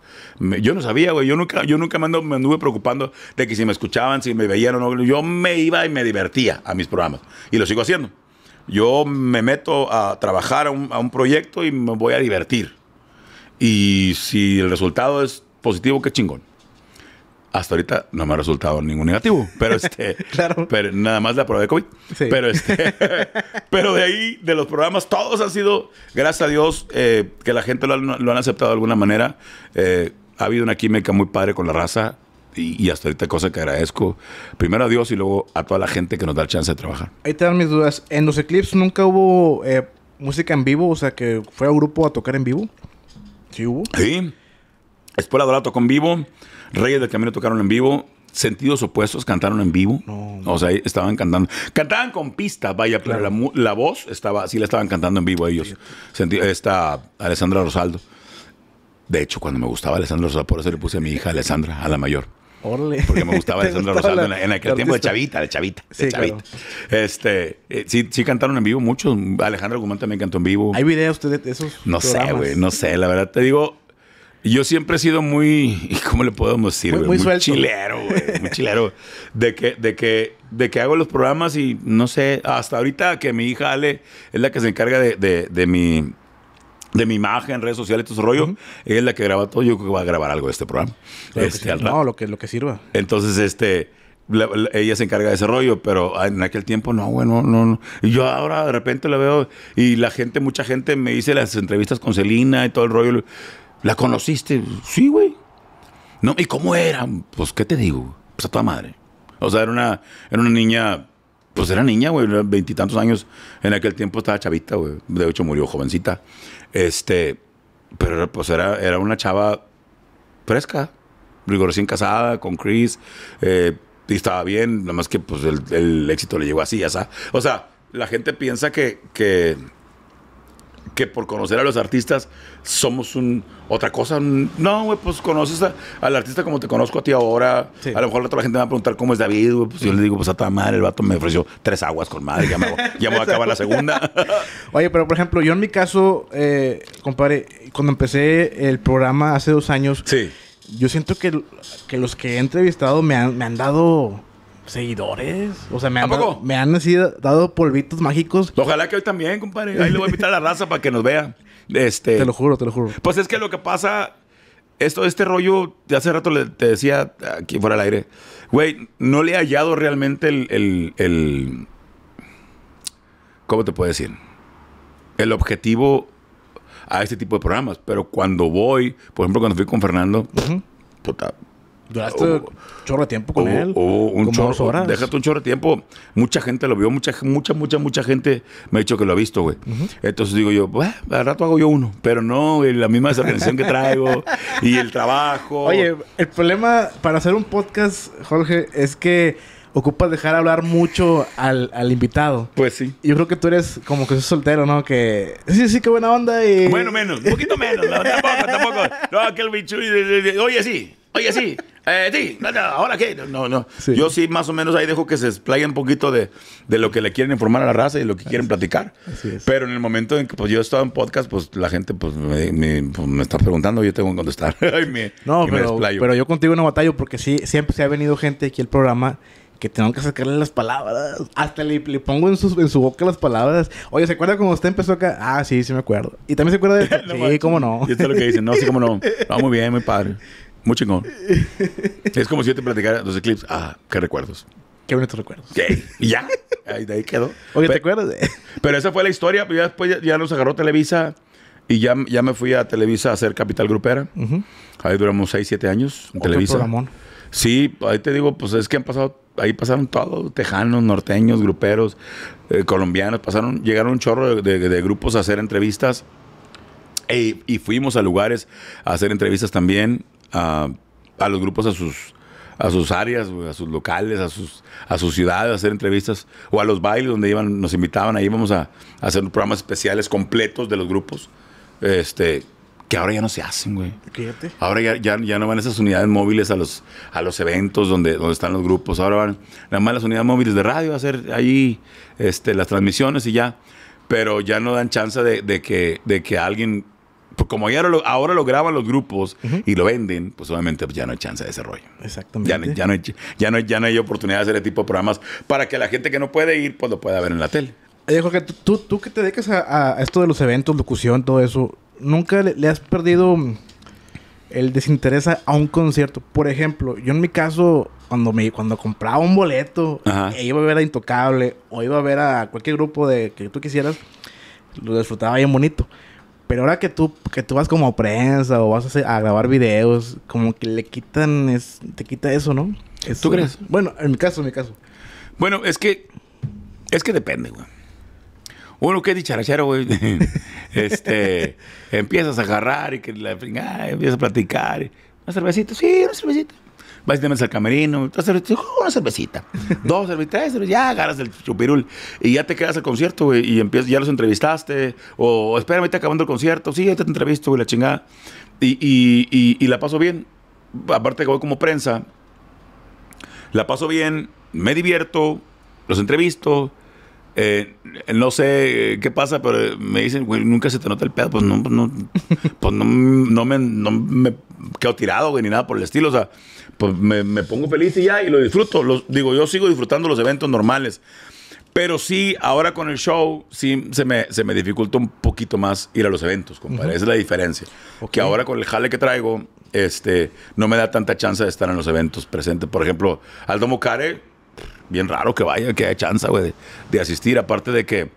yo no sabía, güey, yo nunca, yo nunca ando, me, anduve preocupando de que si me escuchaban, si me veían o no. Yo me iba y me divertía a mis programas y lo sigo haciendo. Yo me meto a trabajar a un, proyecto y me voy a divertir. Y si el resultado es positivo, qué chingón. Hasta ahorita no me ha resultado ningún negativo, pero este, claro. pero nada más la prueba de COVID. Pero este, pero de ahí, de los programas, todos han sido, gracias a Dios, eh, que la gente lo, han aceptado de alguna manera. Eh, ha habido una química muy padre con la raza y, hasta ahorita cosa que agradezco primero a Dios y luego a toda la gente que nos da la chance de trabajar. Ahí te dan mis dudas. ¿En los Eclipse nunca hubo eh, música en vivo? O sea, que fue a grupo a tocar en vivo. ¿Sí hubo? Sí. Espuela Dorada tocó en vivo. Reyes del Camino tocaron en vivo. Sentidos Opuestos cantaron en vivo. No, o sea, estaban cantando. Cantaban con pista vaya, pero la, voz estaba, sí la estaban cantando en vivo ellos. está Alessandra Rosaldo. De hecho, cuando me gustaba Alessandra Rosaldo, por eso le puse a mi hija Alessandra, a la mayor. Porque me gustaba Sandra Rosado en, en, aquel tiempo de chavita, de chavita, de sí, chavita. Este, eh, sí, cantaron en vivo muchos. Alejandro Guzmán también cantó en vivo. ¿Hay videos de esos? No sé, güey, no sé. La verdad te digo, yo siempre he sido muy, ¿cómo le podemos decir? Muy, muy, muy chilero, güey. Muy chilero. De que, de, que, de que hago los programas y no sé, hasta ahorita que mi hija Ale es la que se encarga de mi de mi imagen, redes sociales, todo ese rollo, es la que graba todo. Yo creo que va a grabar algo de este programa. Este, no, lo que, lo que sirva. Entonces, este, ella se encarga de ese rollo, pero en aquel tiempo no, güey, no, no, Y yo ahora de repente la veo y la gente, mucha gente me dice las entrevistas con Celina y todo el rollo. ¿La conociste? Sí, güey. No, ¿y cómo era? Pues, ¿qué te digo? Pues a toda madre. O sea, era una, era una niña pues era niña, güey, veintitantos años. En aquel tiempo estaba chavita, güey. De hecho, murió jovencita. Este, pero pues era, era una chava fresca, digo, casada con Chris, eh, y estaba bien, nada más que pues el, éxito le llegó así, ya O sea, la gente piensa que, que que por conocer a los artistas somos un, otra cosa. no, pues conoces al artista como te conozco a ti ahora. A lo mejor la gente me va a preguntar cómo es David, Pues yo le digo, pues a toda madre, el vato me ofreció tres aguas con madre, ya me, ya voy a acabar la segunda. Oye, pero por ejemplo, yo en mi caso, eh, compadre, cuando empecé el programa hace dos años, sí. yo siento que, que los que he entrevistado me han, me han dado seguidores. O sea, me han, dado, polvitos mágicos. Ojalá que hoy también, compadre. Ahí le voy a invitar a la raza para que nos vea. Este, te lo juro, te lo juro. Pues es que lo que pasa, esto, este rollo, hace rato te decía aquí fuera al aire, güey, no le he hallado realmente el, el, ¿cómo te puedo decir? El objetivo a este tipo de programas. Pero cuando voy, por ejemplo, cuando fui con Fernando, puta, Duraste un chorro de tiempo con él. O un chorro, Déjate un chorro de tiempo. Mucha gente lo vio, mucha, mucha, mucha, mucha gente me ha dicho que lo ha visto, güey. Entonces digo yo, pues, al rato hago yo uno. Pero no, güey, la misma desorganización que traigo y el trabajo. Oye, el problema para hacer un podcast, Jorge, es que ocupas dejar hablar mucho al, invitado. Pues sí. Yo creo que tú eres como que sos soltero, ¿no? Que sí, sí, qué buena onda y... Bueno, menos, un poquito menos. tampoco, tampoco. No, aquel bicho y... Oye, sí, oye, sí. Eh, sí, ahora qué. No, no. Yo sí, más o menos ahí dejo que se explaye un poquito de, lo que le quieren informar a la raza y lo que quieren platicar. Pero en el momento en que pues, yo estaba en podcast, pues la gente pues, me, pues, está preguntando, yo tengo que contestar. no, pero, pero yo contigo no batalla porque sí, siempre se ha venido gente aquí al programa que tengo que sacarle las palabras. Hasta le, pongo en su, en su boca las palabras. Oye, ¿se acuerda cuando usted empezó acá? Ah, sí, sí me acuerdo. Y también se acuerda de... sí, cómo no. Y esto es lo que dicen. No, sí, cómo no. Va muy bien, muy padre. Muy chingón. es como si yo te platicara los clips. Ah, qué recuerdos. Qué bonitos recuerdos. Y ya, ahí, de ahí quedó. Oye, ¿te pero, acuerdas? pero esa fue la historia. Pues ya después ya, nos agarró Televisa y ya, ya me fui a Televisa a hacer Capital Grupera. Ahí duramos 6, 7 años en Televisa. Sí, ahí te digo, pues es que han pasado, ahí pasaron todos, tejanos, norteños, gruperos, eh, colombianos, pasaron, llegaron un chorro de, grupos a hacer entrevistas. y fuimos a lugares a hacer entrevistas también a, los grupos a sus a sus áreas, a sus locales, a sus, a sus ciudades, a hacer entrevistas, o a los bailes donde iban, nos invitaban, ahí íbamos a, hacer programas especiales completos de los grupos, este, que ahora ya no se hacen, güey. Ahora ya, ya, no van esas unidades móviles a los, a los eventos donde, donde están los grupos, ahora van nada más las unidades móviles de radio a hacer ahí este, las transmisiones y ya, pero ya no dan chance de que, de que alguien pues como ya ahora lo graban los grupos y lo venden, pues obviamente pues, ya no hay chance de ese rollo... Exactamente. Ya, ya, no hay, ya, no hay, oportunidad de hacer ese tipo de programas para que la gente que no puede ir, pues lo pueda ver en la tele. Dijo eh, que tú, tú que te dedicas a, esto de los eventos, locución, todo eso, ¿nunca le, has perdido mm, el desinterés a un concierto? Por ejemplo, yo en mi caso, cuando me cuando compraba un boleto e iba a ver a Intocable o iba a ver a cualquier grupo de que tú quisieras, lo disfrutaba bien bonito. Pero ahora que tú, que tú vas como prensa o vas a, grabar videos, como que le quitan, te quita eso, ¿no? ¿Tú crees? Bueno, en mi caso, en mi caso. Bueno, es que, es que depende, güey. Uno que es dicharachero, güey. este, empiezas a agarrar y que la ah, empiezas a platicar. Una cervecita, sí, una cervecita vas y te metes camerino, una cervecita, dos cervecitas, tres ya agarras el chupirul y ya te quedas al concierto, güey, y empiezas, ya los entrevistaste, o espérame, está acabando el concierto, sí, ya te entrevisto, güey, la chingada, y, y la paso bien. Aparte que voy como prensa, la paso bien, me divierto, los entrevisto, eh, no sé eh, qué pasa, pero eh, me dicen, güey, nunca se te nota el pedo. Pues no, pues pues me, no quedo tirado, güey, ni nada por el estilo. O sea, pues me, pongo feliz y ya, y lo disfruto. digo, yo sigo disfrutando los eventos normales. Pero sí, ahora con el show, sí se me, dificulta un poquito más ir a los eventos, compadre. Esa es la diferencia. porque ahora con el jale que traigo, este, no me da tanta chance de estar en los eventos presentes. Por ejemplo, Aldo Mocare bien raro que vaya, que haya chance, güey, de, asistir. Aparte de que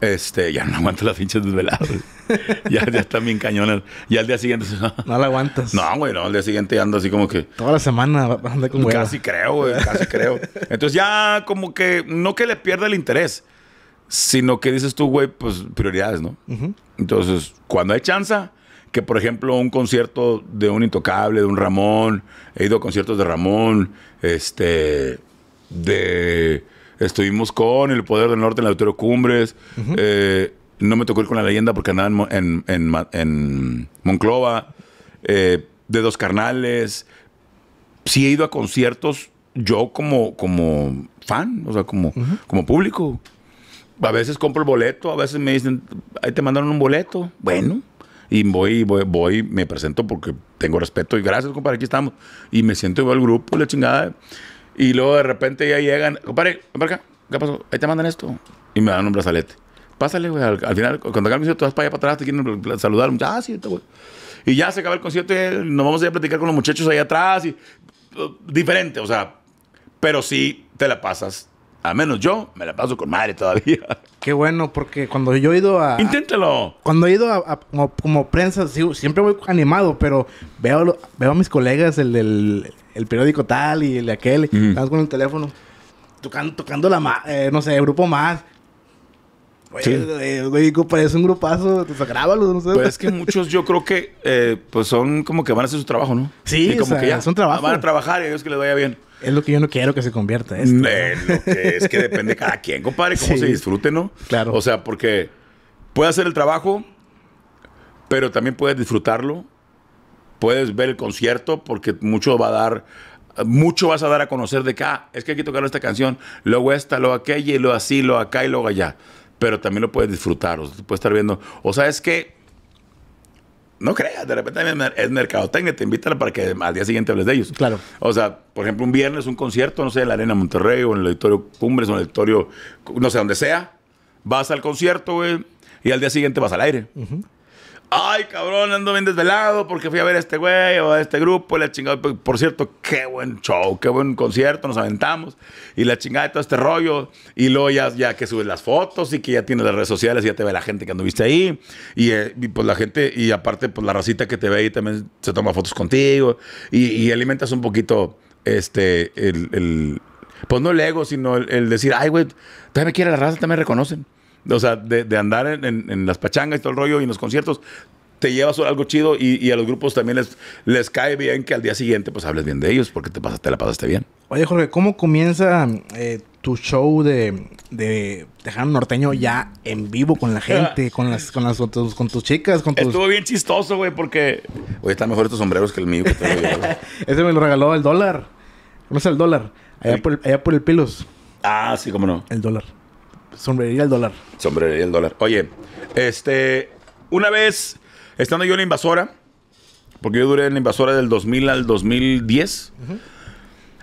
este, ya no aguanto las pinches desveladas. ya, ya están bien cañones. Ya al día siguiente. no la aguantas. No, güey, no. El día siguiente ando así como que. Toda la semana anda como. Casi creo, güey, casi creo. Entonces ya como que. No que le pierda el interés, sino que dices tú, güey, pues prioridades, ¿no? Entonces, cuando hay chance que por ejemplo un concierto de un intocable, de un Ramón, he ido a conciertos de Ramón, este, de... Estuvimos con El Poder del Norte en la Autorio Cumbres. Eh, no me tocó ir con la leyenda porque andaba en, Monclova. Eh, de Dos Carnales. Sí he ido a conciertos yo como, como fan, o sea, como, como público. A veces compro el boleto, a veces me dicen, ahí te mandaron un boleto. Bueno, y voy, voy, me presento porque tengo respeto y gracias, compadre, aquí estamos. Y me siento igual al grupo, la chingada. Y luego de repente ya llegan, compadre, ¿qué pasó? Ahí te mandan esto. Y me dan un brazalete. Pásale, güey. Al, final, cuando acá el concierto, vas para allá para atrás, te quieren saludar. Ah, sí, güey. Y ya se acaba el concierto y nos vamos a ir a platicar con los muchachos ahí atrás. Y, uh, diferente, o sea, pero sí te la pasas a menos yo me la paso con madre todavía. Qué bueno, porque cuando yo he ido a... ¡Inténtalo! Cuando he ido a, como, prensa, siempre voy animado, pero veo, veo a mis colegas, el del periódico tal y el de aquel, con el teléfono, tocando, tocando la... Eh, no sé, grupo más. sí. Eh, parece un grupazo, te pues, no sé. Pues es que muchos yo creo que eh, pues son como que van a hacer su trabajo, ¿no? Sí, como que ya son trabajo. Van a trabajar y a que les vaya bien. Es lo que yo no quiero que se convierta Es lo que es que depende de cada quien, compadre, cómo se disfrute, ¿no? Claro. O sea, porque puede hacer el trabajo, pero también puedes disfrutarlo. Puedes ver el concierto porque mucho va a dar mucho vas a dar a conocer de acá ah, es que hay que tocar esta canción, luego esta, luego aquella, y luego así, luego acá y luego allá. Pero también lo puedes disfrutar, o puedes estar viendo. O sea, es que no creas, de repente es Técnico, te invitan para que al día siguiente hables de ellos. Claro. O sea, por ejemplo, un viernes un concierto, no sé, en la Arena Monterrey o en el Auditorio Cumbres o en el Auditorio, no sé, donde sea, vas al concierto, güey, y al día siguiente vas al aire. Ay, cabrón, ando bien lado porque fui a ver a este güey o a este grupo, la chingada. Por cierto, qué buen show, qué buen concierto, nos aventamos y la chingada de todo este rollo. Y luego ya, ya que subes las fotos y que ya tienes las redes sociales, y ya te ve la gente que anduviste ahí. Y, eh, pues la gente, y aparte, pues la racita que te ve ahí también se toma fotos contigo y, alimentas un poquito este, el, el, pues no el ego, sino el, el decir, ay, güey, también me quiere la raza, también me reconocen o sea, de, de andar en, las pachangas y todo el rollo y en los conciertos, te llevas algo chido y, a los grupos también les, les cae bien que al día siguiente pues hables bien de ellos porque te, pasaste, la pasaste bien. Oye, Jorge, ¿cómo comienza eh, tu show de, de Tejano Norteño ya en vivo con la gente, con las, con las con tus, con tus chicas, con tus... Estuvo bien chistoso, güey, porque... Oye, están mejor estos sombreros que el mío. Que Ese me lo regaló el dólar. ¿Cómo es el dólar? Allá, Por, allá por el Pilos. Ah, sí, cómo no. El dólar. Sombrería el dólar. Sombrería el dólar. Oye, este, una vez estando yo en la invasora, porque yo duré en la invasora del 2000 al 2010,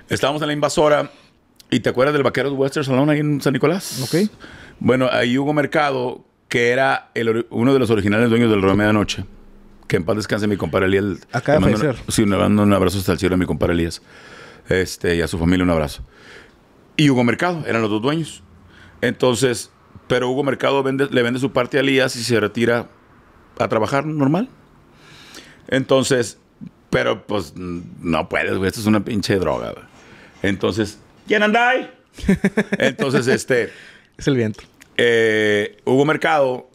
estábamos en la invasora ¿Y te acuerdas del Vaqueros Western Salón ahí en San Nicolás? Ok. Bueno, ahí hugo mercado que era uno de los originales dueños del Romeo de Noche. Que en paz descanse mi compadre Elías. Acá de una, Sí, un abrazo hasta el cielo a mi compadre Elías. Este, y a su familia un abrazo. Y Hugo Mercado, eran los dos dueños. Entonces, pero Hugo Mercado le vende su parte a Lías y se retira a trabajar normal. Entonces, pero pues no puedes, güey. Esto es una pinche droga, Entonces, ¿quién andai? Entonces, este. Es el viento. Eh, Hugo Mercado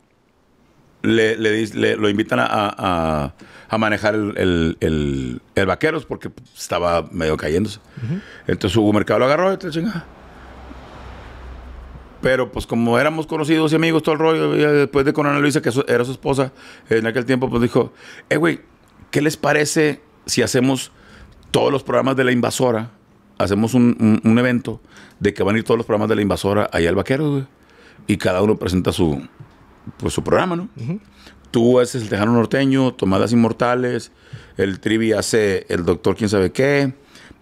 le, lo invitan a, manejar el, Vaqueros porque estaba medio cayéndose. Entonces Hugo Mercado lo agarró y te chingada. Pero pues como éramos conocidos y amigos, todo el rollo, después de con Ana Luisa, que era su esposa, en aquel tiempo pues dijo, eh, güey, ¿qué les parece si hacemos todos los programas de La Invasora? Hacemos un, evento de que van a ir todos los programas de La Invasora allá al Vaquero, güey. Y cada uno presenta su, pues, su programa, ¿no? Tú haces el Tejano Norteño, Tomadas Inmortales, el Trivi hace el Doctor quién sabe qué,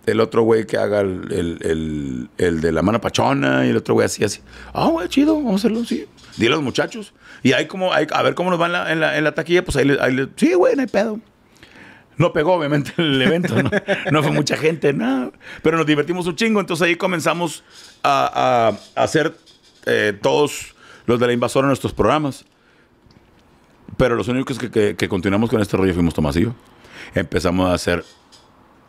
el otro güey que haga el, de la mano pachona y el otro güey así, así. Ah, güey, chido, vamos a hacerlo, así. Dile a los muchachos. Y ahí como, a ver cómo nos van en, la, taquilla, pues ahí, sí, güey, no hay pedo. No pegó, obviamente, el evento, no, no fue mucha gente, nada. Pero nos divertimos un chingo, entonces ahí comenzamos a, hacer eh, todos los de la invasora en nuestros programas. Pero los únicos que, que, que continuamos con este rollo fuimos Tomás y yo. Empezamos a hacer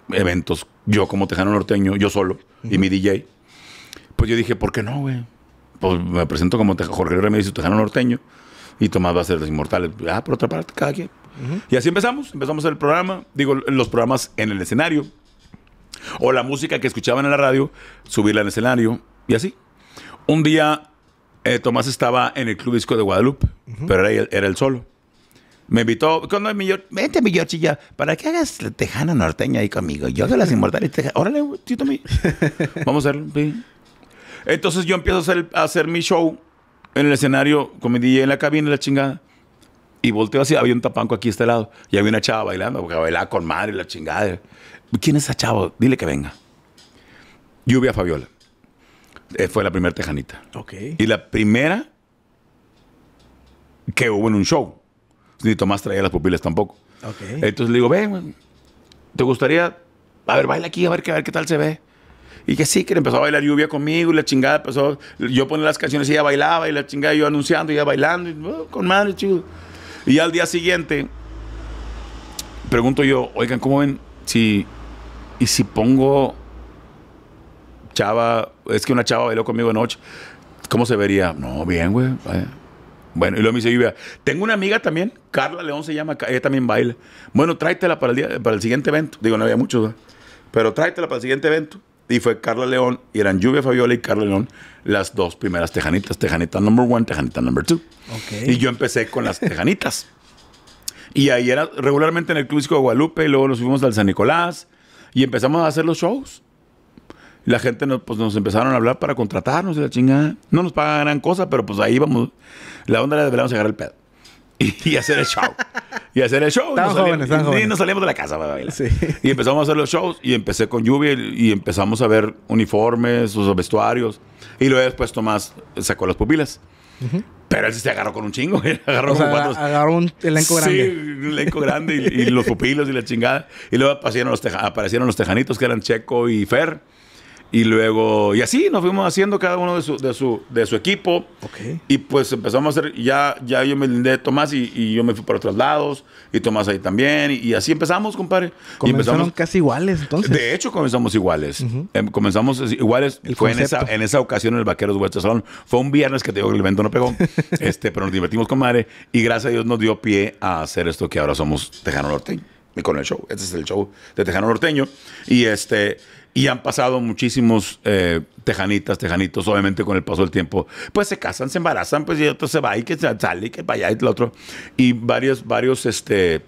eventos, yo como tejano norteño, yo solo, y mi DJ. Pues yo dije, ¿por qué no, güey? Pues me presento como Tejano Jorge dice tejano norteño, y Tomás va a ser Los Inmortales. Ah, por otra parte, cada quien. Y así empezamos, empezamos el programa, digo, los programas en el escenario, o la música que escuchaban en la radio, subirla en el escenario, y así. Un día, eh, Tomás estaba en el Club Disco de Guadalupe, pero era, era el solo. Me invitó, cuando mi George, vente mi George para que hagas tejana norteña ahí conmigo. Yo hago las inmortales Órale, tito Vamos a hacerlo. Entonces yo empiezo a hacer, mi show en el escenario con mi DJ en la cabina, la chingada. Y volteo así, había un tapanco aquí a este lado. Y había una chava bailando, porque bailaba con madre, la chingada. ¿Quién es esa chava? Dile que venga. Lluvia Fabiola. Eh, fue la primera tejanita. Ok. Y la primera que hubo en un show ni Tomás traía las pupilas tampoco. Entonces le digo, ven, ¿te gustaría? A ver, baila aquí, a ver, qué, tal se ve. Y que sí, que empezó a bailar lluvia conmigo y la chingada empezó. Yo ponía las canciones y ella bailaba y la chingada yo anunciando y ella bailando. Y, oh, con madre, chido. Y al día siguiente, pregunto yo, oigan, ¿cómo ven si. Y si pongo. Chava. Es que una chava bailó conmigo de noche. ¿Cómo se vería? No, bien, güey. Bueno, y luego me dice Lluvia, tengo una amiga también, Carla León se llama, ella también baila. Bueno, tráetela para el, día, para el siguiente evento. Digo, no había muchos, pero tráetela para el siguiente evento. Y fue Carla León, y eran Lluvia Fabiola y Carla León, las dos primeras tejanitas, tejanita number one, tejanita number two. Y yo empecé con las tejanitas. y ahí era regularmente en el Club de Guadalupe, y luego nos fuimos al San Nicolás, y empezamos a hacer los shows. La gente nos, pues, nos empezaron a hablar para contratarnos y la chingada. No nos pagan gran cosa, pero pues ahí vamos. La onda era de a agarrar el pedo. Y, hacer el show. y hacer el show. Estamos jóvenes, jóvenes, Y nos salimos de la casa Y empezamos a hacer los shows y empecé con lluvia y, empezamos a ver uniformes, sus vestuarios. Y luego después Tomás sacó las pupilas. Pero él se agarró con un chingo. Agarró, agarró un elenco grande. Sí, un elenco grande y, los pupilos y la chingada. Y luego aparecieron los, aparecieron los tejanitos que eran Checo y Fer. Y luego, y así nos fuimos haciendo cada uno de su, de su, de su equipo. Okay. Y pues empezamos a hacer, ya, ya yo me lindé Tomás y, yo me fui para otros lados, y Tomás ahí también, y, así empezamos, compadre. Comenzaron casi iguales entonces. De hecho, comenzamos iguales. Em, comenzamos iguales. fue en esa, ocasión en el Vaqueros West Salón. Fue un viernes que te digo que el evento no pegó, este, pero nos divertimos, compadre, y gracias a Dios nos dio pie a hacer esto que ahora somos Tejano Norteño. Y con el show. Este es el show de Tejano Norteño. Y este, y han pasado muchísimos eh, tejanitas, tejanitos, obviamente con el paso del tiempo, pues se casan, se embarazan, pues y otro se va y que sale y que vaya y el otro. Y varios, varios, este,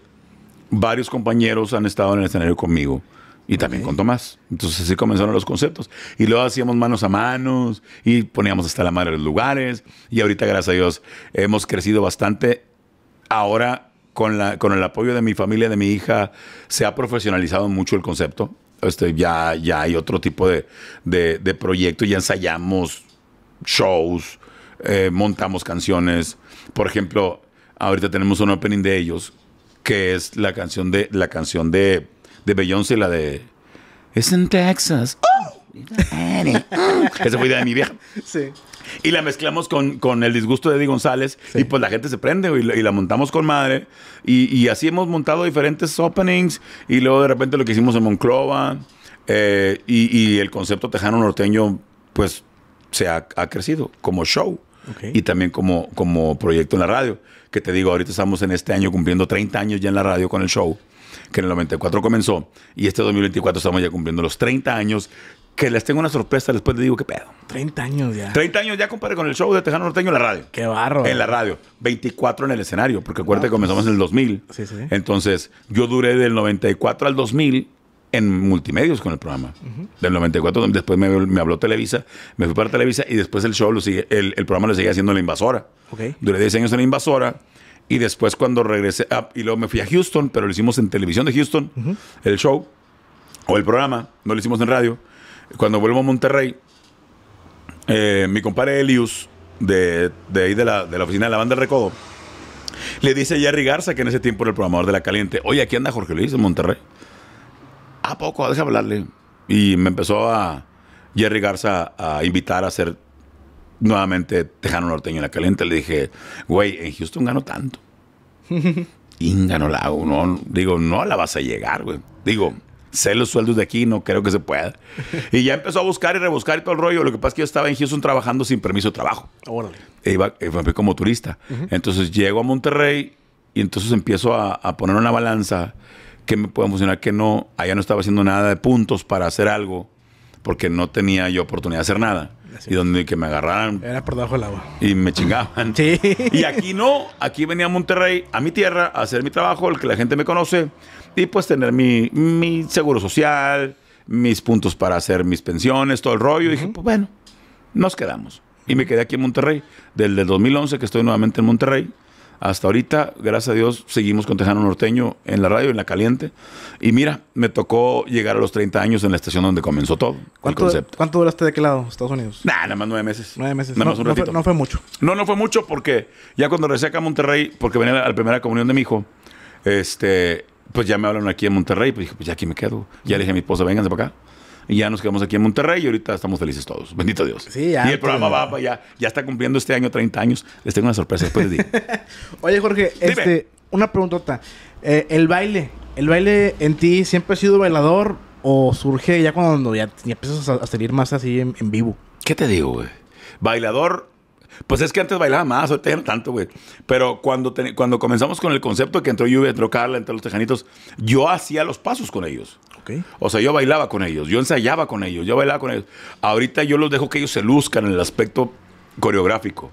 varios compañeros han estado en el escenario conmigo y también con Tomás. Entonces así comenzaron los conceptos. Y luego hacíamos manos a manos y poníamos hasta la madre los lugares. Y ahorita, gracias a Dios, hemos crecido bastante. Ahora, con, la, con el apoyo de mi familia, de mi hija, se ha profesionalizado mucho el concepto este, ya, ya hay otro tipo de, de, ya ensayamos shows, eh, montamos canciones. Por ejemplo, ahorita tenemos un opening de ellos, que es la canción de la canción de, de Beyoncé, la de Es en Texas. ¡Oh! Esa fue idea de mi vieja. Sí. Y la mezclamos con, con el disgusto de Eddie González y pues la gente se prende y la, montamos con madre. Y, así hemos montado diferentes openings y luego de repente lo que hicimos en Monclova eh, y, el concepto tejano norteño pues se ha, ha crecido como show. Y también como, como proyecto en la radio. Que te digo, ahorita estamos en este año cumpliendo 30 años ya en la radio con el show que en el 94 comenzó y este 2024 estamos ya cumpliendo los 30 años que les tengo una sorpresa, después les digo qué pedo. 30 años ya. 30 años ya, compadre, con el show de Tejano Norteño en la radio. Qué barro. En la radio. 24 en el escenario, porque acuérdate que ah, comenzamos pues. en el 2000. Sí, sí. Entonces, yo duré del 94 al 2000 en multimedios con el programa. Del 94, después me, habló Televisa, me fui para Televisa y después el show, el, programa lo seguía haciendo La Invasora. Okay. Duré 10 años en La Invasora. Y después cuando regresé, ah, y luego me fui a Houston, pero lo hicimos en televisión de Houston, el show, o el programa, no lo hicimos en radio. Cuando vuelvo a Monterrey, eh, mi compadre Elius, de, ahí de la, oficina de la banda del Recodo, le dice a Jerry Garza, que en ese tiempo era el programador de La Caliente, oye, aquí anda Jorge Luis en Monterrey. ¿A poco? Deja hablarle. Y me empezó a Jerry Garza a invitar a hacer nuevamente Tejano Norteño en La Caliente. Le dije, güey, en Houston gano tanto. Inga, la digo, no la vas a llegar, güey. Digo, sé los sueldos de aquí, no creo que se pueda. Y ya empezó a buscar y rebuscar y todo el rollo. Lo que pasa es que yo estaba en Houston trabajando sin permiso de trabajo. Órale. E iba, eh, como turista. Entonces llego a Monterrey y entonces empiezo a, poner una balanza que me puede funcionar, que no. Allá no estaba haciendo nada de puntos para hacer algo porque no tenía yo oportunidad de hacer nada. y donde que me agarraran. Era por debajo del agua. Y me chingaban. Sí. Y aquí no, aquí venía a Monterrey, a mi tierra, a hacer mi trabajo, el que la gente me conoce. Y pues tener mi, seguro social, mis puntos para hacer mis pensiones, todo el rollo. y dije, pues bueno, nos quedamos. Y me quedé aquí en Monterrey. Desde el 2011 que estoy nuevamente en Monterrey. Hasta ahorita, gracias a Dios, seguimos con Tejano Norteño en la radio, en la caliente. Y mira, me tocó llegar a los 30 años en la estación donde comenzó todo. ¿Cuánto, duraste de qué lado, Estados Unidos? Nada, nada más nueve meses. Nueve meses. no, fue, mucho. No, no fue mucho porque ya cuando regresé acá a Monterrey, porque venía a la primera comunión de mi hijo, este, pues ya me hablaron aquí en Monterrey, pues dije, pues ya aquí me quedo. Ya le dije a mi esposa, vénganse para acá. Y ya nos quedamos aquí en Monterrey y ahorita estamos felices todos. Bendito Dios. Sí, y el programa pues, va, va, ya, ya está cumpliendo este año 30 años. Les tengo una sorpresa después de ti. Oye, Jorge, este, una preguntota. Eh, el baile, ¿el baile en ti siempre ha sido bailador o surge ya cuando ya, empiezas a, salir más así en, en vivo? ¿Qué te digo, güey? Bailador pues es que antes bailaba más, ahorita ya tanto, güey. Pero cuando, cuando comenzamos con el concepto que entró Lluvia, entró Carla, entró los Tejanitos, yo hacía los pasos con ellos. O sea, yo bailaba con ellos, yo ensayaba con ellos, yo bailaba con ellos. Ahorita yo los dejo que ellos se luzcan en el aspecto coreográfico.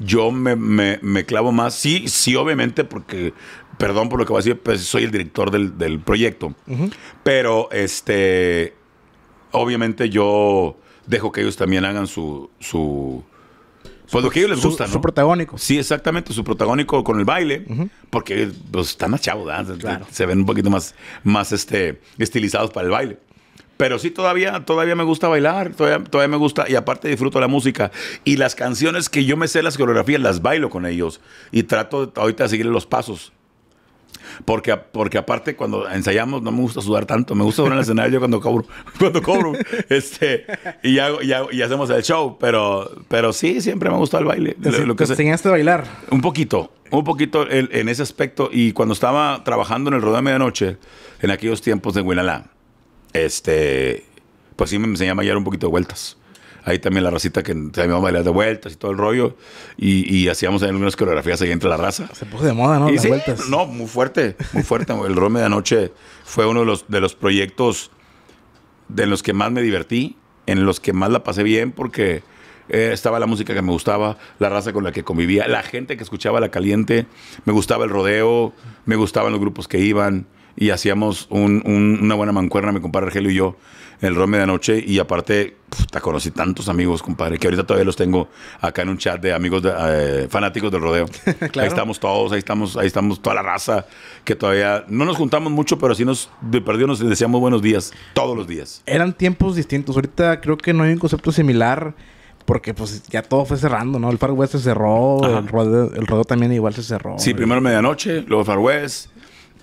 Yo me, clavo más, sí, sí, obviamente, porque, perdón por lo que voy a decir, pues soy el director del, proyecto. Pero, este, obviamente yo dejo que ellos también hagan su pues lo que ellos les gusta, su, ¿no? Su protagónico. Sí, exactamente, su protagónico con el baile, porque pues, están más chavos, se ven un poquito más, más este, estilizados para el baile. Pero sí, todavía, todavía me gusta bailar, todavía, me gusta, y aparte disfruto la música. Y las canciones que yo me sé, las coreografías, las bailo con ellos. Y trato ahorita de seguir los pasos porque, porque aparte cuando ensayamos no me gusta sudar tanto, me gusta sudar en el escenario cuando cobro, cuando cobro, este, y, hago, y, hacemos el show, pero, pero sí, siempre me ha gustado el baile. que ¿Te enseñaste a bailar? Un poquito, un poquito en ese aspecto, y cuando estaba trabajando en el rodeo de medianoche, en aquellos tiempos de Huinalá, este, pues sí me enseñaba a bailar un poquito de vueltas. Ahí también la racita que también vamos mi mamá de vueltas y todo el rollo. Y, hacíamos ahí algunas coreografías ahí entre la raza. Se puso de moda, ¿no? Las sí, vueltas. No, muy fuerte, muy fuerte. el Rome de Anoche fue uno de los, de los proyectos de los que más me divertí, en los que más la pasé bien, porque eh, estaba la música que me gustaba, la raza con la que convivía, la gente que escuchaba La Caliente, me gustaba el rodeo, me gustaban los grupos que iban y hacíamos una buena mancuerna, mi compadre Argelio y yo, en el rol medianoche. Y aparte, te conocí tantos amigos, compadre, que ahorita todavía los tengo acá en un chat de amigos eh, fanáticos del rodeo. Ahí estamos todos, ahí estamos, ahí estamos toda la raza, que todavía no nos juntamos mucho, pero sí nos perdió, nos deseamos buenos días, todos los días. Eran tiempos distintos. Ahorita creo que no hay un concepto similar. Porque pues ya todo fue cerrando, ¿no? El Far West se cerró, el rodeo, el rodeo, también igual se cerró. Sí, primero medianoche, luego Far West,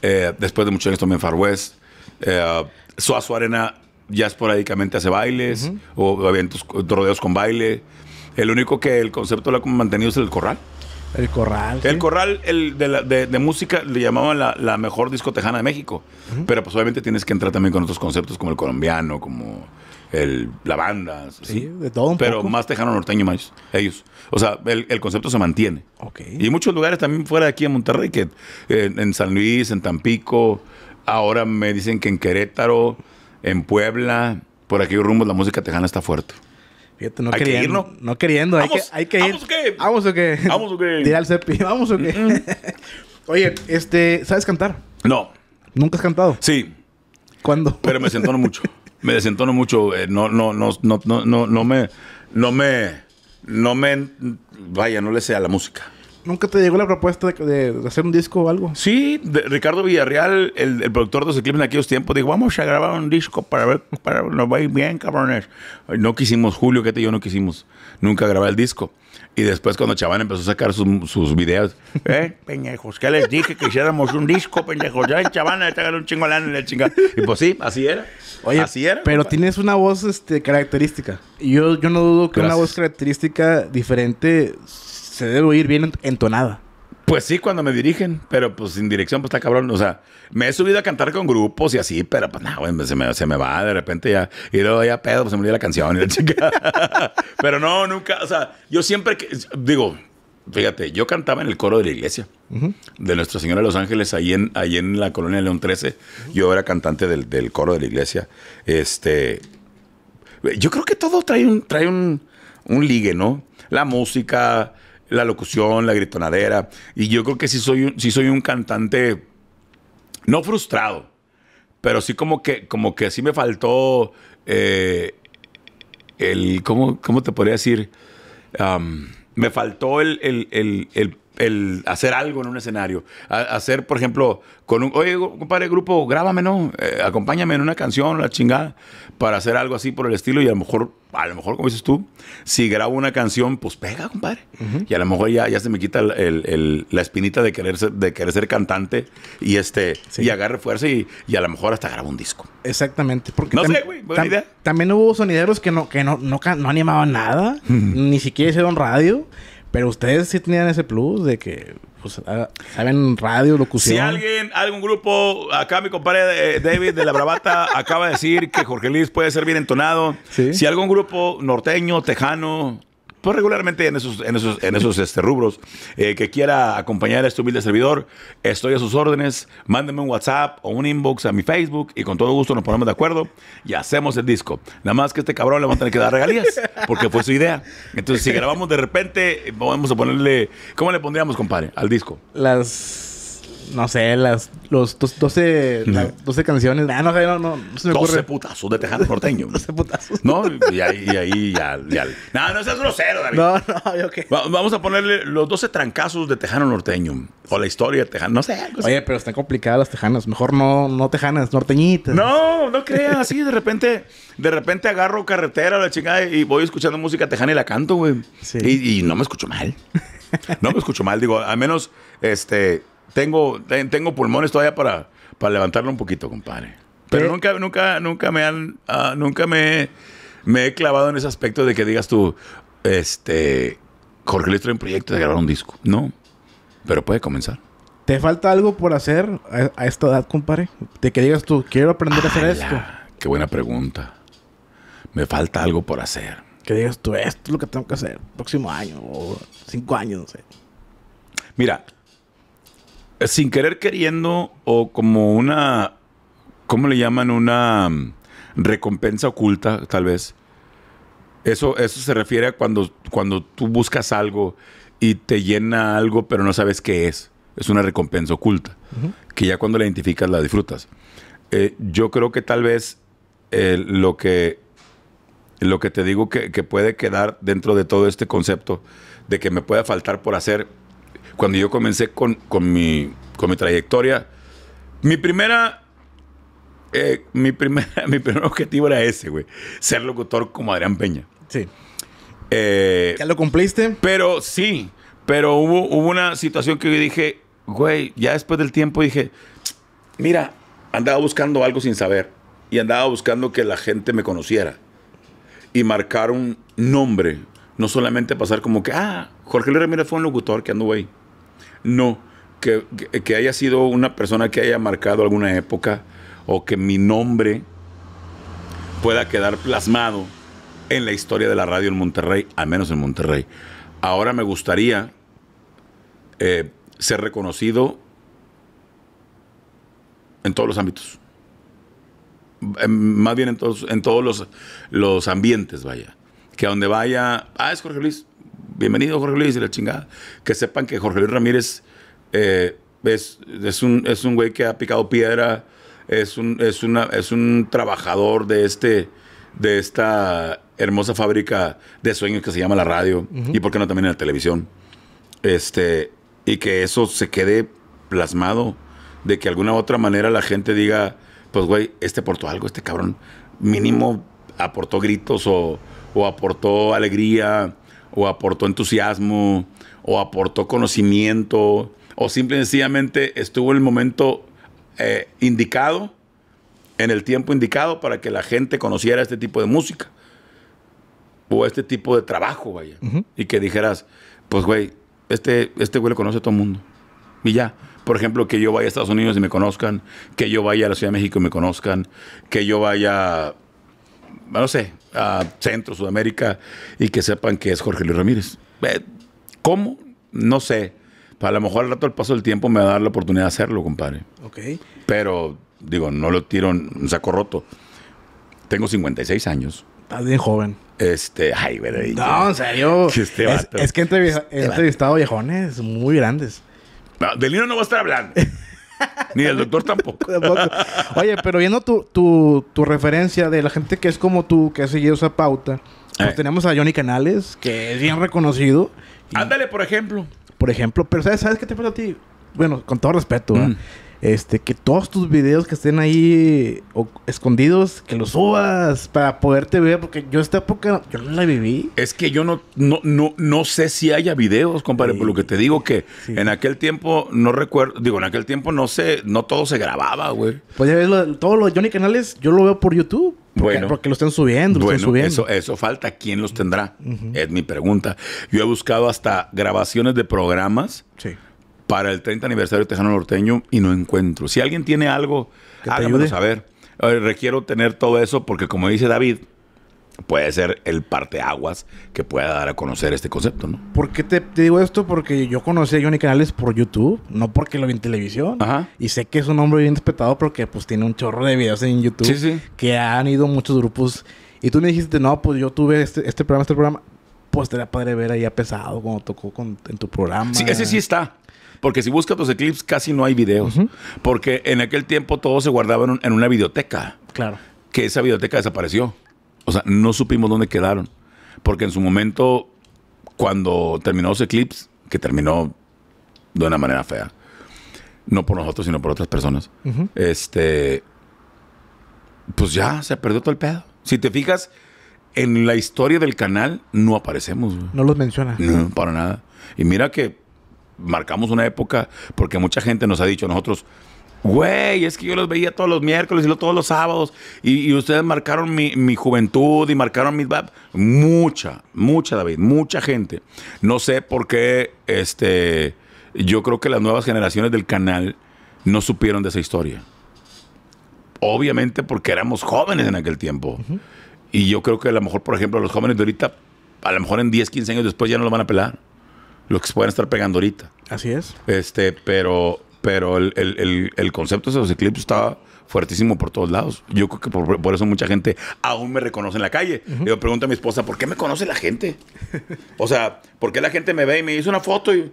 eh, después de muchos años tomé en Far West. Eh, Suazo Arena ya esporádicamente hace bailes o eventos, rodeos con baile. El único que el concepto lo ha mantenido es el corral. El corral. El corral el de, música le llamaban la, la mejor discotejana de México. Pero pues obviamente tienes que entrar también con otros conceptos como el colombiano, como la banda. Sí, de todo un Pero más tejano norteño más ellos. O sea, el, concepto se mantiene. Okay. Y muchos lugares también fuera de aquí en Monterrey, en, San Luis, en Tampico, ahora me dicen que en Querétaro, en Puebla, por aquellos rumbos la música tejana está fuerte. Fíjate, no queriendo, ¿no? queriendo, hay, que, ir. ¿Vamos o qué? ¿Vamos o qué? ¿Vamos o ¿vamos o qué? Mm. Oye, este, ¿sabes cantar? No. ¿Nunca has cantado? Sí. ¿Cuándo? Pero me siento mucho me desentono mucho, eh, no, no, no, no, no, no, no me, no me, no me, vaya, no le sea la música. ¿Nunca te llegó la propuesta de, hacer un disco o algo? Sí, Ricardo Villarreal, el, productor de los Eclipse en aquellos tiempos, dijo, vamos a grabar un disco para ver, para nos va a ir bien, cabrones. No quisimos, Julio, que te yo no quisimos nunca grabar el disco. Y después cuando Chavana empezó a sacar sus, sus videos, ¿eh? Pendejos, ¿qué les dije que hiciéramos un disco, pendejos? Ya el Chaván le tragan un chingo lana y la chingada. Y pues sí, así era. Oye, así era. Pero tienes una voz este, característica. Yo, yo no dudo que una voz característica diferente se debe oír bien entonada. Pues sí, cuando me dirigen, pero pues sin dirección, pues está cabrón. O sea, me he subido a cantar con grupos y así, pero pues nada, se me, va de repente ya. Y luego ya pedo, pues se me olvida la canción y la pero no, nunca, o sea, yo siempre digo, fíjate, yo cantaba en el coro de la iglesia de Nuestra Señora de los Ángeles, ahí en, ahí en la colonia León 13. Yo era cantante del, coro de la iglesia. Este, yo creo que todo trae un, trae un, un ligue, ¿no? La música, la locución, la gritonadera. Y yo creo que sí soy un, soy un cantante, no frustrado, pero sí como que, como que sí me faltó eh, el, ¿cómo, te podría decir? me faltó el, el, el el hacer algo en un escenario. hacer, por ejemplo, con un, oye, compadre, grupo, grábame, ¿no? Eh, acompáñame en una canción, la chingada, para hacer algo así por el estilo y a lo mejor, a lo mejor, como dices tú, si grabo una canción, pues pega, compadre. Y a lo mejor ya, ya se me quita la espinita de querer ser, de querer ser cantante y este y agarre fuerza y, a lo mejor hasta grabo un disco. Exactamente. Porque no sé, güey, buena idea. También hubo sonideros que no, que no, no, no animaban nada, ni siquiera hicieron radio. Pero ustedes sí tenían ese plus de que pues, ah, saben radio, locución. Si alguien, algún grupo, acá mi compadre eh, David de la Bravata acaba de decir que Jorge Luis puede ser bien entonado. Si algún grupo norteño, tejano, pues regularmente en esos, en esos, en esos este, rubros. Eh, que quiera acompañar a este humilde servidor, estoy a sus órdenes. Mándeme un WhatsApp o un inbox a mi Facebook y con todo gusto nos ponemos de acuerdo y hacemos el disco. Nada más que este cabrón le va a tener que dar regalías porque fue su idea. Entonces, si grabamos de repente, vamos a ponerle. ¿Cómo le pondríamos, compadre, al disco? Las no sé, las los 12, Doce 12 canciones. Ah, no no, no, se me 12 putazos de Tejano Norteño. 12 putazos. No, y ahí, y ahí ya, ya. No, no seas grosero, David. No, no, yo qué. vamos a ponerle los 12 trancazos de Tejano Norteño. O la historia de Tejano, no sé. Oye, pero están complicadas las tejanas. Mejor no, no tejanas, norteñitas. No, no creas. Así de repente, de repente agarro carretera la chingada y voy escuchando música tejana y la canto, güey. Sí. Y, y no me escucho mal. No me escucho mal. Digo, al menos, este tengo, tengo pulmones todavía para, para levantarlo un poquito, compadre. Pero nunca, nunca, nunca me han, ah, nunca me, me, he clavado en ese aspecto de que digas tú, este, Jorge Luis trae proyecto de grabar un disco. No, pero puede comenzar. ¿Te falta algo por hacer a, esta edad, compadre? De que digas tú, quiero aprender a hacer esto. qué buena pregunta. Me falta algo por hacer. Que digas tú, esto es lo que tengo que hacer próximo año o cinco años, no sé. Mira, sin querer queriendo o como una, ¿cómo le llaman? Una mm, recompensa oculta, tal vez. Eso, eso se refiere a cuando, cuando tú buscas algo y te llena algo, pero no sabes qué es. Es una recompensa oculta, que ya cuando la identificas la disfrutas. Eh, yo creo que tal vez eh, lo, que, lo que te digo que, que puede quedar dentro de todo este concepto de que me pueda faltar por hacer cuando yo comencé con, con, mi, con mi trayectoria, mi primera eh, mi, primer, mi primer objetivo era ese, güey. Ser locutor como Adrián Peña. Sí. Eh, ¿Ya lo cumpliste? Pero sí, pero hubo, hubo una situación que dije, güey, ya después del tiempo dije, mira, andaba buscando algo sin saber y andaba buscando que la gente me conociera y marcar un nombre, no solamente pasar como que, ah, Jorge Luis Ramírez fue un locutor que anduvo ahí. No, que, haya sido una persona que haya marcado alguna época o que mi nombre pueda quedar plasmado en la historia de la radio en Monterrey, al menos en Monterrey. Ahora me gustaría eh, ser reconocido en todos los ámbitos. más bien en todos, en todos los, los ambientes, vaya. Que a donde vaya, ah, es Jorge Luis, bienvenido Jorge Luis y la chingada. Que sepan que Jorge Luis Ramírez eh, es, un, es un güey que ha picado piedra, es un, es una, es un trabajador de, este, de esta hermosa fábrica de sueños que se llama la radio y, por qué no, también la televisión. Este, y que eso se quede plasmado, de que alguna u otra manera la gente diga, pues güey, este aportó algo, este cabrón mínimo aportó gritos o, o aportó alegría o aportó entusiasmo, o aportó conocimiento, o simplemente sencillamente estuvo en el momento eh, indicado, en el tiempo indicado para que la gente conociera este tipo de música o este tipo de trabajo, vaya. Y que dijeras, pues güey, este, este güey lo conoce a todo el mundo. Y ya. Por ejemplo, que yo vaya a Estados Unidos y me conozcan, que yo vaya a la Ciudad de México y me conozcan, que yo vaya, no sé, a Centro, Sudamérica y que sepan que es Jorge Luis Ramírez. ¿Cómo? No sé. Pues, a lo mejor al rato, al paso del tiempo, me va a dar la oportunidad de hacerlo, compadre. Ok. Pero, digo, no lo tiro en saco roto. Tengo 56 años. Estás bien joven. Este, ay, güey. No, en serio. Este es, que he este entrevistado, este viejones muy grandes. No, de no va a estar hablando. Ni el doctor tampoco. Oye, pero viendo tu, tu, tu, referencia de la gente que es como tú, que ha seguido esa pauta, pues eh. tenemos a Johnny Canales, que es bien reconocido. Ándale, por ejemplo. Por ejemplo, pero ¿sabes, qué te pasa a ti? Bueno, con todo respeto, ¿eh? mm este, que todos tus videos que estén ahí escondidos, que los subas para poderte ver, porque yo esta época, yo no la viví. Es que yo no, no, no, sé si haya videos, compadre, por lo que te digo que en aquel tiempo no recuerdo, digo, en aquel tiempo no sé, no todo se grababa, güey. Pues ya ves, todos los Johnny Canales, yo lo veo por YouTube. bueno, porque lo están subiendo, lo bueno, están subiendo. Eso, eso falta. ¿Quién los tendrá? Es mi pregunta. Yo he buscado hasta grabaciones de programas. Sí para el 30 aniversario Tejano Norteño y no encuentro. Si alguien tiene algo, háganmelo saber. requiero tener todo eso porque, como dice David, puede ser el parteaguas que pueda dar a conocer este concepto, ¿no? ¿Por qué te, digo esto? Porque yo conocí a Johnny Canales por YouTube, no porque lo vi en televisión. Ajá. Y sé que es un hombre bien respetado porque pues tiene un chorro de videos en YouTube que han ido muchos grupos. Y tú me dijiste, no, pues yo tuve este, este programa, este programa. Pues te la padre ver ahí a Pesado cuando tocó en tu programa. Sí, ese sí está. Porque si buscas los eclipses casi no hay videos. Porque en aquel tiempo todo se guardaba en, una videoteca. Claro. Que esa videoteca desapareció. O sea, no supimos dónde quedaron. Porque en su momento, cuando terminó los Eclipse, que terminó de una manera fea, no por nosotros, sino por otras personas, este, pues ya se perdió todo el pedo. Si te fijas, en la historia del canal no aparecemos. No los menciona. para nada. Y mira que marcamos una época porque mucha gente nos ha dicho a nosotros, güey, es que yo los veía todos los miércoles y todos los sábados y, ustedes marcaron mi, juventud y marcaron mis... Mucha, mucha, David, mucha gente. No sé por qué, este, yo creo que las nuevas generaciones del canal no supieron de esa historia. Obviamente porque éramos jóvenes en aquel tiempo. Y yo creo que a lo mejor, por ejemplo, los jóvenes de ahorita, a lo mejor en 10, 15 años después ya no lo van a pelar lo que se pueden estar pegando ahorita. Así es. Este, pero, pero el, concepto de eclipses estaba fuertísimo por todos lados. Yo creo que por, eso mucha gente aún me reconoce en la calle. Yo pregunto a mi esposa, ¿por qué me conoce la gente? o sea, ¿por qué la gente me ve y me hizo una foto y,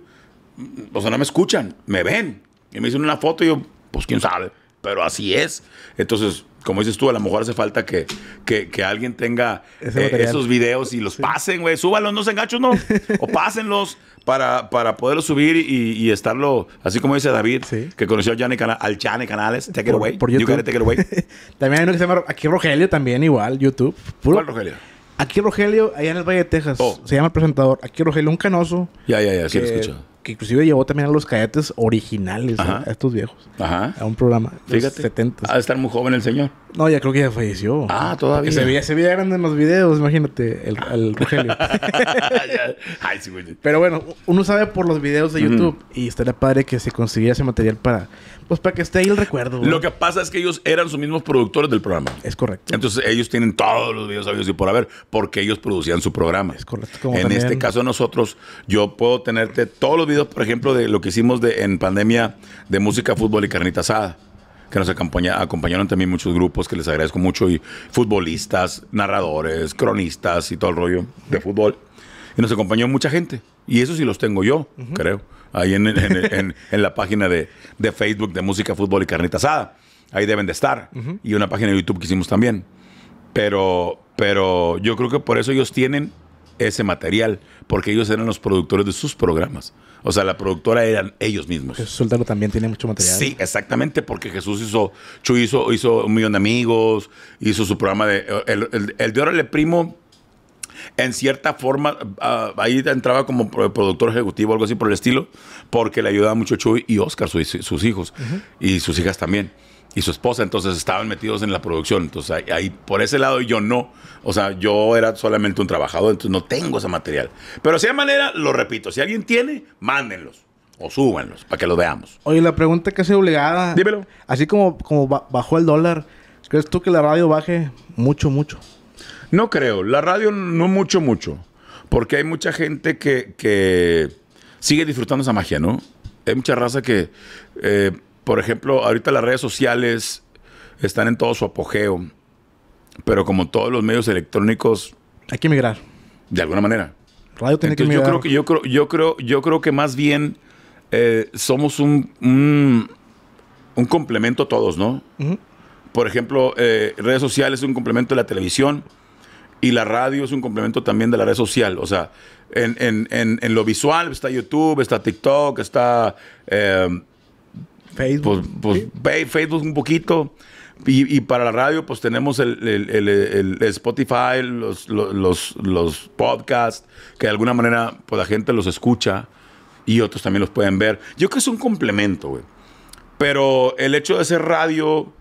mm, o sea, no me escuchan, me ven y me dicen una foto y yo, pues quién sabe, pero así es. Entonces, como dices tú, a lo mejor hace falta que, que, alguien tenga eh, esos videos y los pasen, güey. Súbalos, no se gachos, no. o pásenlos para, para poderlos subir y, estarlo, así como dice David, que conoció al Cana Canales. Take it away. Por YouTube. take it también hay uno que se llama aquí Rogelio, también igual, YouTube. ¿Cuál Rogelio? Aquí Rogelio, allá en el Valle de Texas. Oh. Se llama el presentador. Aquí Rogelio, un canoso. Ya, ya, ya, sí lo escucho que inclusive llevó también a los cadetes originales, ¿eh? a estos viejos, a un programa. Fíjate. 70. Ha de estar muy joven el señor. No, ya creo que ya falleció. Ah, todavía. Se veía, se veía grande en los videos, imagínate, el, ah. Rogelio. Ay, sí, güey. Pero bueno, uno sabe por los videos de YouTube y estaría padre que se consiguiera ese material para, pues para que esté ahí el recuerdo. Lo que pasa es que ellos eran sus mismos productores del programa. Es correcto. Entonces ellos tienen todos los videos sabidos y por haber, porque ellos producían su programa. Es correcto. en este caso nosotros, yo puedo tenerte todos los videos, por ejemplo, de lo que hicimos de, en pandemia de música, fútbol y carnita asada, que nos acompaña- acompañaron también muchos grupos que les agradezco mucho, y futbolistas, narradores, cronistas y todo el rollo de fútbol. Y nos acompañó mucha gente. Y eso sí los tengo yo, creo ahí en, en, en, la página de, Facebook de Música, Fútbol y Carnita Asada. Ahí deben de estar. Y una página de YouTube que hicimos también. Pero, pero yo creo que por eso ellos tienen ese material, porque ellos eran los productores de sus programas. O sea, la productora eran ellos mismos. Jesús también tiene mucho material. Sí, exactamente, porque Jesús hizo, Chuy hizo, hizo un millón de amigos, hizo su programa de. El, el, el de Órale Primo en cierta forma, ah, ahí entraba como productor ejecutivo, algo así por el estilo, porque le ayudaba mucho Chuy y Oscar, sus hijos, y sus hijas también, y su esposa, entonces estaban metidos en la producción. Entonces ahí, por ese lado yo no, o sea, yo era solamente un trabajador, entonces no tengo ese material. Pero de esa manera, lo repito, si alguien tiene, mándenlos. O súbanlos para que lo veamos. Oye, la pregunta que hace obligada. Dímelo. Así como, como bajó el dólar, ¿crees tú que la radio baje mucho, mucho? No creo. La radio no mucho, mucho. Porque hay mucha gente que, que sigue disfrutando esa magia, ¿no? Hay mucha raza que, eh, por ejemplo, ahorita las redes sociales están en todo su apogeo. Pero como todos los medios electrónicos. Hay que emigrar De alguna manera. Radio tiene Yo creo que, yo creo, yo creo, yo creo que más bien eh, somos un, un, complemento a todos, ¿no? Por ejemplo, eh, redes sociales es un complemento de la televisión y la radio es un complemento también de la red social. O sea, en, lo visual está YouTube, está TikTok, está em, Facebook. Pues, pues, Facebook un poquito. Y, para la radio, pues tenemos el, Spotify, los, los, podcasts, que de alguna manera pues, la gente los escucha y otros también los pueden ver. Yo creo que es un complemento, güey. Pero el hecho de ser radio,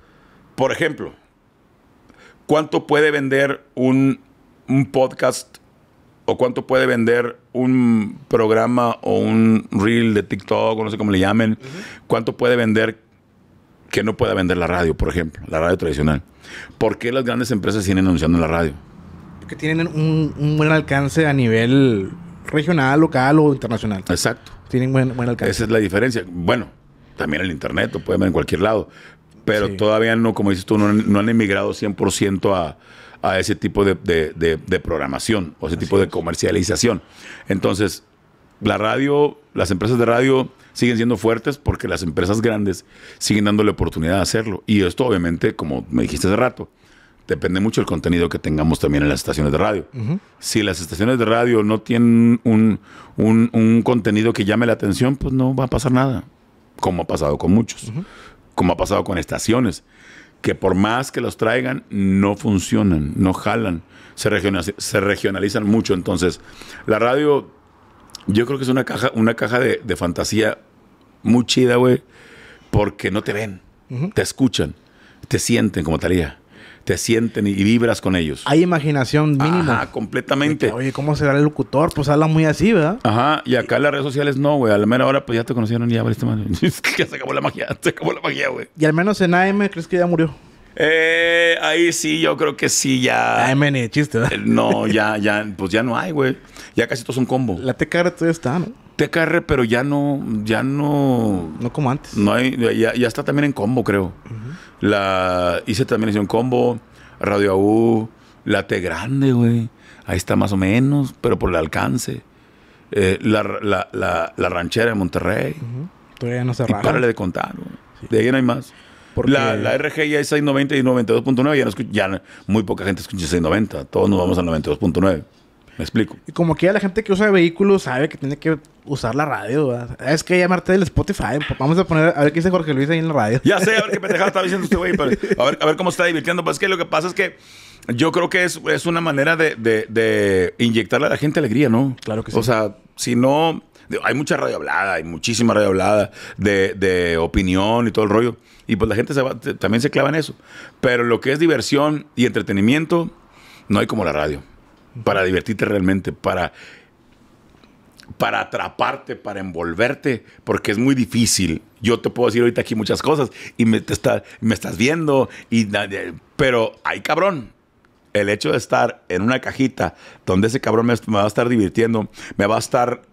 por ejemplo, ¿cuánto puede vender un un podcast o cuánto puede vender un programa o un reel de TikTok no sé cómo le llamen, cuánto puede vender que no pueda vender la radio, por ejemplo, la radio tradicional. ¿Por qué las grandes empresas siguen anunciando en la radio? Porque tienen un, buen alcance a nivel regional, local o internacional. Exacto. Tienen buen, alcance. Esa es la diferencia. Bueno, también el internet, lo pueden ver en cualquier lado. Pero todavía no, como dices tú, no han emigrado 100% a, a ese tipo de, programación o ese tipo de comercialización. Entonces, la radio, las empresas de radio siguen siendo fuertes porque las empresas grandes siguen dándole oportunidad de hacerlo. Y esto obviamente, como me dijiste hace rato, depende mucho del contenido que tengamos también en las estaciones de radio. Si las estaciones de radio no tienen un, contenido que llame la atención, pues no va a pasar nada, como ha pasado con muchos, como ha pasado con estaciones que por más que los traigan, no funcionan, no jalan, se, regionalizan, se regionalizan mucho. Entonces, la radio, yo creo que es una caja, una caja de, fantasía muy chida, güey, porque no te ven, te escuchan, te sienten como talía te sienten y vibras con ellos. Hay imaginación mínima. Ah, completamente. Oye, ¿cómo será el locutor? Pues habla muy así, ¿verdad? Ajá, y acá en las redes sociales no, güey. Al menos ahora pues ya te conocieron y ya valiste ya se acabó la magia, se acabó la magia, güey. Y al menos en AM, ¿crees que ya murió? Eh, ahí sí, yo creo que sí, ya. AM ni chiste, ¿verdad? Eh, no, ya, ya, pues ya no hay, güey. Ya casi todos son combo. La TKR todavía está, ¿no? TKR, pero ya no, ya no. No como antes. No hay, ya, está también en combo, creo. Ajá. La hice también un combo, Radio AU, la T grande, güey. Ahí está más o menos, pero por el alcance. Eh, la, ranchera de Monterrey. Todavía no se raja. párale de contar, De ahí no hay más. La, la, RG ya es 690 y 92.9, ya, no muy poca gente escucha 690, todos nos vamos al 92.9. Me explico. Y como que ya la gente que usa vehículos sabe que tiene que usar la radio. Es que llamarte del Spotify. Vamos a poner a ver qué dice Jorge Luis ahí en la radio. Ya sé, a ver qué pendejada está diciendo usted, güey. A ver, a ver cómo está divirtiendo. Pues es que lo que pasa es que yo creo que es, es una manera de, de, inyectarle a la gente alegría, ¿no? Claro que sí. O sea, si no. Hay mucha radio hablada, hay muchísima radio hablada de, de opinión y todo el rollo. Y pues la gente se también se clava en eso. Pero lo que es diversión y entretenimiento, no hay como la radio para divertirte realmente, para para atraparte, para envolverte, porque es muy difícil. Yo te puedo decir ahorita aquí muchas cosas y me, te está, me estás viendo, y, eh, pero hay cabrón. El hecho de estar en una cajita donde ese cabrón me, va a estar divirtiendo, me va a estar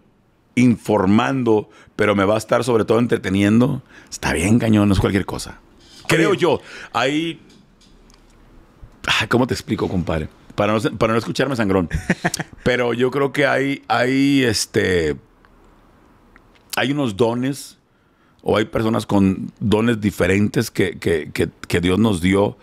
informando, pero me va a estar sobre todo entreteniendo, está bien cañón, no es cualquier cosa. Creo yo. Ahí... ¿Cómo te explico, compadre? para no, para no escucharme sangrón. Pero yo creo que hay, hay, este, hay unos dones o hay personas con dones diferentes que, que, que, que Dios nos dio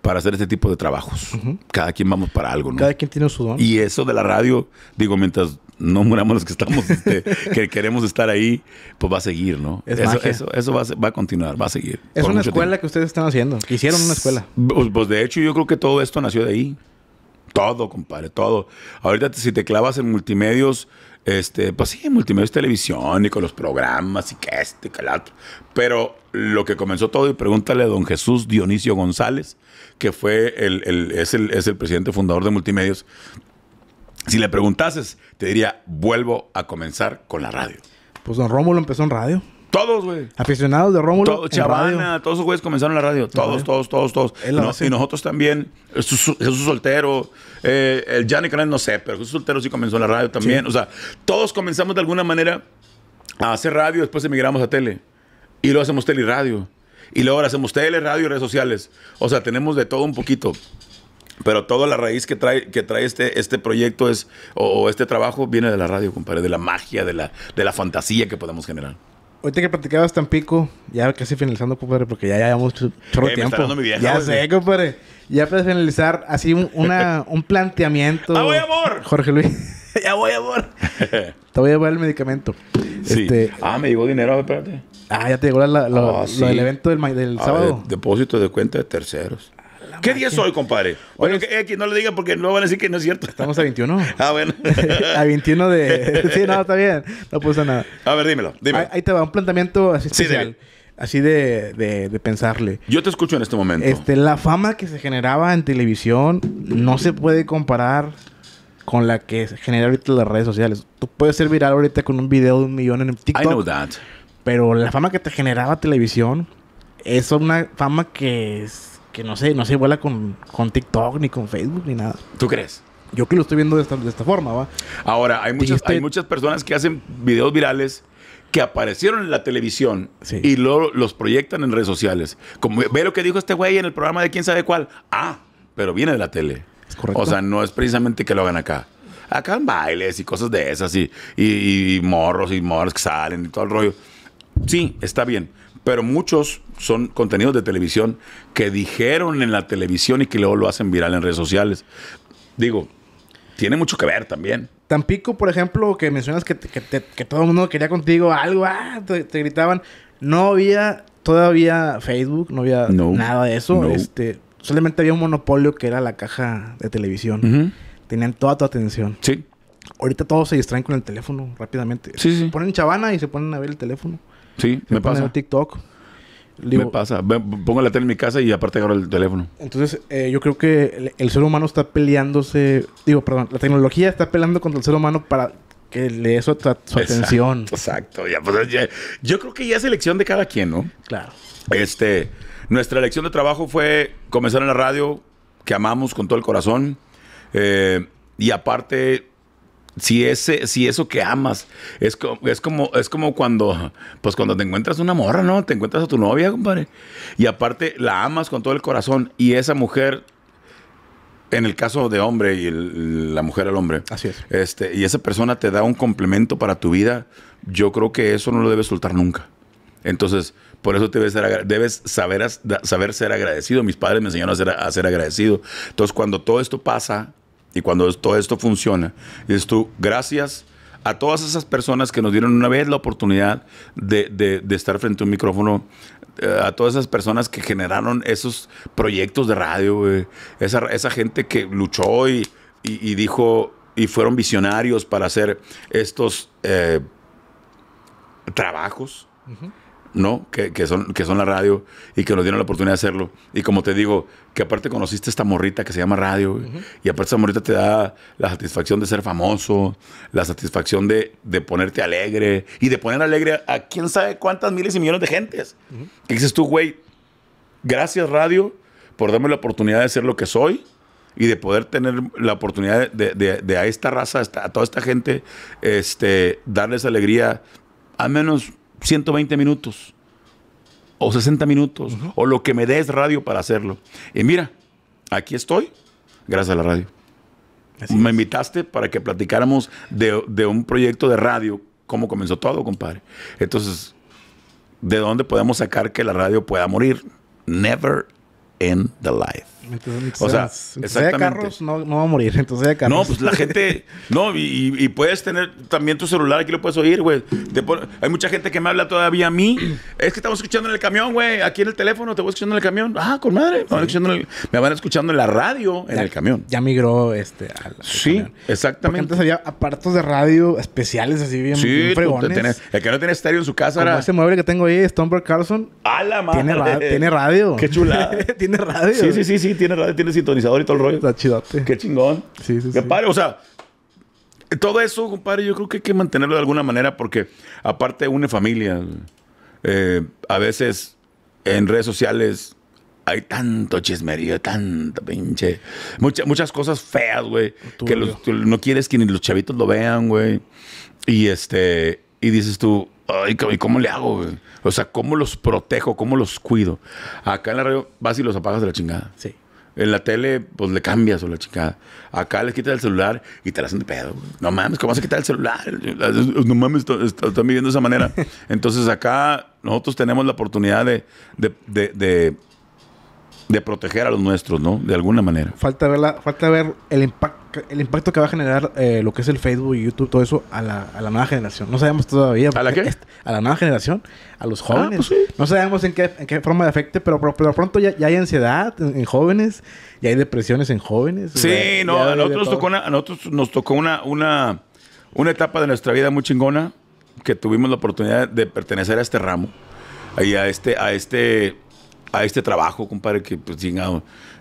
para hacer este tipo de trabajos. Cada quien vamos para algo, ¿no? Cada quien tiene su don. Y eso de la radio, digo, mientras no muramos los que estamos, este, que queremos estar ahí, pues va a seguir, ¿no? eso, eso, va, a, continuar, va a seguir. Es una escuela que ustedes están haciendo. Hicieron una escuela. Pues, pues, de hecho, yo creo que todo esto nació de ahí. Todo, compadre, todo. Ahorita si te clavas en multimedios, este, pues sí, multimedios televisión y con los programas y que este que el otro. Pero lo que comenzó todo, y pregúntale a don Jesús Dionisio González, que fue el, es, el, es el presidente fundador de multimedios, si le preguntases, te diría, vuelvo a comenzar con la radio. Pues don Rómulo empezó en radio. Todos, güey. Aficionados de Rómulo. Chavana, todos esos güeyes comenzaron la radio. Todos, todos, todos, todos. y nosotros también. Jesús, Soltero. Eh, el Johnny Canal no sé, pero Jesús Soltero sí comenzó la radio también. O sea, todos comenzamos de alguna manera a hacer radio, después emigramos a tele. Y luego hacemos tele y radio. Y luego ahora hacemos tele, radio y redes sociales. O sea, tenemos de todo un poquito. Pero toda la raíz que trae, que trae este, este proyecto es, o, este trabajo viene de la radio, compadre, de la magia, de la, de la fantasía que podemos generar. Ahorita que tan pico ya casi finalizando, compadre, porque ya llevamos chorro eh, tiempo. ya sé, compadre. Ya para finalizar, así un, una, un planteamiento. ¡Ya ¡Ah, voy, a amor! Jorge Luis. ¡Ya voy, a amor! Te voy a llevar el medicamento. Sí. Este, ah, me llegó dinero, espérate. Ah, ya te llegó la, ah, lo, del evento del, del ah, sábado. depósito de cuenta de terceros. ¿Qué día es hoy, compadre? Oye, no le digan porque no van a decir que no es cierto. Estamos a 21. ah, bueno. a 21 de. Sí, no, está bien. No puse nada. A ver, dímelo. dímelo. Ahí, te va, un planteamiento así así de, pensarle. Yo te escucho en este momento. Este, la fama que se generaba en televisión no se puede comparar con la que se genera ahorita las redes sociales. Tú puedes ser viral ahorita con un video de un millón en TikTok. I know that. Pero la fama que te generaba televisión es una fama que es que no sé, no se vuela con, con TikTok ni con Facebook ni nada. ¿Tú crees? Yo que lo estoy viendo de esta, de esta forma, ¿va? Ahora, hay muchas, hay muchas personas que hacen videos virales que aparecieron en la televisión y luego los proyectan en redes sociales. Como ve lo que dijo este güey en el programa de quién sabe cuál. Ah, pero viene de la tele. Es correcto. O sea, no es precisamente que lo hagan acá. Acá en bailes y cosas de esas y, y, y morros y morros que salen y todo el rollo. Sí, está bien pero muchos son contenidos de televisión que dijeron en la televisión y que luego lo hacen viral en redes sociales. Digo, tiene mucho que ver también. Tampico, por ejemplo, que mencionas que, que, todo el mundo quería contigo algo, ah, te, gritaban. No había todavía Facebook, no había nada de eso. Este, solamente había un monopolio que era la caja de televisión. Tenían toda tu atención. Sí. Ahorita todos se distraen con el teléfono rápidamente. se ponen chavana y se ponen a ver el teléfono. Sí, me pasa. En TikTok. me pasa. Pongo la tele en mi casa y aparte agarro el teléfono. Entonces, eh, yo creo que el, ser humano está peleándose. Digo, perdón, la tecnología está peleando contra el ser humano para que le dé su, atención. Exacto. Pues, yo creo que ya es elección de cada quien, ¿no? Claro. Este, nuestra elección de trabajo fue comenzar en la radio, que amamos con todo el corazón. Eh, y aparte, si ese, si eso que amas, es, es como, es como cuando, pues cuando te encuentras una morra, ¿no? Te encuentras a tu novia, compadre. Y aparte la amas con todo el corazón y esa mujer, en el caso de hombre y la mujer al hombre. Así es. Este, y esa persona te da un complemento para tu vida, yo creo que eso no lo debes soltar nunca. Entonces, por eso debes, ser, debes saber, saber ser agradecido. Mis padres me enseñaron a ser, a ser agradecido. Entonces, cuando todo esto pasa, y cuando todo esto funciona, esto tú, gracias a todas esas personas que nos dieron una vez la oportunidad de, estar frente a un micrófono, eh, a todas esas personas que generaron esos proyectos de radio, esa, gente que luchó y, y, dijo, y fueron visionarios para hacer estos eh, trabajos. ¿no? Que, son, que son la radio y que nos dieron la oportunidad de hacerlo. Y como te digo, que aparte conociste esta morrita que se llama radio, y aparte esa morrita te da la satisfacción de ser famoso, la satisfacción de, de ponerte alegre y de poner alegre a, quién sabe cuántas miles y millones de gentes. ¿Qué dices tú, güey? Gracias, radio, por darme la oportunidad de ser lo que soy y de poder tener la oportunidad de, a esta raza, a toda esta gente, este, darles alegría, al menos 120 minutos o 60 minutos o lo que me des radio para hacerlo. Y mira, aquí estoy gracias a la radio. me invitaste para que platicáramos de, de, un proyecto de radio, cómo comenzó todo, compadre. Entonces, ¿de dónde podemos sacar que la radio pueda morir? Never in the life o sea, exactamente. carros, no, va a morir. Entonces, de carros. No, pues la gente. no, y, puedes tener también tu celular, aquí lo puedes oír, güey. Hay mucha gente que me habla todavía a mí. Es que estamos escuchando en el camión, güey. Aquí en el teléfono, te voy escuchando en el camión. Ah, con madre. Me van, escuchando en, la radio, en el camión. Ya migró este. sí, exactamente. antes había aparatos de radio especiales, así bien, sí, el que no tiene estéreo en su casa Como era. Ese mueble que tengo ahí, Stonberg Carlson. A la madre. Tiene, tiene radio. Qué chulada. tiene radio. Sí, sí, sí, sí tiene radio, tiene sintonizador y todo el rollo. Está chidote. Qué chingón. Sí, sí, Qué padre. O sea, todo eso, compadre, yo creo que hay que mantenerlo de alguna manera porque aparte une familia. Eh, a veces en redes sociales hay tanto chismerío, tanta pinche. muchas cosas feas, güey. Que, no quieres que ni los chavitos lo vean, güey. Y este, y dices tú, ay, ¿cómo le hago, O sea, ¿cómo los protejo? ¿Cómo los cuido? Acá en la radio vas y los apagas de la chingada. Sí. En la tele, pues le cambias a la chica. Acá le quitas el celular y te la hacen de pedo. No mames, ¿cómo vas a quitar el celular? No mames, están viviendo de esa manera. Entonces acá nosotros tenemos la oportunidad de de proteger a los nuestros, ¿no? De alguna manera. Falta ver, la, falta ver el, impacto, el impacto que va a generar eh, lo que es el Facebook, y YouTube, todo eso a la, a la nueva generación. No sabemos todavía. ¿A la qué? A la nueva generación, a los ah, jóvenes. Pues no sabemos en qué, qué forma de afecte, pero, pero, pronto ya, hay ansiedad en, jóvenes, y hay depresiones en jóvenes. Sí, no, a, nosotros nos tocó una, una, una etapa de nuestra vida muy chingona que tuvimos la oportunidad de pertenecer a este ramo y a este, a este a este trabajo, compadre, que pues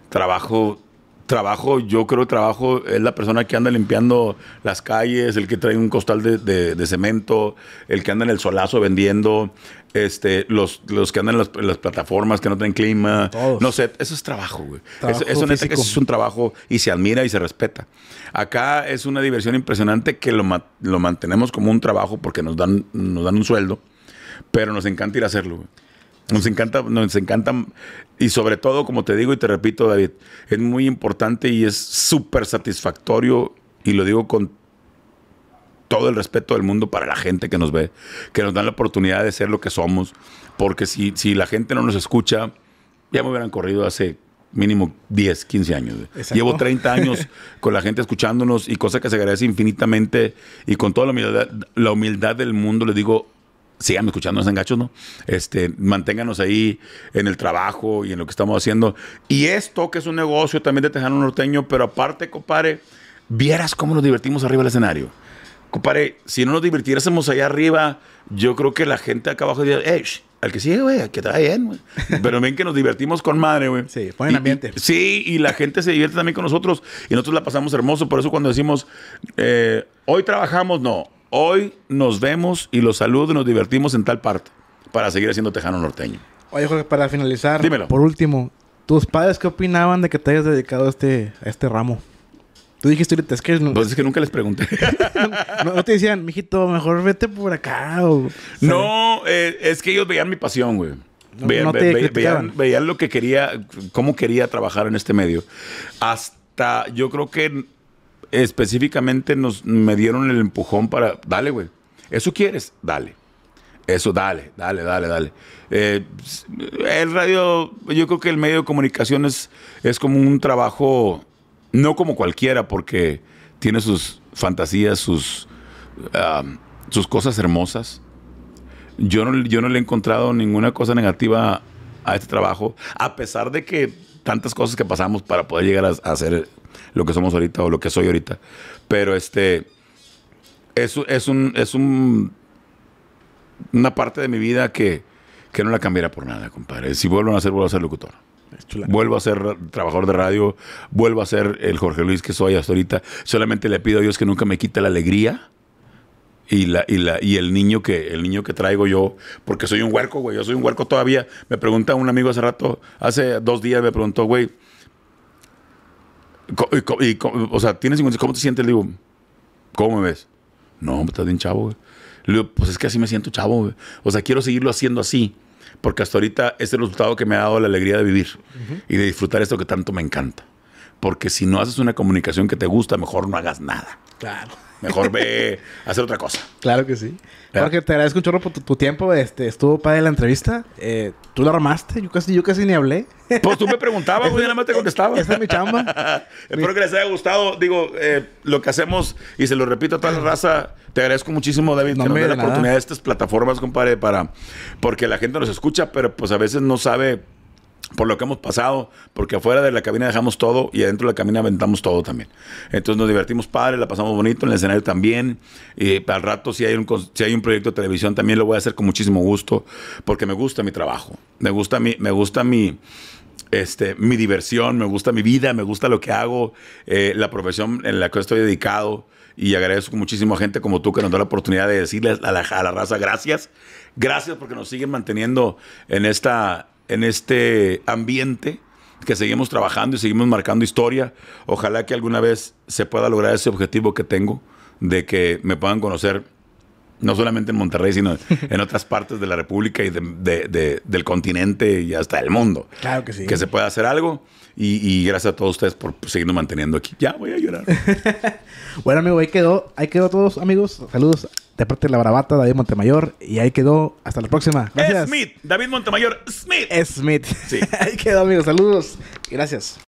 trabajo trabajo, yo creo trabajo es la persona que anda limpiando las calles, el que trae un costal de, cemento, el que anda en el solazo vendiendo, este, los, que andan en las, plataformas que no tienen clima. No sé, eso es trabajo, güey. eso, es un trabajo y se admira y se respeta. Acá es una diversión impresionante que lo, lo mantenemos como un trabajo porque nos dan, nos dan un sueldo, pero nos encanta ir a hacerlo, güey. Nos encanta, nos encanta, y sobre todo, como te digo y te repito, David, es muy importante y es súper satisfactorio, y lo digo con todo el respeto del mundo para la gente que nos ve, que nos dan la oportunidad de ser lo que somos, porque si, si la gente no nos escucha, ya me hubieran corrido hace mínimo 10, 15 años. Llevo 30 años con la gente escuchándonos y cosa que se agradece infinitamente y con toda la humildad del mundo le digo, sigan escuchando en gachos, ¿no? Este, manténganos ahí en el trabajo y en lo que estamos haciendo. Y esto, que es un negocio también de Tejano Norteño, pero aparte, compadre, vieras cómo nos divertimos arriba del escenario. Compadre, si no nos divirtiésemos allá arriba, yo creo que la gente acá abajo diría, ¡eh! Al que sigue, güey, que está bien, güey. Pero ven que nos divertimos con madre, güey. Sí, ponen ambiente. sí, y la gente se divierte también con nosotros. Y nosotros la pasamos hermoso. Por eso cuando decimos, eh, hoy trabajamos, no Hoy nos vemos y los saludo y nos divertimos en tal parte para seguir haciendo Tejano Norteño. Oye, Jorge, para finalizar, por último, ¿tus padres qué opinaban de que te hayas dedicado a este, a este ramo? Tú dijiste ahorita, es que... pues es que nunca les pregunté. no, te decían, mijito, mejor vete por acá No, eh, es que ellos veían mi pasión, güey. veían, veían lo que quería, cómo quería trabajar en este medio. Hasta, yo creo que específicamente nos, me dieron el empujón para, dale, güey, ¿eso quieres? Dale. Eso, dale, dale, dale, dale. Eh, el radio, yo creo que el medio de comunicación es, es como un trabajo, no como cualquiera, porque tiene sus fantasías, sus, ah, sus cosas hermosas. Yo yo no le he encontrado ninguna cosa negativa a este trabajo, a pesar de que tantas cosas que pasamos para poder llegar a, ser hacer lo que somos ahorita o lo que soy ahorita. Pero este es, es un es un una parte de mi vida que, no la cambiará por nada, compadre. Si vuelvo a hacer, vuelvo a ser locutor. Vuelvo a ser trabajador de radio, vuelvo a ser el Jorge Luis que soy hasta ahorita. Solamente le pido a Dios que nunca me quite la alegría y, la, y, la, y el, niño que, el niño que traigo yo, porque soy un huerco, güey, yo soy un huerco todavía. Me pregunta un amigo hace rato, hace dos días me preguntó, güey, o sea, tienes 50, ¿cómo te sientes? Le digo, ¿cómo me ves? No, estás bien chavo, güey. Le digo, pues es que así me siento chavo, güey. O sea, quiero seguirlo haciendo así, porque hasta ahorita es el resultado que me ha dado la alegría de vivir y de disfrutar esto que tanto me encanta. Porque si no haces una comunicación que te gusta, mejor no hagas nada. Claro. Mejor ve hacer otra cosa. Claro que sí. Jorge, te agradezco un chorro por tu, tiempo. Este, estuvo padre la entrevista. Eh, tú la armaste. Yo casi, yo casi ni hablé. Pues tú me preguntabas, Yo nada más te contestaba. Esta es mi chamba. Espero que les haya gustado. Digo, eh, lo que hacemos, y se lo repito a toda la raza, te agradezco muchísimo, David, no la oportunidad de estas plataformas, compadre, para. Porque la gente nos escucha, pero pues a veces no sabe por lo que hemos pasado, porque afuera de la cabina dejamos todo y adentro de la cabina aventamos todo también. Entonces nos divertimos padre, la pasamos bonito, en el escenario también. Y al rato, si hay, un, si hay un proyecto de televisión, también lo voy a hacer con muchísimo gusto, porque me gusta mi trabajo, me gusta mi, me gusta mi, este, mi diversión, me gusta mi vida, me gusta lo que hago, eh, la profesión en la que estoy dedicado. Y agradezco muchísimo a gente como tú que nos da la oportunidad de decirles a la raza gracias. Gracias porque nos siguen manteniendo en esta en este ambiente, que seguimos trabajando y seguimos marcando historia. Ojalá que alguna vez se pueda lograr ese objetivo que tengo de que me puedan conocer no solamente en Monterrey, sino en otras partes de la República y de, del continente y hasta el mundo. Claro que sí. Que se pueda hacer algo. Y, y gracias a todos ustedes por seguirnos manteniendo aquí. Ya voy a llorar. bueno, amigo, ahí quedó, ahí quedó todos, amigos. Saludos de parte de la Bravata, David Montemayor. Y ahí quedó. Hasta la próxima. Gracias. Smith. David Montemayor. Smith. Smith. Sí. ahí quedó, amigos. Saludos. Gracias.